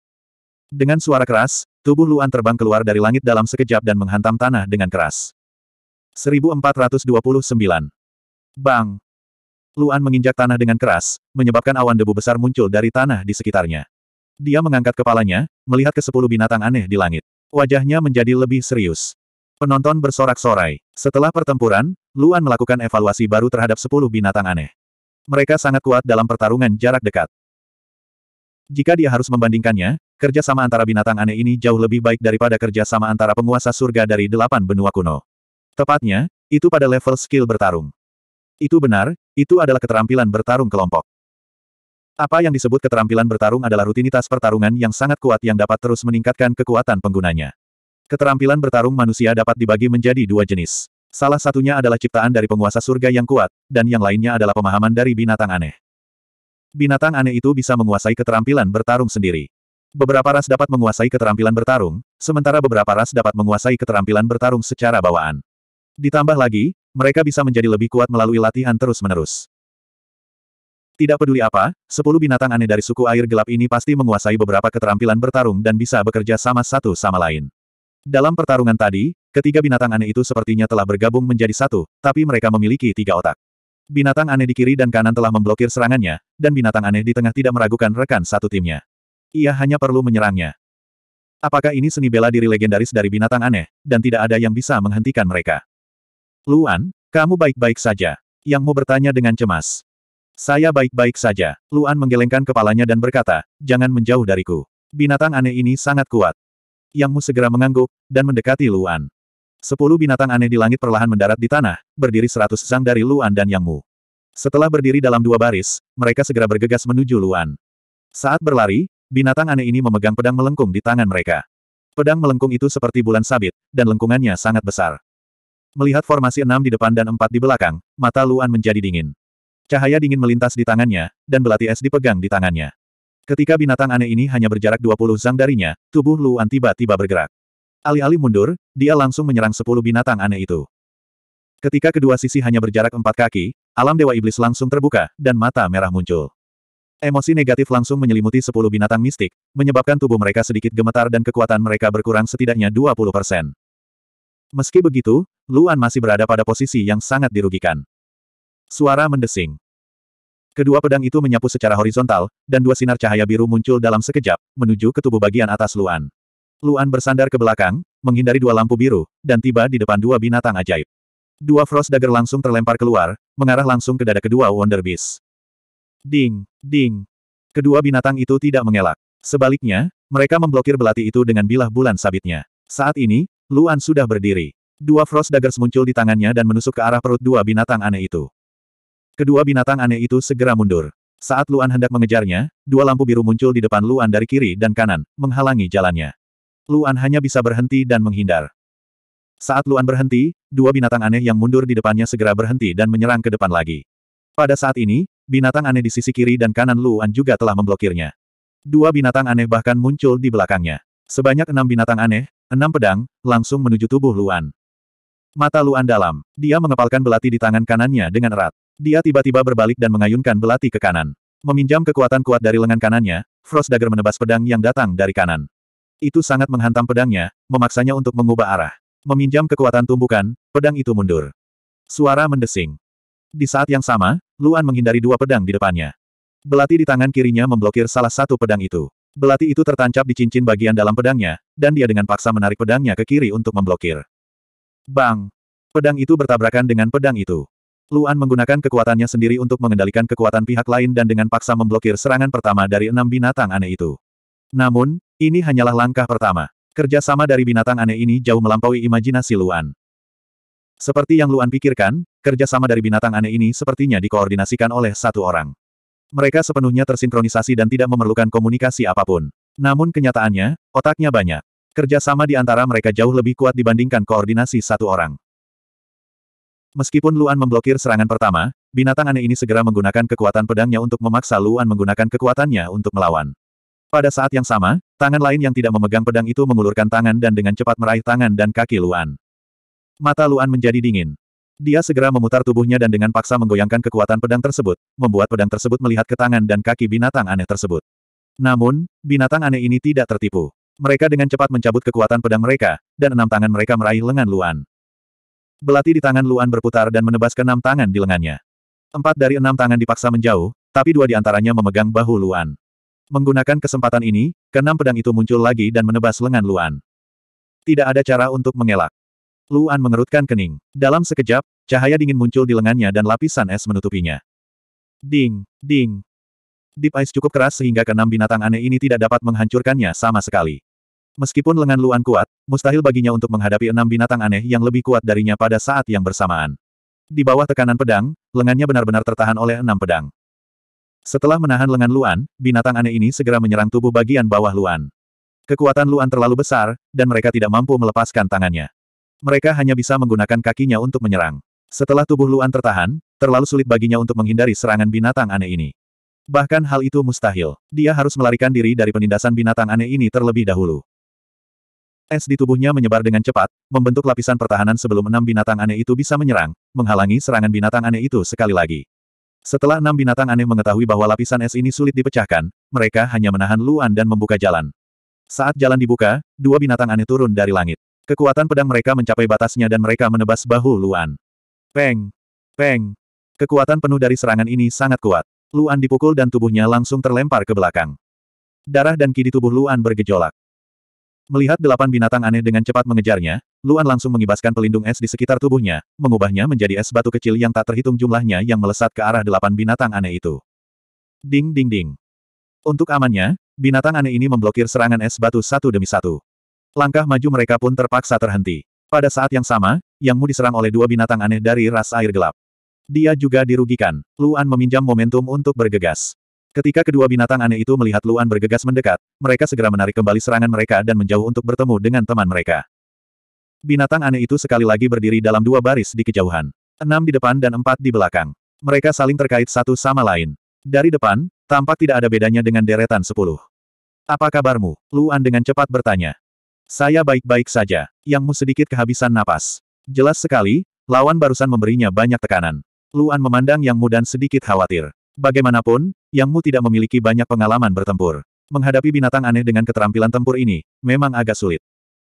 Dengan suara keras, tubuh Luan terbang keluar dari langit dalam sekejap dan menghantam tanah dengan keras. 1429. Bang! Luan menginjak tanah dengan keras, menyebabkan awan debu besar muncul dari tanah di sekitarnya. Dia mengangkat kepalanya, melihat ke sepuluh binatang aneh di langit. Wajahnya menjadi lebih serius. Penonton bersorak-sorai. Setelah pertempuran, Luan melakukan evaluasi baru terhadap sepuluh binatang aneh. Mereka sangat kuat dalam pertarungan jarak dekat. Jika dia harus membandingkannya, kerjasama antara binatang aneh ini jauh lebih baik daripada kerjasama antara penguasa surga dari delapan benua kuno. Tepatnya, itu pada level skill bertarung. Itu benar, itu adalah keterampilan bertarung kelompok. Apa yang disebut keterampilan bertarung adalah rutinitas pertarungan yang sangat kuat yang dapat terus meningkatkan kekuatan penggunanya. Keterampilan bertarung manusia dapat dibagi menjadi dua jenis. Salah satunya adalah ciptaan dari penguasa surga yang kuat, dan yang lainnya adalah pemahaman dari binatang aneh. Binatang aneh itu bisa menguasai keterampilan bertarung sendiri. Beberapa ras dapat menguasai keterampilan bertarung, sementara beberapa ras dapat menguasai keterampilan bertarung secara bawaan. Ditambah lagi, mereka bisa menjadi lebih kuat melalui latihan terus-menerus. Tidak peduli apa, sepuluh binatang aneh dari suku air gelap ini pasti menguasai beberapa keterampilan bertarung dan bisa bekerja sama satu sama lain. Dalam pertarungan tadi, ketiga binatang aneh itu sepertinya telah bergabung menjadi satu, tapi mereka memiliki tiga otak. Binatang aneh di kiri dan kanan telah memblokir serangannya, dan binatang aneh di tengah tidak meragukan rekan satu timnya. Ia hanya perlu menyerangnya. Apakah ini seni bela diri legendaris dari binatang aneh, dan tidak ada yang bisa menghentikan mereka? Luan, kamu baik-baik saja. Yang mau bertanya dengan cemas. Saya baik-baik saja. Luan menggelengkan kepalanya dan berkata, jangan menjauh dariku. Binatang aneh ini sangat kuat. Yang Mu segera mengangguk, dan mendekati Luan. Sepuluh binatang aneh di langit perlahan mendarat di tanah, berdiri seratus sang dari Luan dan Yang Mu. Setelah berdiri dalam dua baris, mereka segera bergegas menuju Luan. Saat berlari, binatang aneh ini memegang pedang melengkung di tangan mereka. Pedang melengkung itu seperti bulan sabit, dan lengkungannya sangat besar. Melihat formasi enam di depan dan empat di belakang, mata Luan menjadi dingin. Cahaya dingin melintas di tangannya, dan belati es dipegang di tangannya. Ketika binatang aneh ini hanya berjarak 20 zang darinya, tubuh Luan tiba-tiba bergerak. Alih-alih mundur, dia langsung menyerang 10 binatang aneh itu. Ketika kedua sisi hanya berjarak empat kaki, alam Dewa Iblis langsung terbuka, dan mata merah muncul. Emosi negatif langsung menyelimuti 10 binatang mistik, menyebabkan tubuh mereka sedikit gemetar dan kekuatan mereka berkurang setidaknya 20 persen. Meski begitu, Luan masih berada pada posisi yang sangat dirugikan. Suara mendesing. Kedua pedang itu menyapu secara horizontal, dan dua sinar cahaya biru muncul dalam sekejap, menuju ke tubuh bagian atas Luan. Luan bersandar ke belakang, menghindari dua lampu biru, dan tiba di depan dua binatang ajaib. Dua Frost Dagger langsung terlempar keluar, mengarah langsung ke dada kedua Wonder Beast. Ding, ding. Kedua binatang itu tidak mengelak. Sebaliknya, mereka memblokir belati itu dengan bilah bulan sabitnya. Saat ini, Luan sudah berdiri. Dua Frost Daggers muncul di tangannya dan menusuk ke arah perut dua binatang aneh itu. Kedua binatang aneh itu segera mundur. Saat Luan hendak mengejarnya, dua lampu biru muncul di depan Luan dari kiri dan kanan, menghalangi jalannya. Luan hanya bisa berhenti dan menghindar. Saat Luan berhenti, dua binatang aneh yang mundur di depannya segera berhenti dan menyerang ke depan lagi. Pada saat ini, binatang aneh di sisi kiri dan kanan Luan juga telah memblokirnya. Dua binatang aneh bahkan muncul di belakangnya. Sebanyak enam binatang aneh, enam pedang, langsung menuju tubuh Luan. Mata Luan dalam. Dia mengepalkan belati di tangan kanannya dengan erat. Dia tiba-tiba berbalik dan mengayunkan belati ke kanan. Meminjam kekuatan kuat dari lengan kanannya, Frost Dagger menebas pedang yang datang dari kanan. Itu sangat menghantam pedangnya, memaksanya untuk mengubah arah. Meminjam kekuatan tumbukan, pedang itu mundur. Suara mendesing. Di saat yang sama, Luan menghindari dua pedang di depannya. Belati di tangan kirinya memblokir salah satu pedang itu. Belati itu tertancap di cincin bagian dalam pedangnya, dan dia dengan paksa menarik pedangnya ke kiri untuk memblokir. Bang! Pedang itu bertabrakan dengan pedang itu. Luan menggunakan kekuatannya sendiri untuk mengendalikan kekuatan pihak lain dan dengan paksa memblokir serangan pertama dari enam binatang aneh itu. Namun, ini hanyalah langkah pertama. Kerjasama dari binatang aneh ini jauh melampaui imajinasi Luan. Seperti yang Luan pikirkan, kerjasama dari binatang aneh ini sepertinya dikoordinasikan oleh satu orang. Mereka sepenuhnya tersinkronisasi dan tidak memerlukan komunikasi apapun. Namun kenyataannya, otaknya banyak. Kerjasama di antara mereka jauh lebih kuat dibandingkan koordinasi satu orang. Meskipun Luan memblokir serangan pertama, binatang aneh ini segera menggunakan kekuatan pedangnya untuk memaksa Luan menggunakan kekuatannya untuk melawan. Pada saat yang sama, tangan lain yang tidak memegang pedang itu mengulurkan tangan dan dengan cepat meraih tangan dan kaki Luan. Mata Luan menjadi dingin. Dia segera memutar tubuhnya dan dengan paksa menggoyangkan kekuatan pedang tersebut, membuat pedang tersebut melihat ke tangan dan kaki binatang aneh tersebut. Namun, binatang aneh ini tidak tertipu. Mereka dengan cepat mencabut kekuatan pedang mereka, dan enam tangan mereka meraih lengan Luan. Belati di tangan Luan berputar dan menebas ke enam tangan di lengannya. Empat dari enam tangan dipaksa menjauh, tapi dua di antaranya memegang bahu Luan. Menggunakan kesempatan ini, keenam pedang itu muncul lagi dan menebas lengan Luan. Tidak ada cara untuk mengelak. Luan mengerutkan kening. Dalam sekejap, cahaya dingin muncul di lengannya dan lapisan es menutupinya. Ding, ding. Deep Ice cukup keras sehingga keenam binatang aneh ini tidak dapat menghancurkannya sama sekali. Meskipun lengan Luan kuat, mustahil baginya untuk menghadapi enam binatang aneh yang lebih kuat darinya pada saat yang bersamaan. Di bawah tekanan pedang, lengannya benar-benar tertahan oleh enam pedang. Setelah menahan lengan Luan, binatang aneh ini segera menyerang tubuh bagian bawah Luan. Kekuatan Luan terlalu besar, dan mereka tidak mampu melepaskan tangannya. Mereka hanya bisa menggunakan kakinya untuk menyerang. Setelah tubuh Luan tertahan, terlalu sulit baginya untuk menghindari serangan binatang aneh ini. Bahkan hal itu mustahil. Dia harus melarikan diri dari penindasan binatang aneh ini terlebih dahulu. Es di tubuhnya menyebar dengan cepat, membentuk lapisan pertahanan sebelum enam binatang aneh itu bisa menyerang, menghalangi serangan binatang aneh itu sekali lagi. Setelah enam binatang aneh mengetahui bahwa lapisan es ini sulit dipecahkan, mereka hanya menahan Luan dan membuka jalan. Saat jalan dibuka, dua binatang aneh turun dari langit. Kekuatan pedang mereka mencapai batasnya dan mereka menebas bahu Luan. Peng! Peng! Kekuatan penuh dari serangan ini sangat kuat. Luan dipukul dan tubuhnya langsung terlempar ke belakang. Darah dan ki di tubuh Luan bergejolak. Melihat delapan binatang aneh dengan cepat mengejarnya, Luan langsung mengibaskan pelindung es di sekitar tubuhnya, mengubahnya menjadi es batu kecil yang tak terhitung jumlahnya yang melesat ke arah delapan binatang aneh itu. Ding ding ding. Untuk amannya, binatang aneh ini memblokir serangan es batu satu demi satu. Langkah maju mereka pun terpaksa terhenti. Pada saat yang sama, Yang Mu diserang oleh dua binatang aneh dari ras air gelap. Dia juga dirugikan. Luan meminjam momentum untuk bergegas. Ketika kedua binatang aneh itu melihat Luan bergegas mendekat, mereka segera menarik kembali serangan mereka dan menjauh untuk bertemu dengan teman mereka. Binatang aneh itu sekali lagi berdiri dalam dua baris di kejauhan. Enam di depan dan empat di belakang. Mereka saling terkait satu sama lain. Dari depan, tampak tidak ada bedanya dengan deretan sepuluh. Apa kabarmu? Luan dengan cepat bertanya. Saya baik-baik saja. Yangmu sedikit kehabisan napas. Jelas sekali, lawan barusan memberinya banyak tekanan. Luan memandang yangmu dan sedikit khawatir. Bagaimanapun, Yang Mu tidak memiliki banyak pengalaman bertempur. Menghadapi binatang aneh dengan keterampilan tempur ini, memang agak sulit.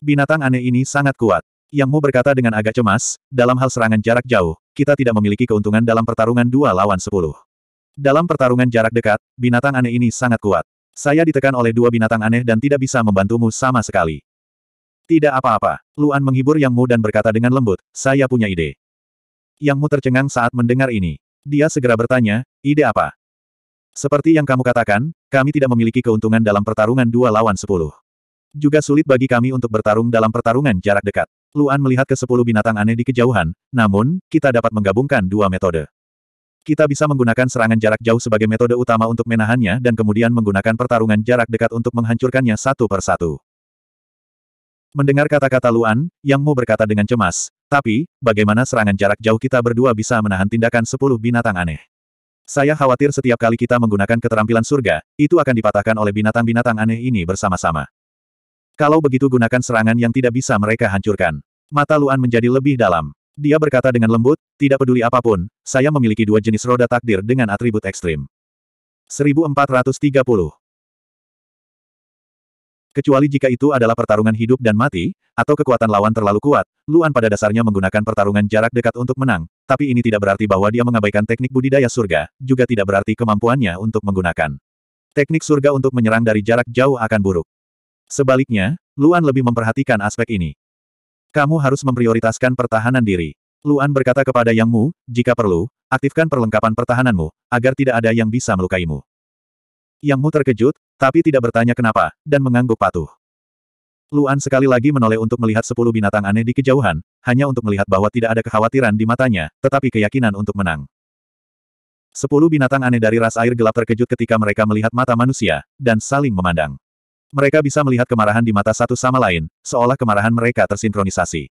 Binatang aneh ini sangat kuat. Yang Mu berkata dengan agak cemas, dalam hal serangan jarak jauh, kita tidak memiliki keuntungan dalam pertarungan dua lawan sepuluh. Dalam pertarungan jarak dekat, binatang aneh ini sangat kuat. Saya ditekan oleh dua binatang aneh dan tidak bisa membantumu sama sekali. Tidak apa-apa. Luan menghibur Yang Mu dan berkata dengan lembut, saya punya ide. Yang Mu tercengang saat mendengar ini. Dia segera bertanya, ide apa? Seperti yang kamu katakan, kami tidak memiliki keuntungan dalam pertarungan dua lawan sepuluh. Juga sulit bagi kami untuk bertarung dalam pertarungan jarak dekat. Luan melihat ke sepuluh binatang aneh di kejauhan, namun, kita dapat menggabungkan dua metode. Kita bisa menggunakan serangan jarak jauh sebagai metode utama untuk menahannya dan kemudian menggunakan pertarungan jarak dekat untuk menghancurkannya satu per satu. Mendengar kata-kata Luan, Yang Mu berkata dengan cemas, tapi, bagaimana serangan jarak jauh kita berdua bisa menahan tindakan sepuluh binatang aneh? Saya khawatir setiap kali kita menggunakan keterampilan surga, itu akan dipatahkan oleh binatang-binatang aneh ini bersama-sama. Kalau begitu gunakan serangan yang tidak bisa mereka hancurkan. Mata Luan menjadi lebih dalam. Dia berkata dengan lembut, tidak peduli apapun, saya memiliki dua jenis roda takdir dengan atribut ekstrim. 1430 Kecuali jika itu adalah pertarungan hidup dan mati, atau kekuatan lawan terlalu kuat, Luan pada dasarnya menggunakan pertarungan jarak dekat untuk menang, tapi ini tidak berarti bahwa dia mengabaikan teknik budidaya surga, juga tidak berarti kemampuannya untuk menggunakan teknik surga untuk menyerang dari jarak jauh akan buruk. Sebaliknya, Luan lebih memperhatikan aspek ini. Kamu harus memprioritaskan pertahanan diri. Luan berkata kepada Yang Mu, jika perlu, aktifkan perlengkapan pertahananmu, agar tidak ada yang bisa melukaimu. Yang Mu terkejut, tapi tidak bertanya kenapa, dan mengangguk patuh. Luan sekali lagi menoleh untuk melihat sepuluh binatang aneh di kejauhan, hanya untuk melihat bahwa tidak ada kekhawatiran di matanya, tetapi keyakinan untuk menang. Sepuluh binatang aneh dari ras air gelap terkejut ketika mereka melihat mata manusia, dan saling memandang. Mereka bisa melihat kemarahan di mata satu sama lain, seolah kemarahan mereka tersinkronisasi.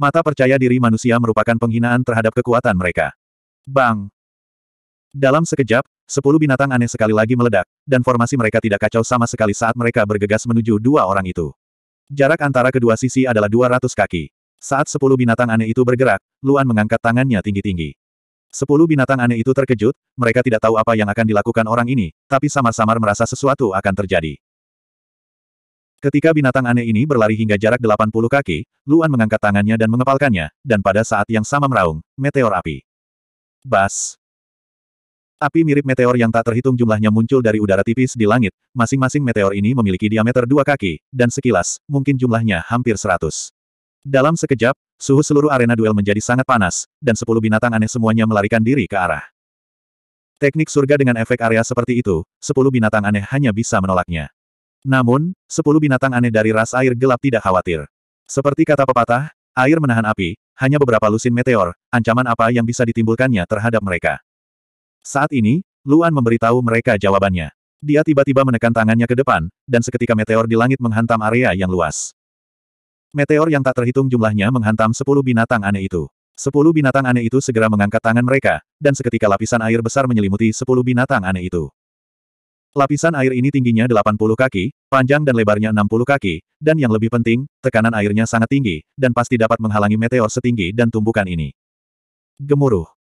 Mata percaya diri manusia merupakan penghinaan terhadap kekuatan mereka. Bang! Dalam sekejap, Sepuluh binatang aneh sekali lagi meledak, dan formasi mereka tidak kacau sama sekali saat mereka bergegas menuju dua orang itu. Jarak antara kedua sisi adalah 200 kaki. Saat sepuluh binatang aneh itu bergerak, Luan mengangkat tangannya tinggi-tinggi. Sepuluh binatang aneh itu terkejut, mereka tidak tahu apa yang akan dilakukan orang ini, tapi samar-samar merasa sesuatu akan terjadi. Ketika binatang aneh ini berlari hingga jarak 80 kaki, Luan mengangkat tangannya dan mengepalkannya, dan pada saat yang sama meraung, meteor api. Bas! Api mirip meteor yang tak terhitung jumlahnya muncul dari udara tipis di langit, masing-masing meteor ini memiliki diameter dua kaki, dan sekilas, mungkin jumlahnya hampir seratus. Dalam sekejap, suhu seluruh arena duel menjadi sangat panas, dan sepuluh binatang aneh semuanya melarikan diri ke arah. Teknik surga dengan efek area seperti itu, sepuluh binatang aneh hanya bisa menolaknya. Namun, sepuluh binatang aneh dari ras air gelap tidak khawatir. Seperti kata pepatah, air menahan api, hanya beberapa lusin meteor, ancaman apa yang bisa ditimbulkannya terhadap mereka. Saat ini, Luan memberitahu mereka jawabannya. Dia tiba-tiba menekan tangannya ke depan, dan seketika meteor di langit menghantam area yang luas. Meteor yang tak terhitung jumlahnya menghantam sepuluh binatang aneh itu. Sepuluh binatang aneh itu segera mengangkat tangan mereka, dan seketika lapisan air besar menyelimuti sepuluh binatang aneh itu. Lapisan air ini tingginya 80 kaki, panjang dan lebarnya 60 kaki, dan yang lebih penting, tekanan airnya sangat tinggi, dan pasti dapat menghalangi meteor setinggi dan tumbukan ini. Gemuruh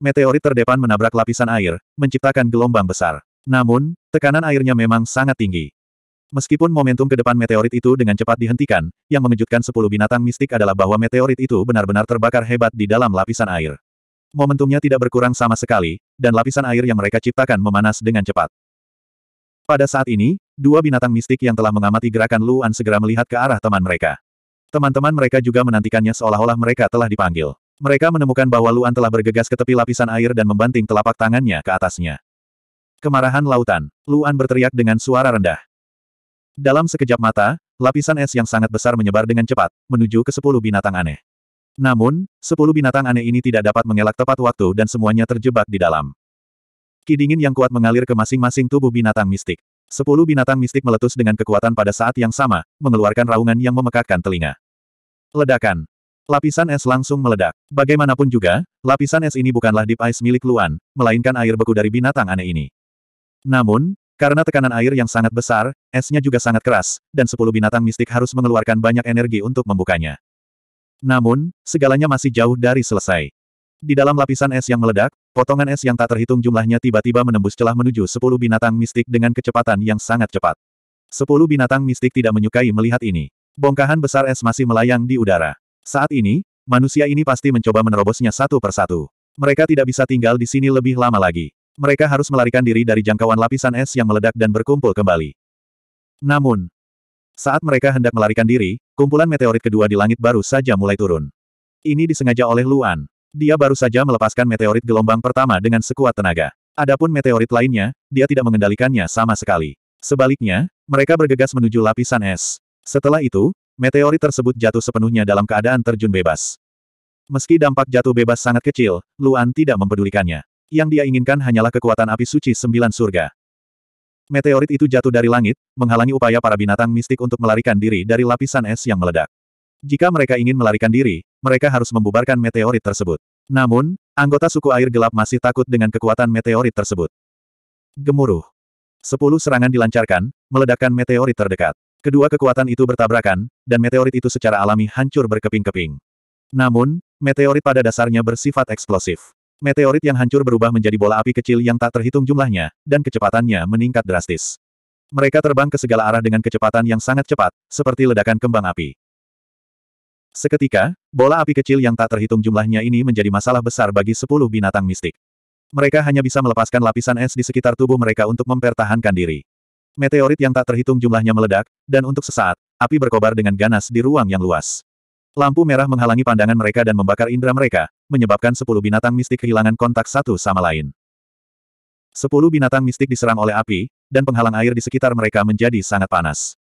meteorit terdepan menabrak lapisan air, menciptakan gelombang besar. Namun, tekanan airnya memang sangat tinggi. Meskipun momentum ke depan meteorit itu dengan cepat dihentikan, yang mengejutkan sepuluh binatang mistik adalah bahwa meteorit itu benar-benar terbakar hebat di dalam lapisan air. Momentumnya tidak berkurang sama sekali, dan lapisan air yang mereka ciptakan memanas dengan cepat. Pada saat ini, dua binatang mistik yang telah mengamati gerakan Luan segera melihat ke arah teman mereka. Teman-teman mereka juga menantikannya seolah-olah mereka telah dipanggil. Mereka menemukan bahwa Luan telah bergegas ke tepi lapisan air dan membanting telapak tangannya ke atasnya. Kemarahan lautan, Luan berteriak dengan suara rendah. Dalam sekejap mata, lapisan es yang sangat besar menyebar dengan cepat, menuju ke sepuluh binatang aneh. Namun, sepuluh binatang aneh ini tidak dapat mengelak tepat waktu dan semuanya terjebak di dalam. Ki dingin yang kuat mengalir ke masing-masing tubuh binatang mistik. Sepuluh binatang mistik meletus dengan kekuatan pada saat yang sama, mengeluarkan raungan yang memekakkan telinga. Ledakan, Lapisan es langsung meledak. Bagaimanapun juga, lapisan es ini bukanlah deep ice milik Luan, melainkan air beku dari binatang aneh ini. Namun, karena tekanan air yang sangat besar, esnya juga sangat keras, dan sepuluh binatang mistik harus mengeluarkan banyak energi untuk membukanya. Namun, segalanya masih jauh dari selesai. Di dalam lapisan es yang meledak, potongan es yang tak terhitung jumlahnya tiba-tiba menembus celah menuju sepuluh binatang mistik dengan kecepatan yang sangat cepat. Sepuluh binatang mistik tidak menyukai melihat ini. Bongkahan besar es masih melayang di udara. Saat ini, manusia ini pasti mencoba menerobosnya satu persatu. Mereka tidak bisa tinggal di sini lebih lama lagi. Mereka harus melarikan diri dari jangkauan lapisan es yang meledak dan berkumpul kembali. Namun, saat mereka hendak melarikan diri, kumpulan meteorit kedua di langit baru saja mulai turun. Ini disengaja oleh Luan. Dia baru saja melepaskan meteorit gelombang pertama dengan sekuat tenaga. Adapun meteorit lainnya, dia tidak mengendalikannya sama sekali. Sebaliknya, mereka bergegas menuju lapisan es. Setelah itu, meteorit tersebut jatuh sepenuhnya dalam keadaan terjun bebas. Meski dampak jatuh bebas sangat kecil, Luan tidak mempedulikannya. Yang dia inginkan hanyalah kekuatan api suci sembilan surga. Meteorit itu jatuh dari langit, menghalangi upaya para binatang mistik untuk melarikan diri dari lapisan es yang meledak. Jika mereka ingin melarikan diri, mereka harus membubarkan meteorit tersebut. Namun, anggota suku air gelap masih takut dengan kekuatan meteorit tersebut. Gemuruh. Sepuluh serangan dilancarkan, meledakkan meteorit terdekat. Kedua kekuatan itu bertabrakan, dan meteorit itu secara alami hancur berkeping-keping. Namun, meteorit pada dasarnya bersifat eksplosif. Meteorit yang hancur berubah menjadi bola api kecil yang tak terhitung jumlahnya, dan kecepatannya meningkat drastis. Mereka terbang ke segala arah dengan kecepatan yang sangat cepat, seperti ledakan kembang api. Seketika, bola api kecil yang tak terhitung jumlahnya ini menjadi masalah besar bagi sepuluh binatang mistik. Mereka hanya bisa melepaskan lapisan es di sekitar tubuh mereka untuk mempertahankan diri. Meteorit yang tak terhitung jumlahnya meledak, dan untuk sesaat, api berkobar dengan ganas di ruang yang luas. Lampu merah menghalangi pandangan mereka dan membakar indera mereka, menyebabkan sepuluh binatang mistik kehilangan kontak satu sama lain. Sepuluh binatang mistik diserang oleh api, dan penghalang air di sekitar mereka menjadi sangat panas.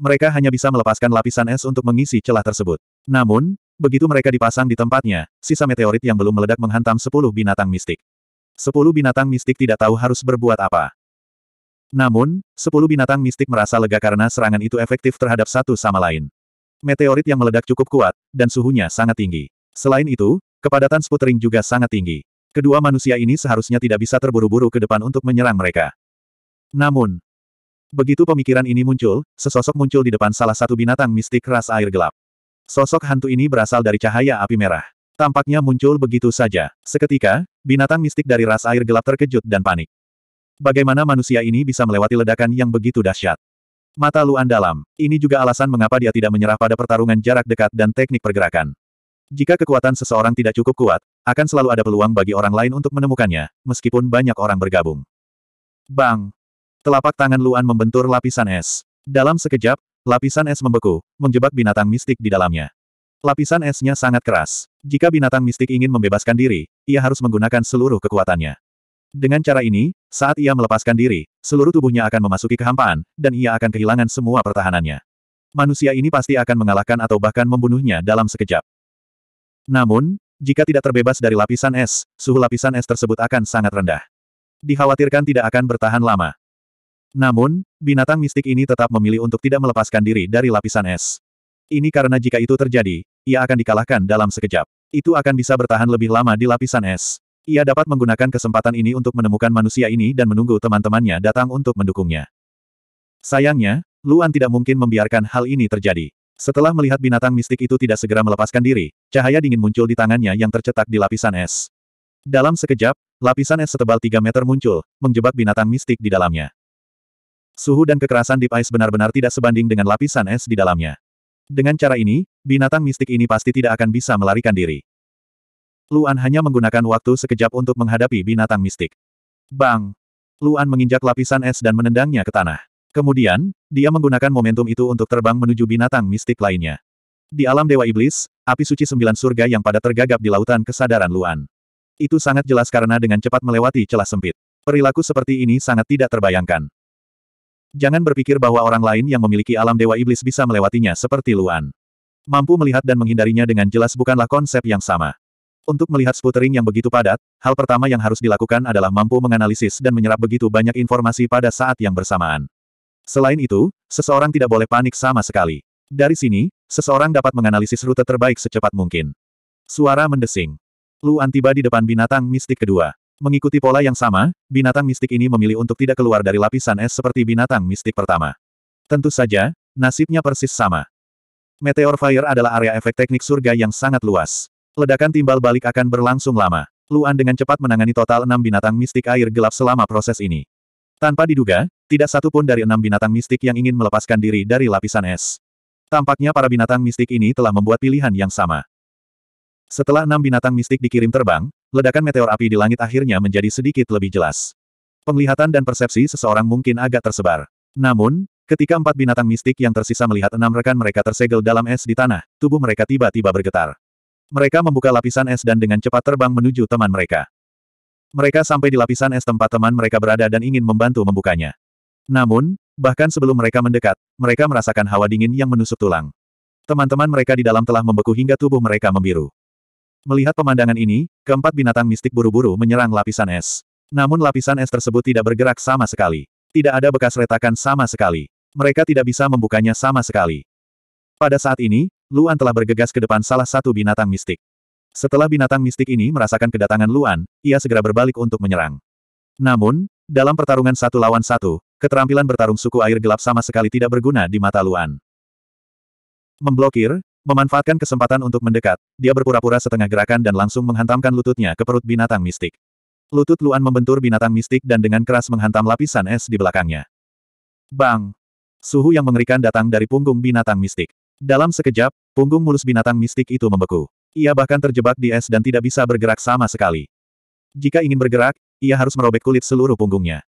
Mereka hanya bisa melepaskan lapisan es untuk mengisi celah tersebut. Namun, begitu mereka dipasang di tempatnya, sisa meteorit yang belum meledak menghantam sepuluh binatang mistik. Sepuluh binatang mistik tidak tahu harus berbuat apa. Namun, sepuluh binatang mistik merasa lega karena serangan itu efektif terhadap satu sama lain. Meteorit yang meledak cukup kuat, dan suhunya sangat tinggi. Selain itu, kepadatan sputtering juga sangat tinggi. Kedua manusia ini seharusnya tidak bisa terburu-buru ke depan untuk menyerang mereka. Namun, begitu pemikiran ini muncul, sesosok muncul di depan salah satu binatang mistik ras air gelap. Sosok hantu ini berasal dari cahaya api merah. Tampaknya muncul begitu saja. Seketika, binatang mistik dari ras air gelap terkejut dan panik. Bagaimana manusia ini bisa melewati ledakan yang begitu dahsyat? Mata Luan dalam. Ini juga alasan mengapa dia tidak menyerah pada pertarungan jarak dekat dan teknik pergerakan. Jika kekuatan seseorang tidak cukup kuat, akan selalu ada peluang bagi orang lain untuk menemukannya, meskipun banyak orang bergabung. Bang! Telapak tangan Luan membentur lapisan es. Dalam sekejap, lapisan es membeku, menjebak binatang mistik di dalamnya. Lapisan esnya sangat keras. Jika binatang mistik ingin membebaskan diri, ia harus menggunakan seluruh kekuatannya. Dengan cara ini, saat ia melepaskan diri, seluruh tubuhnya akan memasuki kehampaan, dan ia akan kehilangan semua pertahanannya. Manusia ini pasti akan mengalahkan atau bahkan membunuhnya dalam sekejap. Namun, jika tidak terbebas dari lapisan es, suhu lapisan es tersebut akan sangat rendah. Dikhawatirkan tidak akan bertahan lama. Namun, binatang mistik ini tetap memilih untuk tidak melepaskan diri dari lapisan es. Ini karena jika itu terjadi, ia akan dikalahkan dalam sekejap. Itu akan bisa bertahan lebih lama di lapisan es. Ia dapat menggunakan kesempatan ini untuk menemukan manusia ini dan menunggu teman-temannya datang untuk mendukungnya. Sayangnya, Luan tidak mungkin membiarkan hal ini terjadi. Setelah melihat binatang mistik itu tidak segera melepaskan diri, cahaya dingin muncul di tangannya yang tercetak di lapisan es. Dalam sekejap, lapisan es setebal 3 meter muncul, menjebak binatang mistik di dalamnya. Suhu dan kekerasan di Ice benar-benar tidak sebanding dengan lapisan es di dalamnya. Dengan cara ini, binatang mistik ini pasti tidak akan bisa melarikan diri. Luan hanya menggunakan waktu sekejap untuk menghadapi binatang mistik. Bang! Luan menginjak lapisan es dan menendangnya ke tanah. Kemudian, dia menggunakan momentum itu untuk terbang menuju binatang mistik lainnya. Di alam Dewa Iblis, api suci sembilan surga yang pada tergagap di lautan kesadaran Luan. Itu sangat jelas karena dengan cepat melewati celah sempit. Perilaku seperti ini sangat tidak terbayangkan. Jangan berpikir bahwa orang lain yang memiliki alam Dewa Iblis bisa melewatinya seperti Luan. Mampu melihat dan menghindarinya dengan jelas bukanlah konsep yang sama. Untuk melihat sputtering yang begitu padat, hal pertama yang harus dilakukan adalah mampu menganalisis dan menyerap begitu banyak informasi pada saat yang bersamaan. Selain itu, seseorang tidak boleh panik sama sekali. Dari sini, seseorang dapat menganalisis rute terbaik secepat mungkin. Suara mendesing. Lu tiba di depan binatang mistik kedua. Mengikuti pola yang sama, binatang mistik ini memilih untuk tidak keluar dari lapisan es seperti binatang mistik pertama. Tentu saja, nasibnya persis sama. Meteor Fire adalah area efek teknik surga yang sangat luas. Ledakan timbal balik akan berlangsung lama. Luan dengan cepat menangani total enam binatang mistik air gelap selama proses ini. Tanpa diduga, tidak satu pun dari enam binatang mistik yang ingin melepaskan diri dari lapisan es. Tampaknya para binatang mistik ini telah membuat pilihan yang sama. Setelah enam binatang mistik dikirim terbang, ledakan meteor api di langit akhirnya menjadi sedikit lebih jelas. Penglihatan dan persepsi seseorang mungkin agak tersebar. Namun, ketika empat binatang mistik yang tersisa melihat enam rekan mereka tersegel dalam es di tanah, tubuh mereka tiba-tiba bergetar. Mereka membuka lapisan es dan dengan cepat terbang menuju teman mereka. Mereka sampai di lapisan es tempat teman mereka berada dan ingin membantu membukanya. Namun, bahkan sebelum mereka mendekat, mereka merasakan hawa dingin yang menusuk tulang. Teman-teman mereka di dalam telah membeku hingga tubuh mereka membiru. Melihat pemandangan ini, keempat binatang mistik buru-buru menyerang lapisan es. Namun lapisan es tersebut tidak bergerak sama sekali. Tidak ada bekas retakan sama sekali. Mereka tidak bisa membukanya sama sekali. Pada saat ini, Luan telah bergegas ke depan salah satu binatang mistik. Setelah binatang mistik ini merasakan kedatangan Luan, ia segera berbalik untuk menyerang. Namun, dalam pertarungan satu lawan satu, keterampilan bertarung suku air gelap sama sekali tidak berguna di mata Luan. Memblokir, memanfaatkan kesempatan untuk mendekat, dia berpura-pura setengah gerakan dan langsung menghantamkan lututnya ke perut binatang mistik. Lutut Luan membentur binatang mistik dan dengan keras menghantam lapisan es di belakangnya. Bang! Suhu yang mengerikan datang dari punggung binatang mistik. Dalam sekejap, punggung mulus binatang mistik itu membeku. Ia bahkan terjebak di es dan tidak bisa bergerak sama sekali. Jika ingin bergerak, ia harus merobek kulit seluruh punggungnya.